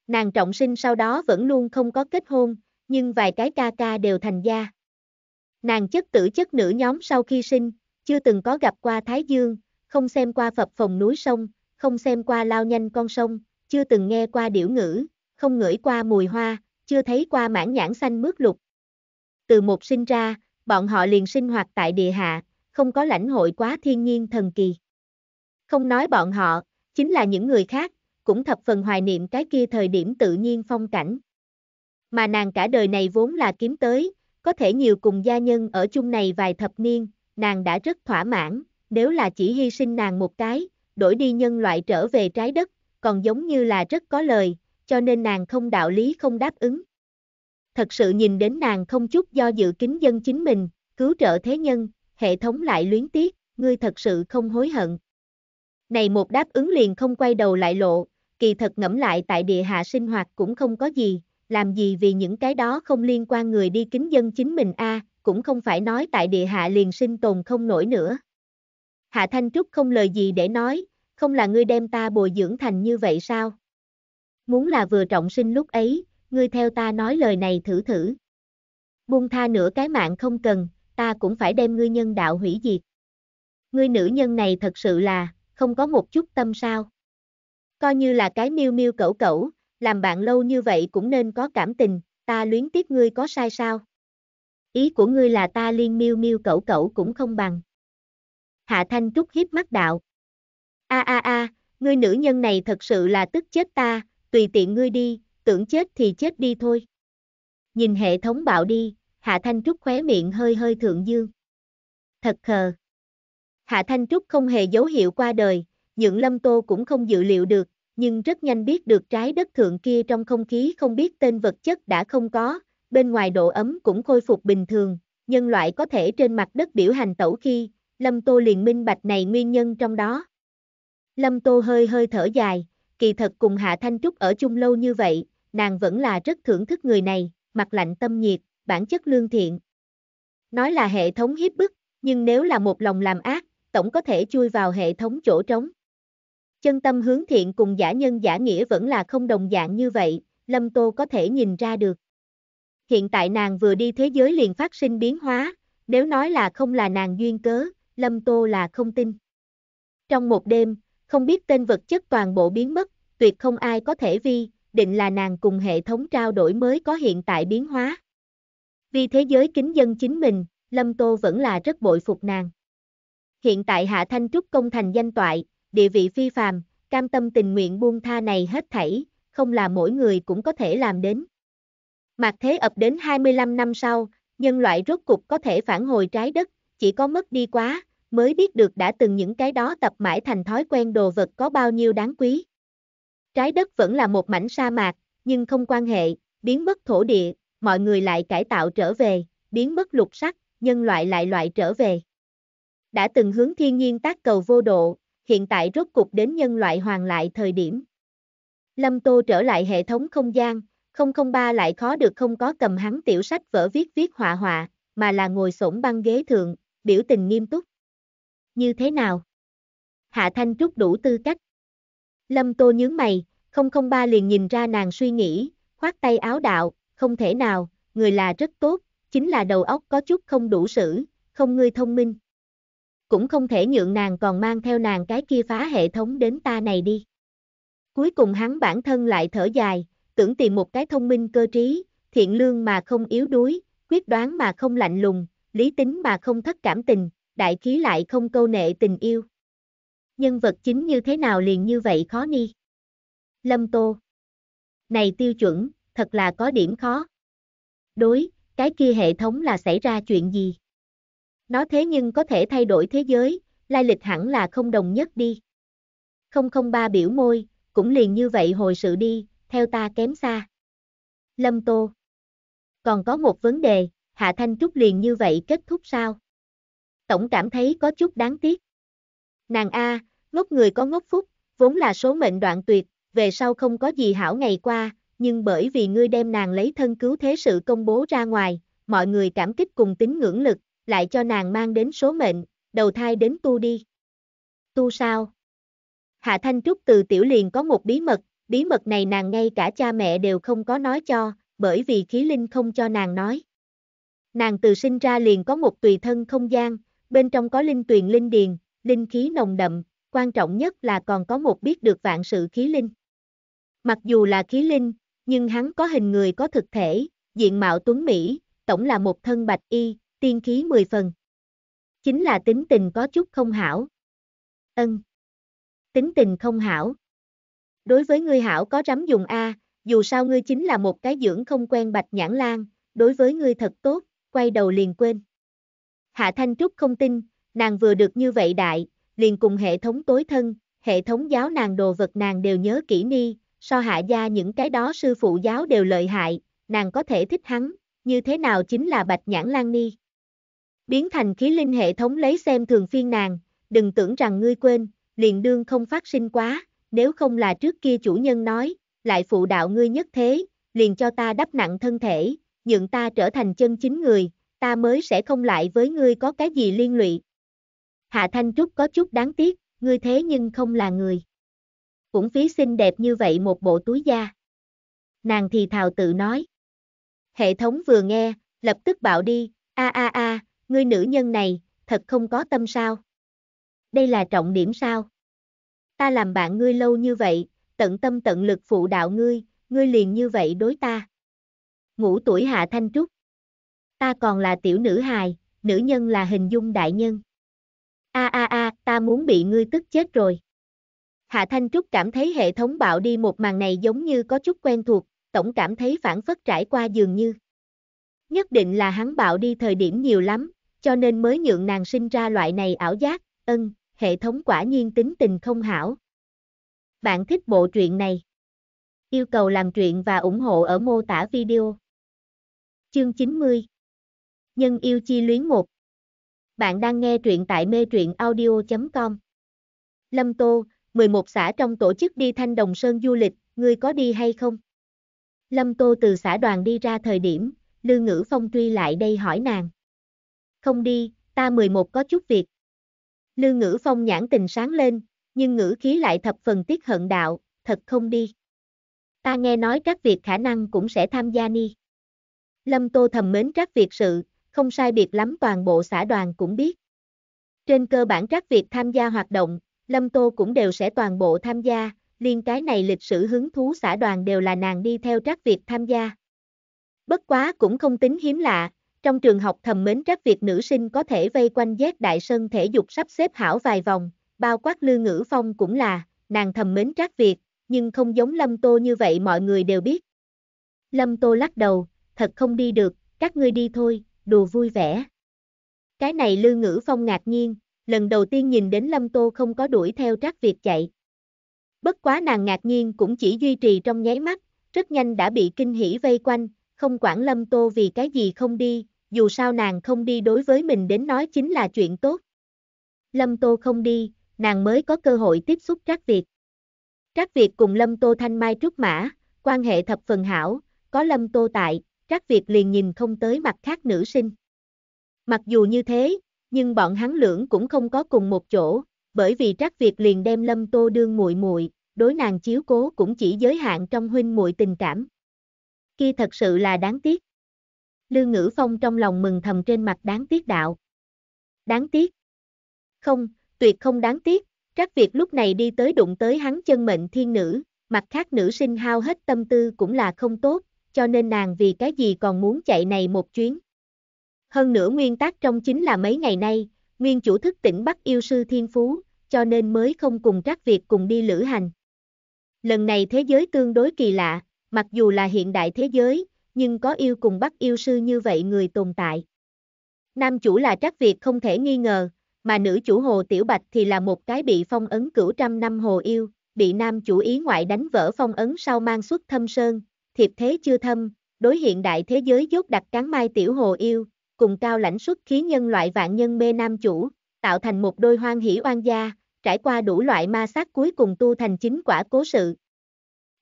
Nàng trọng sinh sau đó vẫn luôn không có kết hôn, nhưng vài cái ca ca đều thành gia. Nàng chất tử chất nữ nhóm sau khi sinh, chưa từng có gặp qua Thái Dương, không xem qua phập phòng núi sông, không xem qua lao nhanh con sông, chưa từng nghe qua điểu ngữ, không ngửi qua mùi hoa, chưa thấy qua mãn nhãn xanh mướt lục. Từ một sinh ra, bọn họ liền sinh hoạt tại địa hạ, không có lãnh hội quá thiên nhiên thần kỳ. Không nói bọn họ, chính là những người khác, cũng thập phần hoài niệm cái kia thời điểm tự nhiên phong cảnh. Mà nàng cả đời này vốn là kiếm tới, có thể nhiều cùng gia nhân ở chung này vài thập niên, nàng đã rất thỏa mãn, nếu là chỉ hy sinh nàng một cái, đổi đi nhân loại trở về trái đất, còn giống như là rất có lời, cho nên nàng không đạo lý không đáp ứng. Thật sự nhìn đến nàng không chút do dự kính dân chính mình, cứu trợ thế nhân, hệ thống lại luyến tiếc, ngươi thật sự không hối hận. Này một đáp ứng liền không quay đầu lại lộ, kỳ thật ngẫm lại tại địa hạ sinh hoạt cũng không có gì, làm gì vì những cái đó không liên quan người đi kính dân chính mình a cũng không phải nói tại địa hạ liền sinh tồn không nổi nữa. Hạ Thanh Trúc không lời gì để nói, không là ngươi đem ta bồi dưỡng thành như vậy sao? Muốn là vừa trọng sinh lúc ấy, ngươi theo ta nói lời này thử thử. Buông tha nửa cái mạng không cần, ta cũng phải đem ngươi nhân đạo hủy diệt. Ngươi nữ nhân này thật sự là, không có một chút tâm sao. Coi như là cái miêu miêu cẩu cẩu, làm bạn lâu như vậy cũng nên có cảm tình, ta luyến tiếc ngươi có sai sao? Ý của ngươi là ta liên miêu miêu cẩu cẩu cũng không bằng. Hạ Thanh Trúc hiếp mắt đạo. A a a, ngươi nữ nhân này thật sự là tức chết ta, tùy tiện ngươi đi, tưởng chết thì chết đi thôi. Nhìn hệ thống bạo đi, Hạ Thanh Trúc khóe miệng hơi hơi thượng dương. Thật khờ. Hạ Thanh Trúc không hề dấu hiệu qua đời, những lâm tô cũng không dự liệu được, nhưng rất nhanh biết được trái đất thượng kia trong không khí không biết tên vật chất đã không có, bên ngoài độ ấm cũng khôi phục bình thường, nhân loại có thể trên mặt đất biểu hành tẩu khi, lâm tô liền minh bạch này nguyên nhân trong đó. Lâm Tô hơi hơi thở dài, kỳ thật cùng Hạ Thanh Trúc ở chung lâu như vậy, nàng vẫn là rất thưởng thức người này, mặt lạnh tâm nhiệt, bản chất lương thiện. Nói là hệ thống hiếp bức, nhưng nếu là một lòng làm ác, tổng có thể chui vào hệ thống chỗ trống. Chân tâm hướng thiện cùng giả nhân giả nghĩa vẫn là không đồng dạng như vậy, Lâm Tô có thể nhìn ra được. Hiện tại nàng vừa đi thế giới liền phát sinh biến hóa, nếu nói là không là nàng duyên cớ, Lâm Tô là không tin. Trong một đêm, không biết tên vật chất toàn bộ biến mất, tuyệt không ai có thể vi, định là nàng cùng hệ thống trao đổi mới có hiện tại biến hóa. Vì thế giới kính dân chính mình, Lâm Tô vẫn là rất bội phục nàng. Hiện tại Hạ Thanh Trúc công thành danh toại, địa vị phi phàm, cam tâm tình nguyện buông tha này hết thảy, không là mỗi người cũng có thể làm đến. Mạc Thế ập đến 25 năm sau, nhân loại rốt cục có thể phản hồi trái đất, chỉ có mất đi quá, mới biết được đã từng những cái đó tập mãi thành thói quen đồ vật có bao nhiêu đáng quý. Trái đất vẫn là một mảnh sa mạc, nhưng không quan hệ, biến mất thổ địa, mọi người lại cải tạo trở về, biến mất lục sắc, nhân loại lại loại trở về. Đã từng hướng thiên nhiên tác cầu vô độ, hiện tại rốt cục đến nhân loại hoàn lại thời điểm. Lâm Tô trở lại hệ thống không gian, 003 lại khó được không có cầm hắn tiểu sách vở viết viết họa họa, mà là ngồi xổm băng ghế thượng, biểu tình nghiêm túc như thế nào? Hạ Thanh Trúc đủ tư cách. Lâm Tô nhướng mày, 003 liền nhìn ra nàng suy nghĩ, khoát tay áo đạo, không thể nào, người là rất tốt, chính là đầu óc có chút không đủ sử, không ngươi thông minh. Cũng không thể nhượng nàng còn mang theo nàng cái kia phá hệ thống đến ta này đi. Cuối cùng hắn bản thân lại thở dài, tưởng tìm một cái thông minh cơ trí, thiện lương mà không yếu đuối, quyết đoán mà không lạnh lùng, lý tính mà không thất cảm tình, đại khí lại không câu nệ tình yêu. Nhân vật chính như thế nào liền như vậy khó ni. Lâm Tô. Này tiêu chuẩn, thật là có điểm khó. Đối, cái kia hệ thống là xảy ra chuyện gì? Nó thế nhưng có thể thay đổi thế giới, lai lịch hẳn là không đồng nhất đi. 003 biểu môi, cũng liền như vậy hồi sự đi, theo ta kém xa. Lâm Tô. Còn có một vấn đề, Hạ Thanh Trúc liền như vậy kết thúc sao? tổng cảm thấy có chút đáng tiếc. Nàng A, ngốc người có ngốc phúc, vốn là số mệnh đoạn tuyệt, về sau không có gì hảo ngày qua, nhưng bởi vì ngươi đem nàng lấy thân cứu thế sự công bố ra ngoài, mọi người cảm kích cùng tín ngưỡng lực, lại cho nàng mang đến số mệnh, đầu thai đến tu đi. Tu sao? Hạ Thanh Trúc từ tiểu liền có một bí mật, bí mật này nàng ngay cả cha mẹ đều không có nói cho, bởi vì khí linh không cho nàng nói. Nàng từ sinh ra liền có một tùy thân không gian, bên trong có linh tuyền linh điền, linh khí nồng đậm, quan trọng nhất là còn có một biết được vạn sự khí linh. Mặc dù là khí linh, nhưng hắn có hình người có thực thể, diện mạo tuấn Mỹ, tổng là một thân bạch y, tiên khí mười phần. Chính là tính tình có chút không hảo. Ân. Tính tình không hảo. Đối với ngươi hảo có rắm dùng A, dù sao ngươi chính là một cái dưỡng không quen bạch nhãn lan, đối với ngươi thật tốt, quay đầu liền quên. Hạ Thanh Trúc không tin, nàng vừa được như vậy đại, liền cùng hệ thống tối thân, hệ thống giáo nàng đồ vật nàng đều nhớ kỹ ni, so hạ gia những cái đó sư phụ giáo đều lợi hại, nàng có thể thích hắn, như thế nào chính là bạch nhãn lan ni. Biến thành khí linh hệ thống lấy xem thường phiên nàng, đừng tưởng rằng ngươi quên, liền đương không phát sinh quá, nếu không là trước kia chủ nhân nói, lại phụ đạo ngươi nhất thế, liền cho ta đắp nặng thân thể, nhượng ta trở thành chân chính người, ta mới sẽ không lại với ngươi có cái gì liên lụy. Hạ Thanh Trúc có chút đáng tiếc, ngươi thế nhưng không là người. Cũng phí xinh đẹp như vậy một bộ túi da. Nàng thì thào tự nói. Hệ thống vừa nghe, lập tức bạo đi, a a a, ngươi nữ nhân này, thật không có tâm sao. Đây là trọng điểm sao. Ta làm bạn ngươi lâu như vậy, tận tâm tận lực phụ đạo ngươi, ngươi liền như vậy đối ta. Ngũ tuổi Hạ Thanh Trúc ta còn là tiểu nữ hài, nữ nhân là hình dung đại nhân. A a a, ta muốn bị ngươi tức chết rồi. Hạ Thanh Trúc cảm thấy hệ thống bạo đi một màn này giống như có chút quen thuộc, tổng cảm thấy phản phất trải qua dường như. Nhất định là hắn bạo đi thời điểm nhiều lắm, cho nên mới nhượng nàng sinh ra loại này ảo giác, ân, hệ thống quả nhiên tính tình không hảo. Bạn thích bộ truyện này? Yêu cầu làm truyện và ủng hộ ở mô tả video. Chương 90 Nhân yêu chi luyến một. Bạn đang nghe truyện tại mê truyện audio.com. Lâm Tô, 11 xã trong tổ chức đi Thanh Đồng Sơn du lịch, ngươi có đi hay không? Lâm Tô từ xã đoàn đi ra thời điểm, Lư Ngữ Phong truy lại đây hỏi nàng. Không đi, ta 11 có chút việc. Lư Ngữ Phong nhãn tình sáng lên, nhưng ngữ khí lại thập phần tiết hận đạo, thật không đi. Ta nghe nói các việc khả năng cũng sẽ tham gia ni. Lâm Tô thầm mến các việc sự, không sai biệt lắm toàn bộ xã đoàn cũng biết. Trên cơ bản các việc tham gia hoạt động, Lâm Tô cũng đều sẽ toàn bộ tham gia, liên cái này lịch sử hứng thú xã đoàn đều là nàng đi theo các việc tham gia. Bất quá cũng không tính hiếm lạ, trong trường học thầm mến các việc nữ sinh có thể vây quanh Z đại sân thể dục sắp xếp hảo vài vòng, bao quát lư ngữ phong cũng là, nàng thầm mến các việc, nhưng không giống Lâm Tô như vậy mọi người đều biết. Lâm Tô lắc đầu, thật không đi được, các ngươi đi thôi, đùa vui vẻ. Cái này Lư Ngữ Phong ngạc nhiên, lần đầu tiên nhìn đến Lâm Tô không có đuổi theo Trác Việt chạy. Bất quá nàng ngạc nhiên cũng chỉ duy trì trong nháy mắt, rất nhanh đã bị kinh hỉ vây quanh, không quản Lâm Tô vì cái gì không đi, dù sao nàng không đi đối với mình đến nói chính là chuyện tốt. Lâm Tô không đi, nàng mới có cơ hội tiếp xúc Trác Việt. Trác Việt cùng Lâm Tô thanh mai trúc mã, quan hệ thập phần hảo, có Lâm Tô tại, Trác Việt liền nhìn không tới mặt khác nữ sinh. Mặc dù như thế, nhưng bọn hắn lưỡng cũng không có cùng một chỗ, bởi vì Trác Việt liền đem Lâm Tô đương muội muội, đối nàng chiếu cố cũng chỉ giới hạn trong huynh muội tình cảm. Kia thật sự là đáng tiếc. Lương Ngữ Phong trong lòng mừng thầm trên mặt đáng tiếc đạo. Đáng tiếc. Không, tuyệt không đáng tiếc, Trác Việt lúc này đi tới đụng tới hắn chân mệnh thiên nữ, mặt khác nữ sinh hao hết tâm tư cũng là không tốt, cho nên nàng vì cái gì còn muốn chạy này một chuyến. Hơn nữa nguyên tắc trong chính là mấy ngày nay, nguyên chủ thức tỉnh bắt yêu sư thiên phú, cho nên mới không cùng trác việc cùng đi lữ hành. Lần này thế giới tương đối kỳ lạ, mặc dù là hiện đại thế giới, nhưng có yêu cùng bắt yêu sư như vậy người tồn tại. Nam chủ là trác Việt không thể nghi ngờ, mà nữ chủ Hồ Tiểu Bạch thì là một cái bị phong ấn cửu trăm năm Hồ Yêu, bị nam chủ ý ngoại đánh vỡ phong ấn sau mang xuất thâm sơn, thiệp thế chưa thâm, đối hiện đại thế giới dốt đặt cán mai tiểu hồ yêu, cùng cao lãnh xuất khí nhân loại vạn nhân mê nam chủ, tạo thành một đôi hoang hỷ oan gia, trải qua đủ loại ma sát cuối cùng tu thành chính quả cố sự.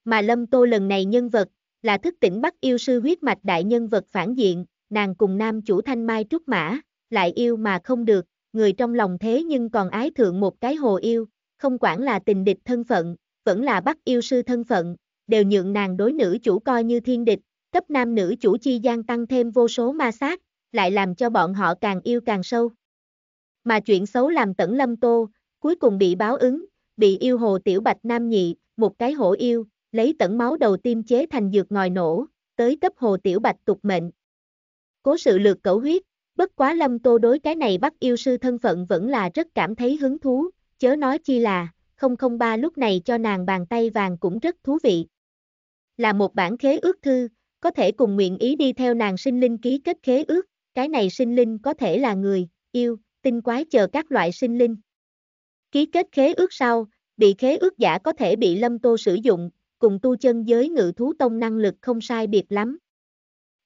Mà Lâm Tô lần này nhân vật, là thức tỉnh bắt yêu sư huyết mạch đại nhân vật phản diện, nàng cùng nam chủ thanh mai trúc mã, lại yêu mà không được, người trong lòng thế nhưng còn ái thượng một cái hồ yêu, không quản là tình địch thân phận, vẫn là bắt yêu sư thân phận, đều nhượng nàng đối nữ chủ coi như thiên địch, cấp nam nữ chủ chi gian tăng thêm vô số ma sát, lại làm cho bọn họ càng yêu càng sâu. Mà chuyện xấu làm tẩn lâm tô, cuối cùng bị báo ứng, bị yêu hồ tiểu bạch nam nhị, một cái hổ yêu, lấy tẩn máu đầu tiêm chế thành dược ngòi nổ, tới cấp hồ tiểu bạch tục mệnh. Cố sự lược cẩu huyết, bất quá lâm tô đối cái này bắt yêu sư thân phận vẫn là rất cảm thấy hứng thú, chớ nói chi là, không không ba lúc này cho nàng bàn tay vàng cũng rất thú vị là một bản khế ước thư, có thể cùng nguyện ý đi theo nàng sinh linh ký kết khế ước, cái này sinh linh có thể là người, yêu, tinh quái chờ các loại sinh linh. Ký kết khế ước sau, bị khế ước giả có thể bị Lâm Tô sử dụng, cùng tu chân giới ngự thú tông năng lực không sai biệt lắm.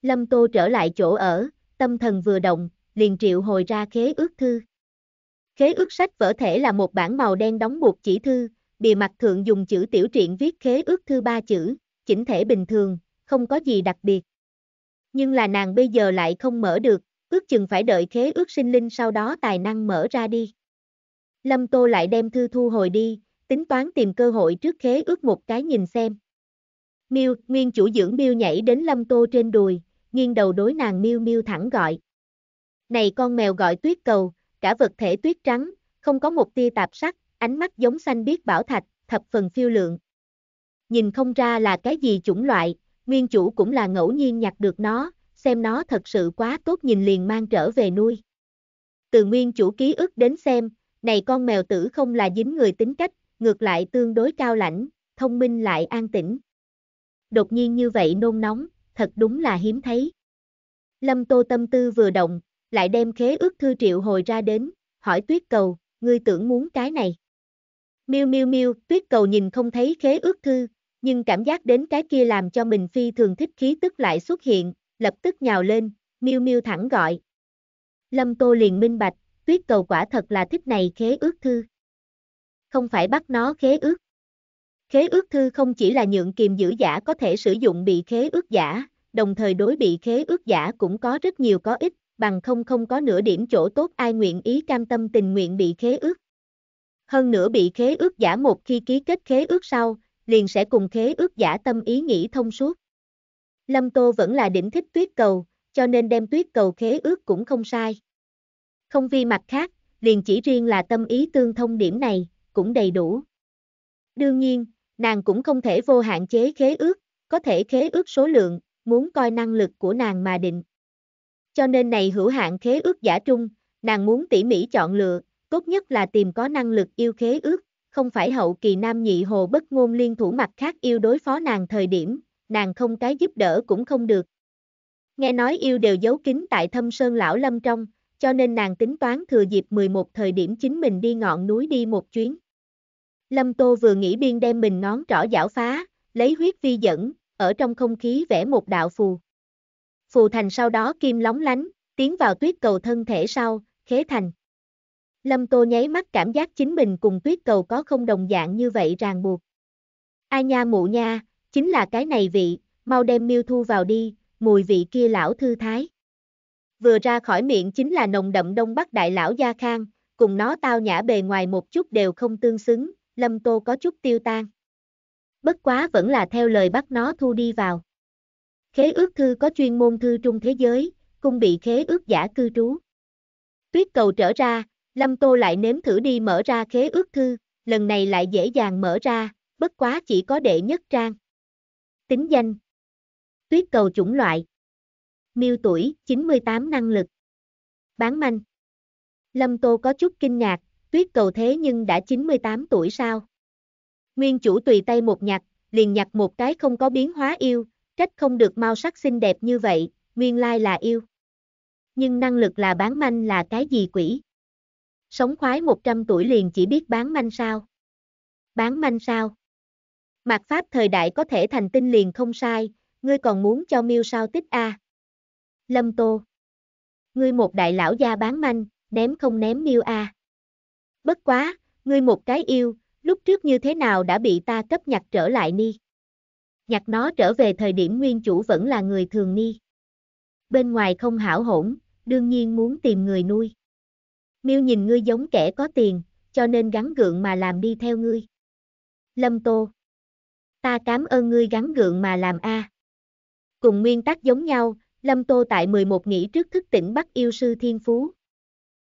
Lâm Tô trở lại chỗ ở, tâm thần vừa động, liền triệu hồi ra khế ước thư. Khế ước sách vỡ thể là một bản màu đen đóng buộc chỉ thư, bìa mặt thượng dùng chữ tiểu truyện viết khế ước thư ba chữ, chỉnh thể bình thường, không có gì đặc biệt. Nhưng là nàng bây giờ lại không mở được, ước chừng phải đợi khế ước sinh linh sau đó tài năng mở ra đi. Lâm Tô lại đem thư thu hồi đi, tính toán tìm cơ hội trước khế ước một cái nhìn xem. Miêu, nguyên chủ dưỡng Miêu nhảy đến Lâm Tô trên đùi, nghiêng đầu đối nàng Miêu Miêu thẳng gọi. Này con mèo gọi tuyết cầu, cả vật thể tuyết trắng, không có một tia tạp sắc, ánh mắt giống xanh biết bảo thạch, thập phần phiêu lượng nhìn không ra là cái gì chủng loại, nguyên chủ cũng là ngẫu nhiên nhặt được nó, xem nó thật sự quá tốt nhìn liền mang trở về nuôi. Từ nguyên chủ ký ức đến xem, này con mèo tử không là dính người tính cách, ngược lại tương đối cao lãnh, thông minh lại an tĩnh. Đột nhiên như vậy nôn nóng, thật đúng là hiếm thấy. Lâm Tô tâm tư vừa động, lại đem khế ước thư triệu hồi ra đến, hỏi tuyết cầu, ngươi tưởng muốn cái này. Miu miu miu, tuyết cầu nhìn không thấy khế ước thư, nhưng cảm giác đến cái kia làm cho mình phi thường thích khí tức lại xuất hiện, lập tức nhào lên, miêu miêu thẳng gọi. Lâm Tô liền minh bạch, tuyết cầu quả thật là thích này khế ước thư. Không phải bắt nó khế ước. Khế ước thư không chỉ là nhượng kiềm giữ giả có thể sử dụng bị khế ước giả, đồng thời đối bị khế ước giả cũng có rất nhiều có ích, bằng không không có nửa điểm chỗ tốt ai nguyện ý cam tâm tình nguyện bị khế ước. Hơn nữa bị khế ước giả một khi ký kết khế ước sau, liền sẽ cùng khế ước giả tâm ý nghĩ thông suốt. Lâm Tô vẫn là đỉnh thích tuyết cầu, cho nên đem tuyết cầu khế ước cũng không sai. Không vi mặt khác, liền chỉ riêng là tâm ý tương thông điểm này, cũng đầy đủ. Đương nhiên, nàng cũng không thể vô hạn chế khế ước, có thể khế ước số lượng, muốn coi năng lực của nàng mà định. Cho nên này hữu hạn khế ước giả trung, nàng muốn tỉ mỉ chọn lựa, tốt nhất là tìm có năng lực yêu khế ước không phải hậu kỳ nam nhị hồ bất ngôn liên thủ mặt khác yêu đối phó nàng thời điểm, nàng không cái giúp đỡ cũng không được. Nghe nói yêu đều giấu kín tại thâm sơn lão lâm trong, cho nên nàng tính toán thừa dịp 11 thời điểm chính mình đi ngọn núi đi một chuyến. Lâm Tô vừa nghĩ biên đem mình ngón trỏ giảo phá, lấy huyết vi dẫn, ở trong không khí vẽ một đạo phù. Phù thành sau đó kim lóng lánh, tiến vào tuyết cầu thân thể sau, khế thành. Lâm Tô nháy mắt cảm giác chính mình cùng tuyết cầu có không đồng dạng như vậy ràng buộc. Ai nha mụ nha, chính là cái này vị, mau đem miêu thu vào đi, mùi vị kia lão thư thái. Vừa ra khỏi miệng chính là nồng đậm đông bắc đại lão gia khang, cùng nó tao nhã bề ngoài một chút đều không tương xứng, lâm tô có chút tiêu tan. Bất quá vẫn là theo lời bắt nó thu đi vào. Khế ước thư có chuyên môn thư trung thế giới, cung bị khế ước giả cư trú. Tuyết cầu trở ra, Lâm Tô lại nếm thử đi mở ra khế ước thư, lần này lại dễ dàng mở ra, bất quá chỉ có đệ nhất trang. Tính danh Tuyết cầu chủng loại Miêu tuổi, 98 năng lực Bán manh Lâm Tô có chút kinh ngạc, tuyết cầu thế nhưng đã 98 tuổi sao? Nguyên chủ tùy tay một nhặt, liền nhặt một cái không có biến hóa yêu, trách không được mau sắc xinh đẹp như vậy, nguyên lai là yêu. Nhưng năng lực là bán manh là cái gì quỷ? sống khoái 100 tuổi liền chỉ biết bán manh sao. Bán manh sao. Mạt pháp thời đại có thể thành tinh liền không sai, ngươi còn muốn cho miêu sao tích a? À. Lâm Tô. Ngươi một đại lão gia bán manh, ném không ném miêu a. À. Bất quá, ngươi một cái yêu, lúc trước như thế nào đã bị ta cấp nhặt trở lại ni. Nhặt nó trở về thời điểm nguyên chủ vẫn là người thường ni. Bên ngoài không hảo hỗn, đương nhiên muốn tìm người nuôi. Miêu nhìn ngươi giống kẻ có tiền, cho nên gắn gượng mà làm đi theo ngươi. Lâm Tô. Ta cảm ơn ngươi gắn gượng mà làm a. Cùng nguyên tắc giống nhau, Lâm Tô tại 11 nghỉ trước thức tỉnh Bắc Yêu Sư Thiên Phú.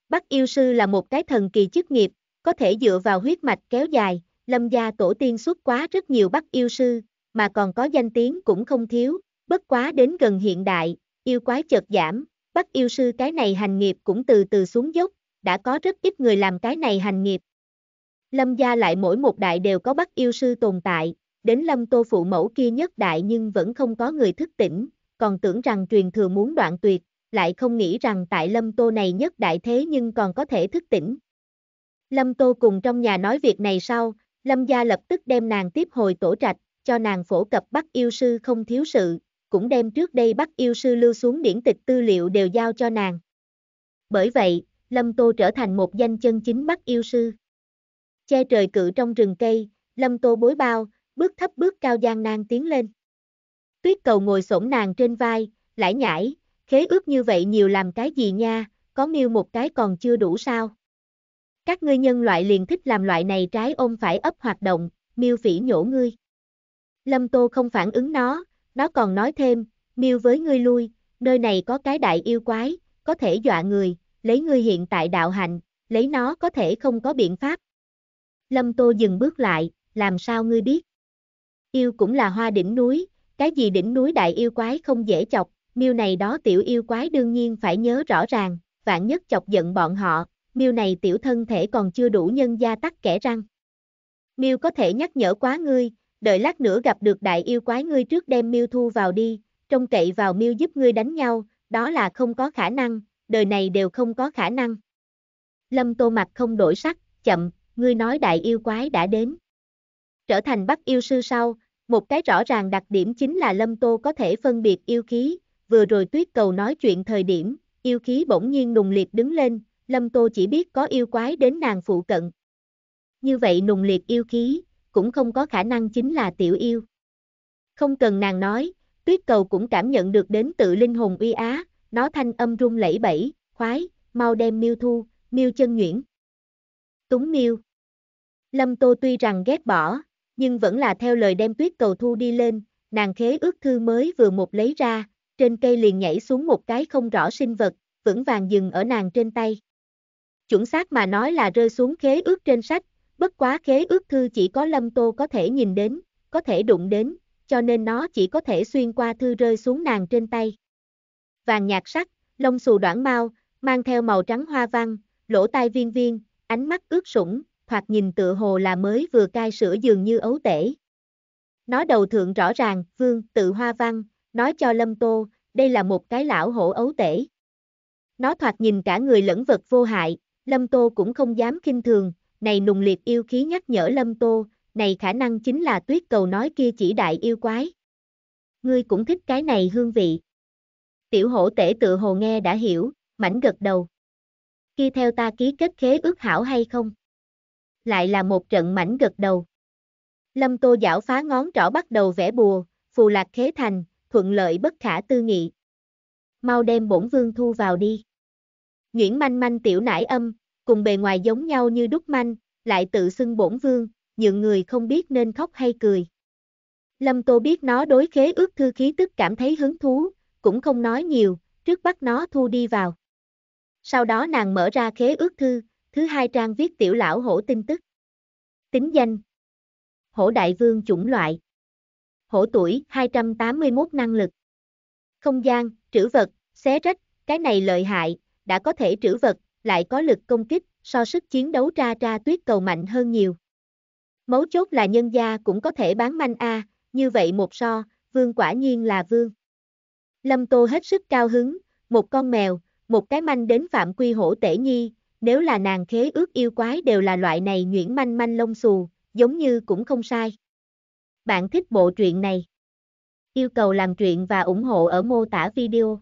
Bắc Yêu Sư là một cái thần kỳ chức nghiệp, có thể dựa vào huyết mạch kéo dài, Lâm gia tổ tiên xuất quá rất nhiều Bắc Yêu Sư, mà còn có danh tiếng cũng không thiếu, bất quá đến gần hiện đại, yêu quái chợt giảm, Bắc Yêu Sư cái này hành nghiệp cũng từ từ xuống dốc, đã có rất ít người làm cái này hành nghiệp. Lâm gia lại mỗi một đại đều có bắt yêu sư tồn tại, đến lâm tô phụ mẫu kia nhất đại nhưng vẫn không có người thức tỉnh, còn tưởng rằng truyền thừa muốn đoạn tuyệt, lại không nghĩ rằng tại lâm tô này nhất đại thế nhưng còn có thể thức tỉnh. Lâm tô cùng trong nhà nói việc này sau, lâm gia lập tức đem nàng tiếp hồi tổ trạch, cho nàng phổ cập bắt yêu sư không thiếu sự, cũng đem trước đây bắt yêu sư lưu xuống điển tịch tư liệu đều giao cho nàng. Bởi vậy, Lâm Tô trở thành một danh chân chính bắt yêu sư. Che trời cự trong rừng cây, Lâm Tô bối bao, bước thấp bước cao gian nan tiến lên. Tuyết cầu ngồi sổn nàng trên vai, lải nhải, khế ước như vậy nhiều làm cái gì nha, có miêu một cái còn chưa đủ sao. Các ngươi nhân loại liền thích làm loại này trái ôm phải ấp hoạt động, miêu phỉ nhổ ngươi. Lâm Tô không phản ứng nó, nó còn nói thêm, miêu với ngươi lui, nơi này có cái đại yêu quái, có thể dọa người, lấy ngươi hiện tại đạo hạnh, lấy nó có thể không có biện pháp. Lâm Tô dừng bước lại, làm sao ngươi biết? Yêu cũng là hoa đỉnh núi, cái gì đỉnh núi đại yêu quái không dễ chọc, miêu này đó tiểu yêu quái đương nhiên phải nhớ rõ ràng, vạn nhất chọc giận bọn họ, miêu này tiểu thân thể còn chưa đủ nhân gia tắc kẻ răng. Miêu có thể nhắc nhở quá ngươi, đợi lát nữa gặp được đại yêu quái ngươi trước đem miêu thu vào đi, trông cậy vào miêu giúp ngươi đánh nhau, đó là không có khả năng, đời này đều không có khả năng. Lâm Tô mặt không đổi sắc, chậm, ngươi nói đại yêu quái đã đến. Trở thành bắt yêu sư sau, một cái rõ ràng đặc điểm chính là Lâm Tô có thể phân biệt yêu khí, vừa rồi tuyết cầu nói chuyện thời điểm, yêu khí bỗng nhiên nùng liệt đứng lên, Lâm Tô chỉ biết có yêu quái đến nàng phụ cận. Như vậy nùng liệt yêu khí, cũng không có khả năng chính là tiểu yêu. Không cần nàng nói, tuyết cầu cũng cảm nhận được đến tự linh hồn uy á, nó thanh âm rung lẩy bẩy, khoái, mau đem miêu thu, miêu chân nhuyễn. Túng miêu. Lâm Tô tuy rằng ghét bỏ, nhưng vẫn là theo lời đem tuyết cầu thu đi lên, nàng khế ước thư mới vừa một lấy ra, trên cây liền nhảy xuống một cái không rõ sinh vật, vững vàng dừng ở nàng trên tay. Chuẩn xác mà nói là rơi xuống khế ước trên sách, bất quá khế ước thư chỉ có Lâm Tô có thể nhìn đến, có thể đụng đến, cho nên nó chỉ có thể xuyên qua thư rơi xuống nàng trên tay vàng nhạt sắc, lông xù đoản mau, mang theo màu trắng hoa văn, lỗ tai viên viên, ánh mắt ướt sũng, thoạt nhìn tựa hồ là mới vừa cai sữa dường như ấu tể. Nó đầu thượng rõ ràng, vương, tự hoa văn, nói cho Lâm Tô, đây là một cái lão hổ ấu tể. Nó thoạt nhìn cả người lẫn vật vô hại, Lâm Tô cũng không dám kinh thường, này nùng liệt yêu khí nhắc nhở Lâm Tô, này khả năng chính là tuyết cầu nói kia chỉ đại yêu quái. Ngươi cũng thích cái này hương vị. Tiểu hổ tể tự hồ nghe đã hiểu, mảnh gật đầu. Khi theo ta ký kết khế ước hảo hay không? Lại là một trận mảnh gật đầu. Lâm Tô Giảo phá ngón trỏ bắt đầu vẽ bùa, phù lạc khế thành, thuận lợi bất khả tư nghị. Mau đem bổn vương thu vào đi. Nguyễn Manh Manh tiểu nải âm, cùng bề ngoài giống nhau như đúc manh, lại tự xưng bổn vương, nhượng người không biết nên khóc hay cười. Lâm Tô biết nó đối khế ước thư khí tức cảm thấy hứng thú, cũng không nói nhiều, trước bắt nó thu đi vào. Sau đó nàng mở ra khế ước thư, thứ hai trang viết tiểu lão hổ tin tức. Tính danh Hổ đại vương chủng loại Hổ tuổi 281 năng lực Không gian, trữ vật, xé rách, cái này lợi hại, đã có thể trữ vật, lại có lực công kích, so sức chiến đấu ra ra tuyết cầu mạnh hơn nhiều. Mấu chốt là nhân gia cũng có thể bán manh a, như vậy một so, vương quả nhiên là vương. Lâm Tô hết sức cao hứng, một con mèo, một cái manh đến phạm quy hổ tể nhi, nếu là nàng khế ước yêu quái đều là loại này nhuyễn manh manh lông xù, giống như cũng không sai. Bạn thích bộ truyện này? Yêu cầu làm truyện và ủng hộ ở mô tả video.